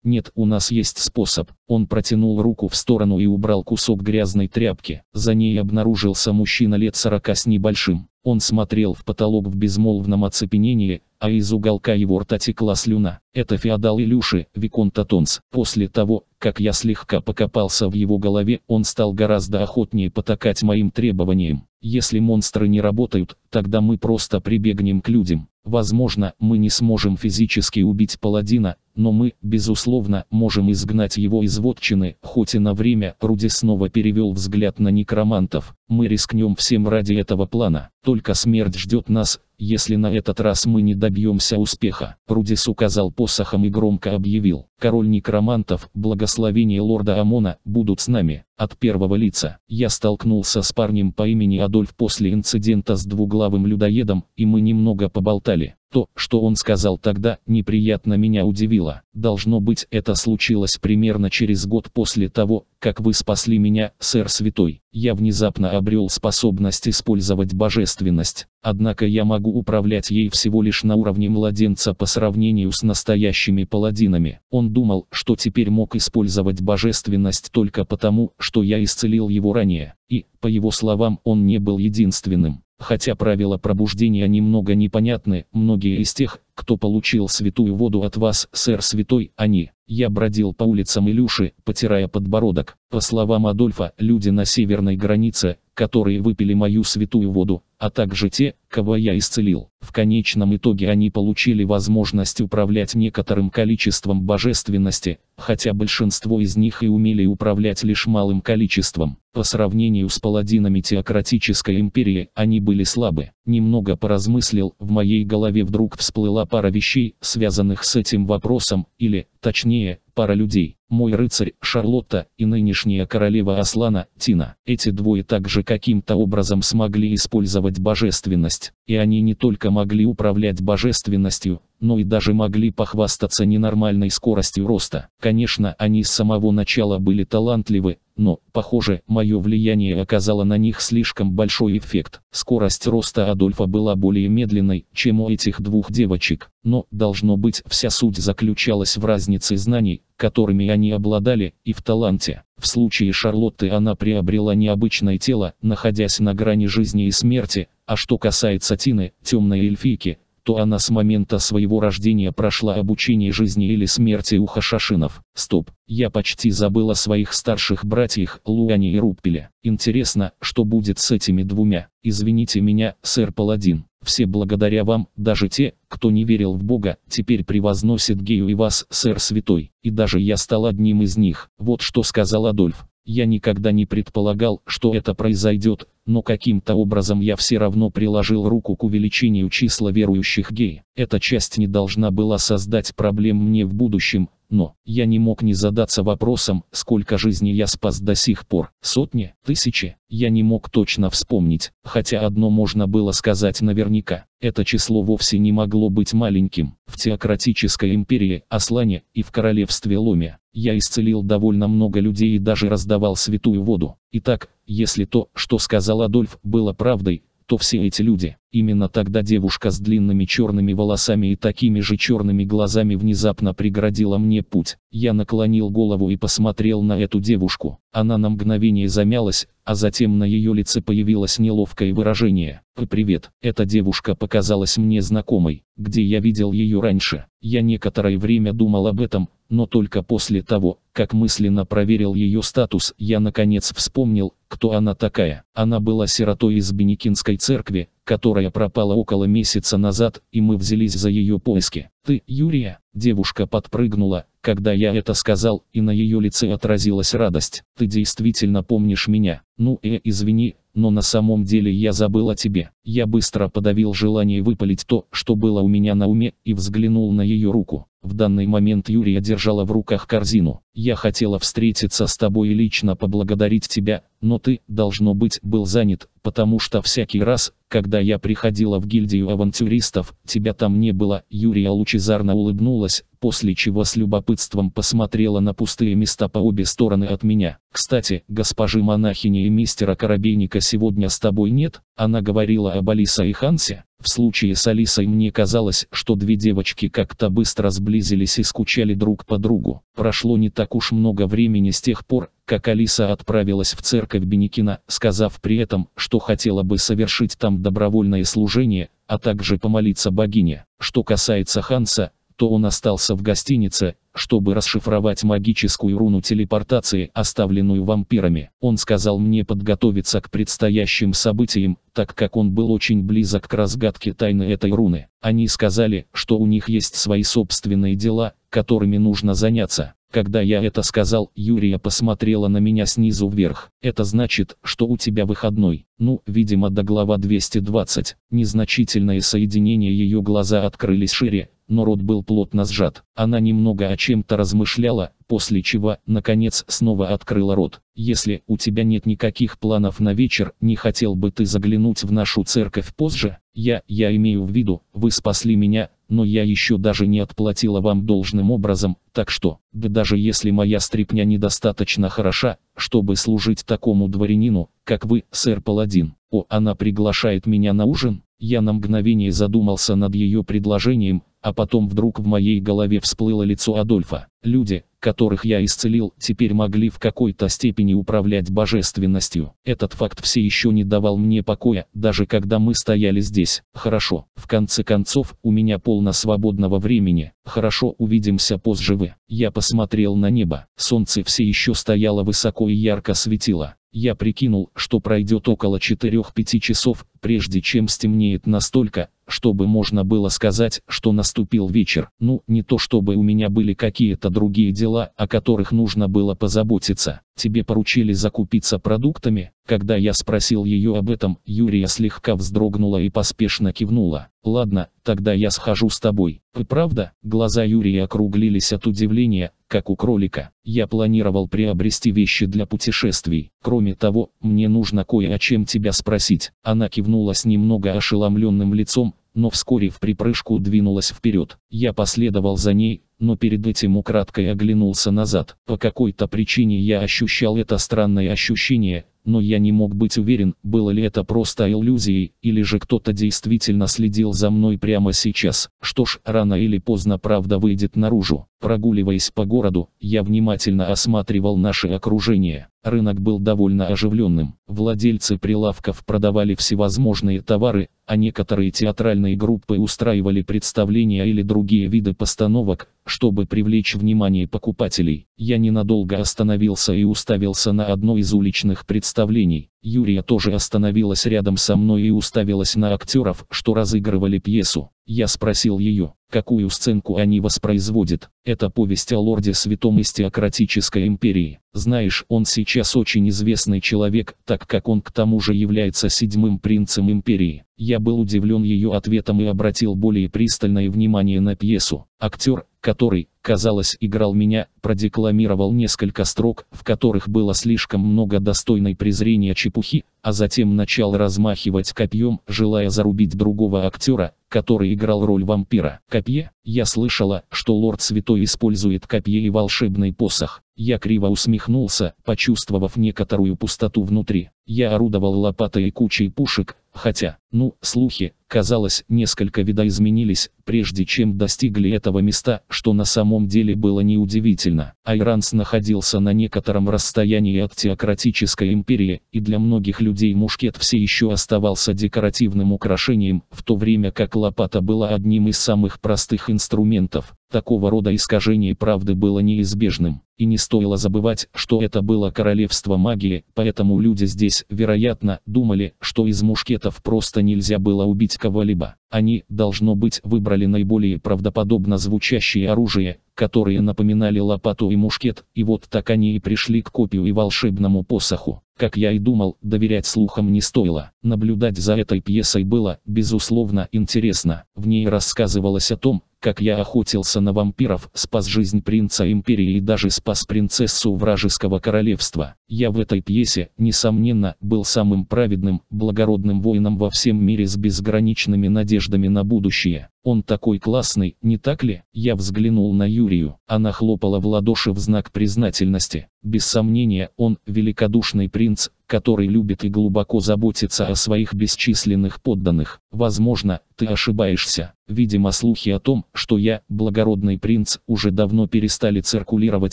Speaker 1: «Нет, у нас есть способ». Он протянул руку в сторону и убрал кусок грязной тряпки. За ней обнаружился мужчина лет сорока с небольшим. Он смотрел в потолок в безмолвном оцепенении, а из уголка его рта текла слюна. Это феодал Илюши, Викон Татонс. После того, как я слегка покопался в его голове, он стал гораздо охотнее потакать моим требованиям. Если монстры не работают, тогда мы просто прибегнем к людям. Возможно, мы не сможем физически убить паладина, но мы, безусловно, можем изгнать его из вотчины, хоть и на время, Руди снова перевел взгляд на некромантов, мы рискнем всем ради этого плана, только смерть ждет нас, если на этот раз мы не добьемся успеха. Рудис указал посохом и громко объявил, король некромантов, благословение лорда Амона, будут с нами. От первого лица, я столкнулся с парнем по имени Адольф после инцидента с двуглавым людоедом, и мы немного поболтали. То, что он сказал тогда, неприятно меня удивило. Должно быть, это случилось примерно через год после того, как вы спасли меня, сэр святой. Я внезапно обрел способность использовать божественность. Однако я могу управлять ей всего лишь на уровне младенца по сравнению с настоящими паладинами. Он думал, что теперь мог использовать божественность только потому, что я исцелил его ранее. И, по его словам, он не был единственным. Хотя правила пробуждения немного непонятны, многие из тех, кто получил святую воду от вас, сэр святой, они я бродил по улицам Илюши, потирая подбородок. По словам Адольфа, люди на северной границе, которые выпили мою святую воду, а также те, кого я исцелил. В конечном итоге они получили возможность управлять некоторым количеством божественности, хотя большинство из них и умели управлять лишь малым количеством. По сравнению с паладинами теократической империи, они были слабы. Немного поразмыслил, в моей голове вдруг всплыла пара вещей, связанных с этим вопросом, или, Точнее, пара людей, мой рыцарь Шарлотта и нынешняя королева Аслана Тина. Эти двое также каким-то образом смогли использовать божественность, и они не только могли управлять божественностью, но и даже могли похвастаться ненормальной скоростью роста. Конечно, они с самого начала были талантливы, но, похоже, мое влияние оказало на них слишком большой эффект. Скорость роста Адольфа была более медленной, чем у этих двух девочек, но, должно быть, вся суть заключалась в разнице знаний, которыми они обладали, и в таланте. В случае Шарлотты она приобрела необычное тело, находясь на грани жизни и смерти, а что касается Тины, темной эльфийки, то она с момента своего рождения прошла обучение жизни или смерти у хашашинов. Стоп, я почти забыл о своих старших братьях Луане и Руппеле. Интересно, что будет с этими двумя. Извините меня, сэр Паладин. Все благодаря вам, даже те, кто не верил в Бога, теперь превозносят Гею и вас, сэр Святой. И даже я стал одним из них. Вот что сказал Адольф. Я никогда не предполагал, что это произойдет, но каким-то образом я все равно приложил руку к увеличению числа верующих гей. Эта часть не должна была создать проблем мне в будущем, но я не мог не задаться вопросом, сколько жизней я спас до сих пор. Сотни, тысячи, я не мог точно вспомнить, хотя одно можно было сказать наверняка. Это число вовсе не могло быть маленьким. В теократической империи Аслане и в королевстве Ломе я исцелил довольно много людей и даже раздавал святую воду. Итак, если то, что сказал Адольф, было правдой, то все эти люди. Именно тогда девушка с длинными черными волосами и такими же черными глазами внезапно преградила мне путь. Я наклонил голову и посмотрел на эту девушку. Она на мгновение замялась, а затем на ее лице появилось неловкое выражение. «Э, «Привет». Эта девушка показалась мне знакомой, где я видел ее раньше. Я некоторое время думал об этом, но только после того, как мысленно проверил ее статус, я наконец вспомнил, кто она такая? Она была сиротой из Беникинской церкви, которая пропала около месяца назад, и мы взялись за ее поиски. Ты, Юрия? Девушка подпрыгнула, когда я это сказал, и на ее лице отразилась радость. Ты действительно помнишь меня? Ну э, извини, но на самом деле я забыл о тебе. Я быстро подавил желание выпалить то, что было у меня на уме, и взглянул на ее руку. В данный момент Юрия держала в руках корзину. Я хотела встретиться с тобой и лично поблагодарить тебя, но ты, должно быть, был занят, потому что всякий раз, когда я приходила в гильдию авантюристов, тебя там не было. Юрия лучезарно улыбнулась, после чего с любопытством посмотрела на пустые места по обе стороны от меня. Кстати, госпожи монахини и мистера Коробейника сегодня с тобой нет, она говорила об Алиса и Хансе. В случае с Алисой мне казалось, что две девочки как-то быстро сблизились и скучали друг по другу. Прошло не так уж много времени с тех пор, как Алиса отправилась в церковь Беникина, сказав при этом, что хотела бы совершить там добровольное служение, а также помолиться богине. Что касается Ханса, что он остался в гостинице, чтобы расшифровать магическую руну телепортации, оставленную вампирами. Он сказал мне подготовиться к предстоящим событиям, так как он был очень близок к разгадке тайны этой руны. Они сказали, что у них есть свои собственные дела, которыми нужно заняться. Когда я это сказал, Юрия посмотрела на меня снизу вверх. Это значит, что у тебя выходной. Ну, видимо, до глава 220. Незначительное соединение ее глаза открылись шире, но рот был плотно сжат. Она немного о чем-то размышляла, после чего, наконец, снова открыла рот. «Если у тебя нет никаких планов на вечер, не хотел бы ты заглянуть в нашу церковь позже? Я, я имею в виду, вы спасли меня, но я еще даже не отплатила вам должным образом, так что, да даже если моя стрипня недостаточно хороша, чтобы служить такому дворянину, как вы, сэр Паладин. О, она приглашает меня на ужин? Я на мгновение задумался над ее предложением, а потом вдруг в моей голове всплыло лицо Адольфа. Люди, которых я исцелил, теперь могли в какой-то степени управлять божественностью. Этот факт все еще не давал мне покоя, даже когда мы стояли здесь. Хорошо, в конце концов, у меня полно свободного времени. Хорошо, увидимся позже вы. Я посмотрел на небо. Солнце все еще стояло высоко и ярко светило. Я прикинул, что пройдет около 4-5 часов, прежде чем стемнеет настолько, чтобы можно было сказать, что наступил вечер. Ну, не то чтобы у меня были какие-то другие дела, о которых нужно было позаботиться. Тебе поручили закупиться продуктами? Когда я спросил ее об этом, Юрия слегка вздрогнула и поспешно кивнула. Ладно, тогда я схожу с тобой. И правда, глаза Юрия округлились от удивления, как у кролика. Я планировал приобрести вещи для путешествий. Кроме того, мне нужно кое о чем тебя спросить. Она кивнула моргнула немного ошеломленным лицом, но вскоре в припрыжку двинулась вперед. Я последовал за ней, но перед этим украдкой оглянулся назад. По какой-то причине я ощущал это странное ощущение, но я не мог быть уверен, было ли это просто иллюзией, или же кто-то действительно следил за мной прямо сейчас. Что ж, рано или поздно правда выйдет наружу. Прогуливаясь по городу, я внимательно осматривал наше окружение. Рынок был довольно оживленным. Владельцы прилавков продавали всевозможные товары, а некоторые театральные группы устраивали представления или другие виды постановок, чтобы привлечь внимание покупателей, я ненадолго остановился и уставился на одно из уличных представлений. Юрия тоже остановилась рядом со мной и уставилась на актеров, что разыгрывали пьесу. Я спросил ее, какую сценку они воспроизводят. Это повесть о лорде святом истеократической империи. Знаешь, он сейчас очень известный человек, так как он к тому же является седьмым принцем империи. Я был удивлен ее ответом и обратил более пристальное внимание на пьесу. Актер, который, казалось, играл меня, продекламировал несколько строк, в которых было слишком много достойной презрения чепухи, а затем начал размахивать копьем, желая зарубить другого актера, который играл роль вампира. Копье, я слышала, что лорд святой использует копье и волшебный посох. Я криво усмехнулся, почувствовав некоторую пустоту внутри. Я орудовал лопатой и кучей пушек, хотя, ну, слухи, казалось, несколько видоизменились, прежде чем достигли этого места, что на самом деле было неудивительно. Айранс находился на некотором расстоянии от теократической империи, и для многих людей мушкет все еще оставался декоративным украшением, в то время как лопата была одним из самых простых инструментов, такого рода искажение правды было неизбежным, и не стоило забывать, что это было королевство магии, поэтому люди здесь, вероятно, думали, что из мушкетов просто нельзя было убить кого-либо. Они, должно быть, выбрали наиболее правдоподобно звучащее оружие, которые напоминали лопату и мушкет, и вот так они и пришли к копию и волшебному посоху. Как я и думал, доверять слухам не стоило. Наблюдать за этой пьесой было, безусловно, интересно. В ней рассказывалось о том, как я охотился на вампиров, спас жизнь принца империи и даже спас принцессу вражеского королевства. Я в этой пьесе, несомненно, был самым праведным, благородным воином во всем мире с безграничными надеждами на будущее. Он такой классный, не так ли? Я взглянул на Юрию. Она хлопала в ладоши в знак признательности. Без сомнения, он великодушный принц, который любит и глубоко заботится о своих бесчисленных подданных. Возможно, ты ошибаешься. Видимо, слухи о том, что я, благородный принц, уже давно перестали циркулировать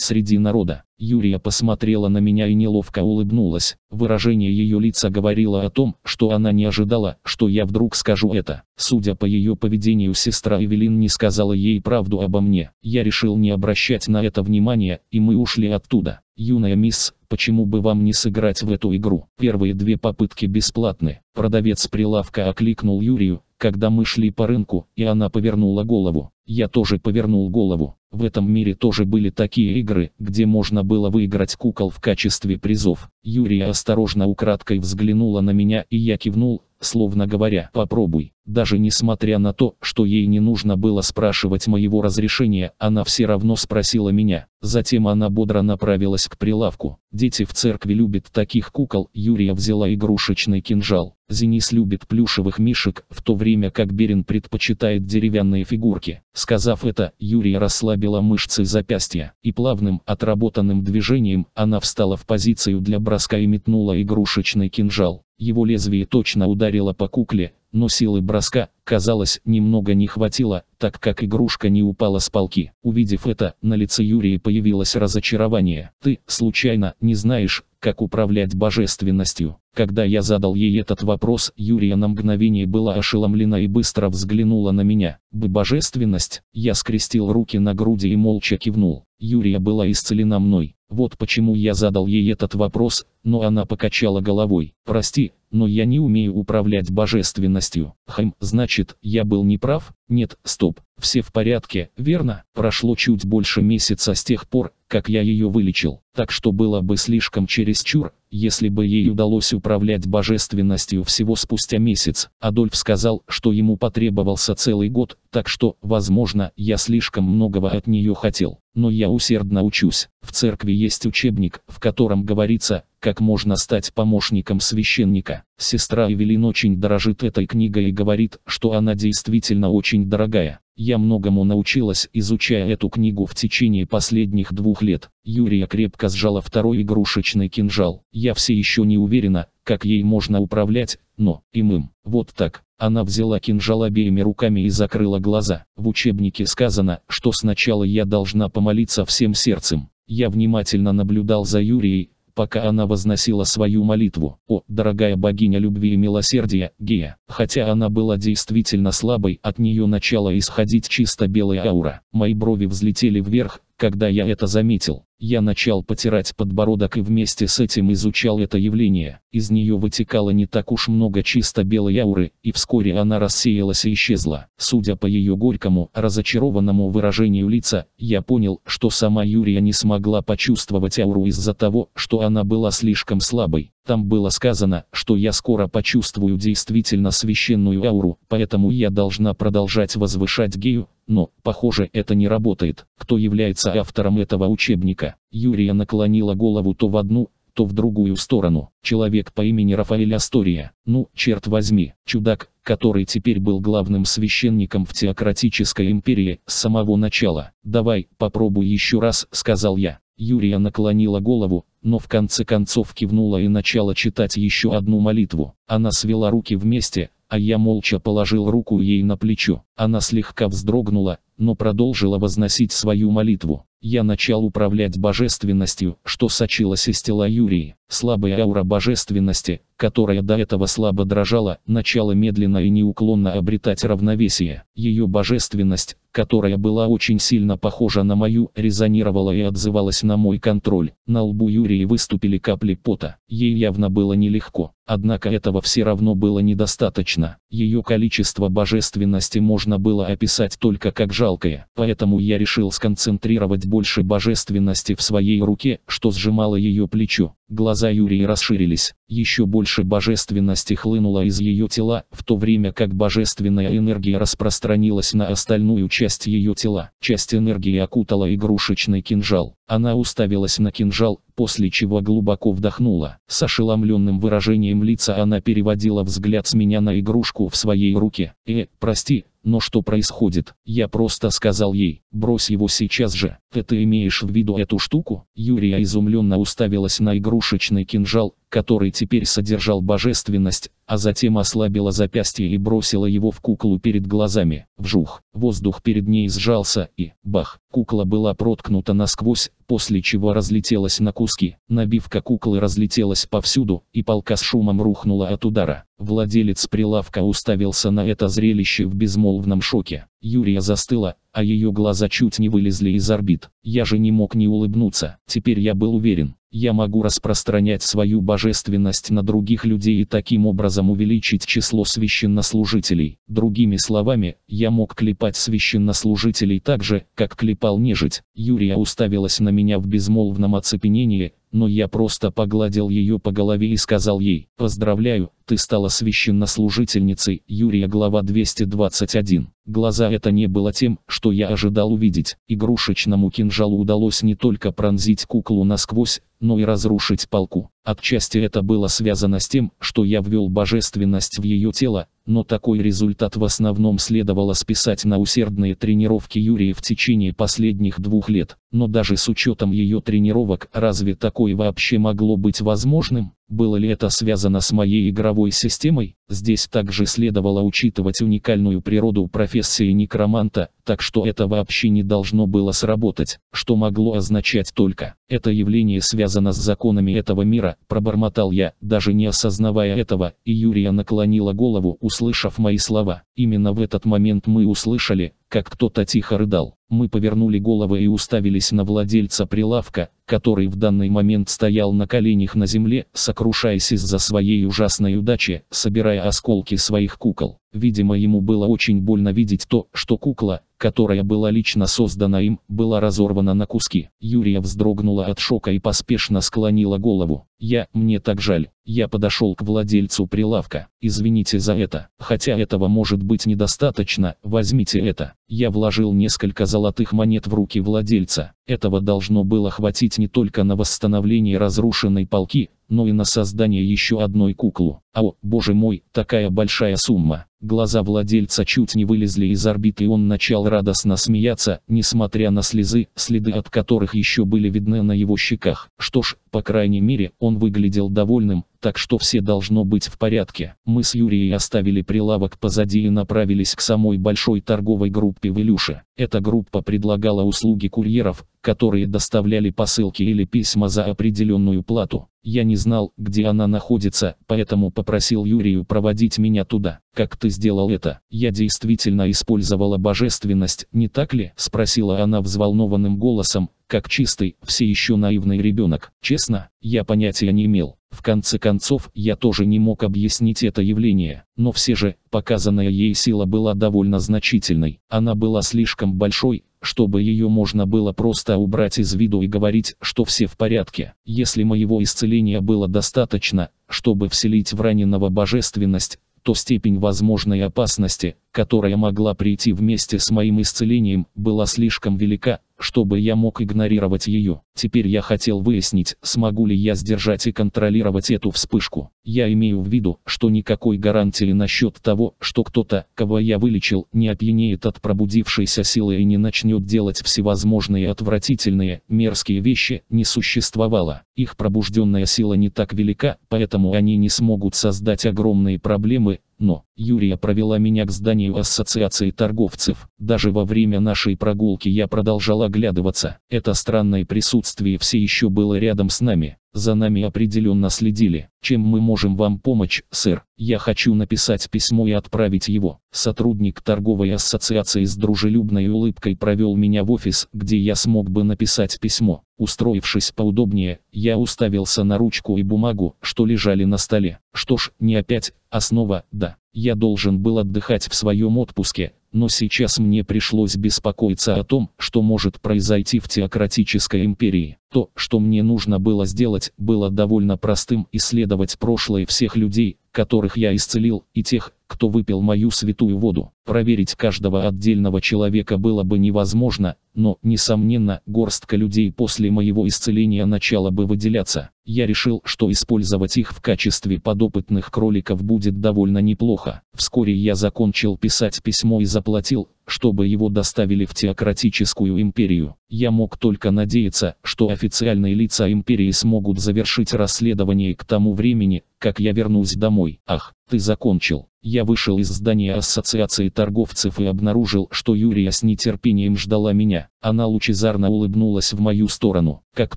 Speaker 1: среди народа. Юрия посмотрела на меня и неловко улыбнулась. Выражение ее лица говорило о том, что она не ожидала, что я вдруг скажу это. Судя по ее поведению, сестра Эвелин не сказала ей правду обо мне. Я решил не обращать на это внимания, и мы ушли оттуда. Юная мисс, почему бы вам не сыграть в эту игру? Первые две попытки бесплатны. Продавец прилавка окликнул Юрию, когда мы шли по рынку, и она повернула голову. Я тоже повернул голову. В этом мире тоже были такие игры, где можно было выиграть кукол в качестве призов. Юрия осторожно украдкой взглянула на меня и я кивнул, словно говоря «попробуй». Даже несмотря на то, что ей не нужно было спрашивать моего разрешения, она все равно спросила меня. Затем она бодро направилась к прилавку. Дети в церкви любят таких кукол, Юрия взяла игрушечный кинжал. Зенис любит плюшевых мишек, в то время как Берин предпочитает деревянные фигурки. Сказав это, Юрия расслабила мышцы запястья, и плавным, отработанным движением она встала в позицию для броска и метнула игрушечный кинжал. Его лезвие точно ударило по кукле, но силы броска, казалось, немного не хватило, так как игрушка не упала с полки. Увидев это, на лице Юрия появилось разочарование. «Ты, случайно, не знаешь, как управлять божественностью?» Когда я задал ей этот вопрос, Юрия на мгновение была ошеломлена и быстро взглянула на меня. «Божественность?» Я скрестил руки на груди и молча кивнул. Юрия была исцелена мной. Вот почему я задал ей этот вопрос, но она покачала головой. «Прости, но я не умею управлять божественностью. Хм, значит, я был неправ? Нет, стоп, все в порядке, верно? Прошло чуть больше месяца с тех пор, как я ее вылечил. Так что было бы слишком чересчур, если бы ей удалось управлять божественностью всего спустя месяц. Адольф сказал, что ему потребовался целый год, так что, возможно, я слишком многого от нее хотел. Но я усердно учусь. В церкви есть учебник, в котором говорится, как можно стать помощником священника. Сестра Эвелин очень дорожит этой книгой и говорит, что она действительно очень дорогая. Я многому научилась, изучая эту книгу в течение последних двух лет. Юрия крепко сжала второй игрушечный кинжал. Я все еще не уверена, как ей можно управлять, но, им им, вот так. Она взяла кинжал обеими руками и закрыла глаза. В учебнике сказано, что сначала я должна помолиться всем сердцем. Я внимательно наблюдал за Юрией, пока она возносила свою молитву. О, дорогая богиня любви и милосердия, Гея. Хотя она была действительно слабой, от нее начала исходить чисто белая аура. Мои брови взлетели вверх, когда я это заметил. Я начал потирать подбородок и вместе с этим изучал это явление. Из нее вытекало не так уж много чисто белой ауры, и вскоре она рассеялась и исчезла. Судя по ее горькому, разочарованному выражению лица, я понял, что сама Юрия не смогла почувствовать ауру из-за того, что она была слишком слабой. Там было сказано, что я скоро почувствую действительно священную ауру, поэтому я должна продолжать возвышать гею, но, похоже, это не работает. Кто является автором этого учебника? Юрия наклонила голову то в одну, то в другую сторону. Человек по имени Рафаэль Астория, ну, черт возьми, чудак, который теперь был главным священником в теократической империи с самого начала. «Давай, попробуй еще раз», — сказал я. Юрия наклонила голову, но в конце концов кивнула и начала читать еще одну молитву. Она свела руки вместе, а я молча положил руку ей на плечо. Она слегка вздрогнула, но продолжила возносить свою молитву. Я начал управлять божественностью, что сочилось из тела Юрии. Слабая аура божественности, которая до этого слабо дрожала, начала медленно и неуклонно обретать равновесие. Ее божественность, которая была очень сильно похожа на мою, резонировала и отзывалась на мой контроль. На лбу Юрии выступили капли пота. Ей явно было нелегко. Однако этого все равно было недостаточно. Ее количество божественности можно было описать только как жалость жалкое, поэтому я решил сконцентрировать больше божественности в своей руке, что сжимало ее плечо. Глаза Юрии расширились, еще больше божественности хлынуло из ее тела, в то время как божественная энергия распространилась на остальную часть ее тела. Часть энергии окутала игрушечный кинжал. Она уставилась на кинжал, после чего глубоко вдохнула. С ошеломленным выражением лица она переводила взгляд с меня на игрушку в своей руке. «Э, прости, но что происходит? Я просто сказал ей, брось его сейчас же. Ты, имеешь в виду эту штуку? Юрия изумленно уставилась на игрушечный кинжал, который теперь содержал божественность, а затем ослабила запястье и бросила его в куклу перед глазами. Вжух, воздух перед ней сжался и, бах, кукла была проткнута насквозь, после чего разлетелась на куски. Набивка куклы разлетелась повсюду, и полка с шумом рухнула от удара. Владелец прилавка уставился на это зрелище в безмолвном шоке. Юрия застыла, а ее глаза чуть не вылезли из орбит. Я же не мог не улыбнуться. Теперь я был уверен, я могу распространять свою божественность на других людей и таким образом увеличить число священнослужителей. Другими словами, я мог клепать священнослужителей так же, как клепал нежить. Юрия уставилась на меня в безмолвном оцепенении, но я просто погладил ее по голове и сказал ей, «Поздравляю, ты стала священнослужительницей Юрия глава 221». Глаза это не было тем, что я ожидал увидеть. Игрушечному кинжалу удалось не только пронзить куклу насквозь, но и разрушить полку. Отчасти это было связано с тем, что я ввел божественность в ее тело, но такой результат в основном следовало списать на усердные тренировки Юрии в течение последних двух лет. Но даже с учетом ее тренировок, разве такое вообще могло быть возможным? Было ли это связано с моей игровой системой? Здесь также следовало учитывать уникальную природу профессии некроманта, так что это вообще не должно было сработать, что могло означать только «это явление связано с законами этого мира», пробормотал я, даже не осознавая этого, и Юрия наклонила голову, услышав мои слова. Именно в этот момент мы услышали, как кто-то тихо рыдал. Мы повернули головы и уставились на владельца прилавка, который в данный момент стоял на коленях на земле, сокрушаясь из-за своей ужасной удачи, собирая осколки своих кукол. Видимо, ему было очень больно видеть то, что кукла, которая была лично создана им, была разорвана на куски. Юрия вздрогнула от шока и поспешно склонила голову. «Я, мне так жаль. Я подошел к владельцу прилавка. Извините за это. Хотя этого может быть недостаточно, возьмите это». Я вложил несколько золотых монет в руки владельца. Этого должно было хватить не только на восстановление разрушенной полки, но и на создание еще одной куклу. О, боже мой, такая большая сумма. Глаза владельца чуть не вылезли из орбиты и он начал радостно смеяться, несмотря на слезы, следы от которых еще были видны на его щеках. Что ж, по крайней мере, он выглядел довольным, так что все должно быть в порядке. Мы с Юрией оставили прилавок позади и направились к самой большой торговой группе в Илюше. Эта группа предлагала услуги курьеров, которые доставляли посылки или письма за определенную плату. Я не знал, где она находится, поэтому попросил Юрию проводить меня туда как ты сделал это? Я действительно использовала божественность, не так ли? Спросила она взволнованным голосом, как чистый, все еще наивный ребенок. Честно, я понятия не имел. В конце концов, я тоже не мог объяснить это явление, но все же, показанная ей сила была довольно значительной. Она была слишком большой, чтобы ее можно было просто убрать из виду и говорить, что все в порядке. Если моего исцеления было достаточно, чтобы вселить в раненого божественность, то степень возможной опасности, которая могла прийти вместе с моим исцелением, была слишком велика, чтобы я мог игнорировать ее. Теперь я хотел выяснить, смогу ли я сдержать и контролировать эту вспышку. Я имею в виду, что никакой гарантии насчет того, что кто-то, кого я вылечил, не опьянеет от пробудившейся силы и не начнет делать всевозможные отвратительные, мерзкие вещи, не существовало. Их пробужденная сила не так велика, поэтому они не смогут создать огромные проблемы, но Юрия провела меня к зданию Ассоциации торговцев. Даже во время нашей прогулки я продолжал оглядываться. Это странное присутствие все еще было рядом с нами. За нами определенно следили. Чем мы можем вам помочь, сэр? Я хочу написать письмо и отправить его. Сотрудник торговой ассоциации с дружелюбной улыбкой провел меня в офис, где я смог бы написать письмо. Устроившись поудобнее, я уставился на ручку и бумагу, что лежали на столе. Что ж, не опять, основа, да. Я должен был отдыхать в своем отпуске, но сейчас мне пришлось беспокоиться о том, что может произойти в теократической империи. То, что мне нужно было сделать, было довольно простым исследовать прошлое всех людей, которых я исцелил, и тех, кто выпил мою святую воду. Проверить каждого отдельного человека было бы невозможно, но, несомненно, горстка людей после моего исцеления начала бы выделяться. Я решил, что использовать их в качестве подопытных кроликов будет довольно неплохо. Вскоре я закончил писать письмо и заплатил, чтобы его доставили в теократическую империю. Я мог только надеяться, что официальные лица империи смогут завершить расследование к тому времени, как я вернусь домой. Ах, ты закончил. Я вышел из здания Ассоциации торговцев и обнаружил, что Юрия с нетерпением ждала меня. Она лучезарно улыбнулась в мою сторону. Как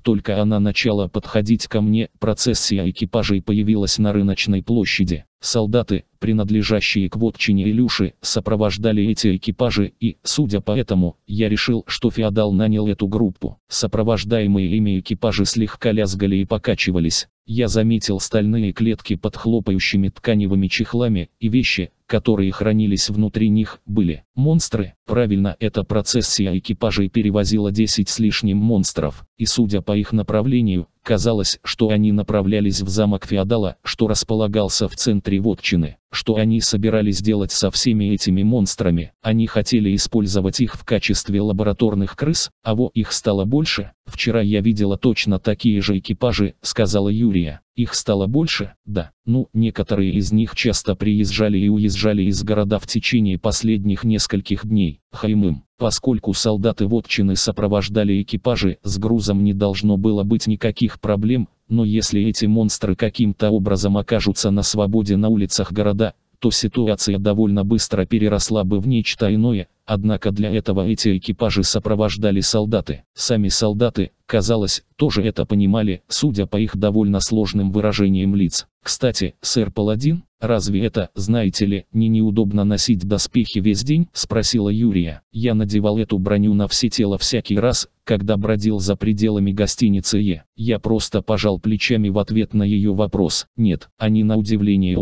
Speaker 1: только она начала подходить ко мне, процессия экипажей появилась на рыночной площади. Солдаты, принадлежащие к вотчине Илюши, сопровождали эти экипажи и, судя по этому, я решил, что феодал нанял эту группу. Сопровождаемые ими экипажи слегка лязгали и покачивались. Я заметил стальные клетки под хлопающими тканевыми чехлами и вещи, которые хранились внутри них, были монстры. Правильно, эта процессия экипажей перевозила 10 с лишним монстров, и судя по их направлению, Казалось, что они направлялись в замок феодала, что располагался в центре вотчины. Что они собирались делать со всеми этими монстрами? Они хотели использовать их в качестве лабораторных крыс, а во их стало больше. Вчера я видела точно такие же экипажи, сказала Юрия. Их стало больше? Да. Ну, некоторые из них часто приезжали и уезжали из города в течение последних нескольких дней. Хаймым. Поскольку солдаты вотчины сопровождали экипажи, с грузом не должно было быть никаких проблем, но если эти монстры каким-то образом окажутся на свободе на улицах города, то ситуация довольно быстро переросла бы в нечто иное, однако для этого эти экипажи сопровождали солдаты. Сами солдаты, казалось, тоже это понимали, судя по их довольно сложным выражениям лиц. Кстати, сэр Паладин, «Разве это, знаете ли, не неудобно носить доспехи весь день?» – спросила Юрия. «Я надевал эту броню на все тело всякий раз, когда бродил за пределами гостиницы Е. Я просто пожал плечами в ответ на ее вопрос. Нет, они на удивление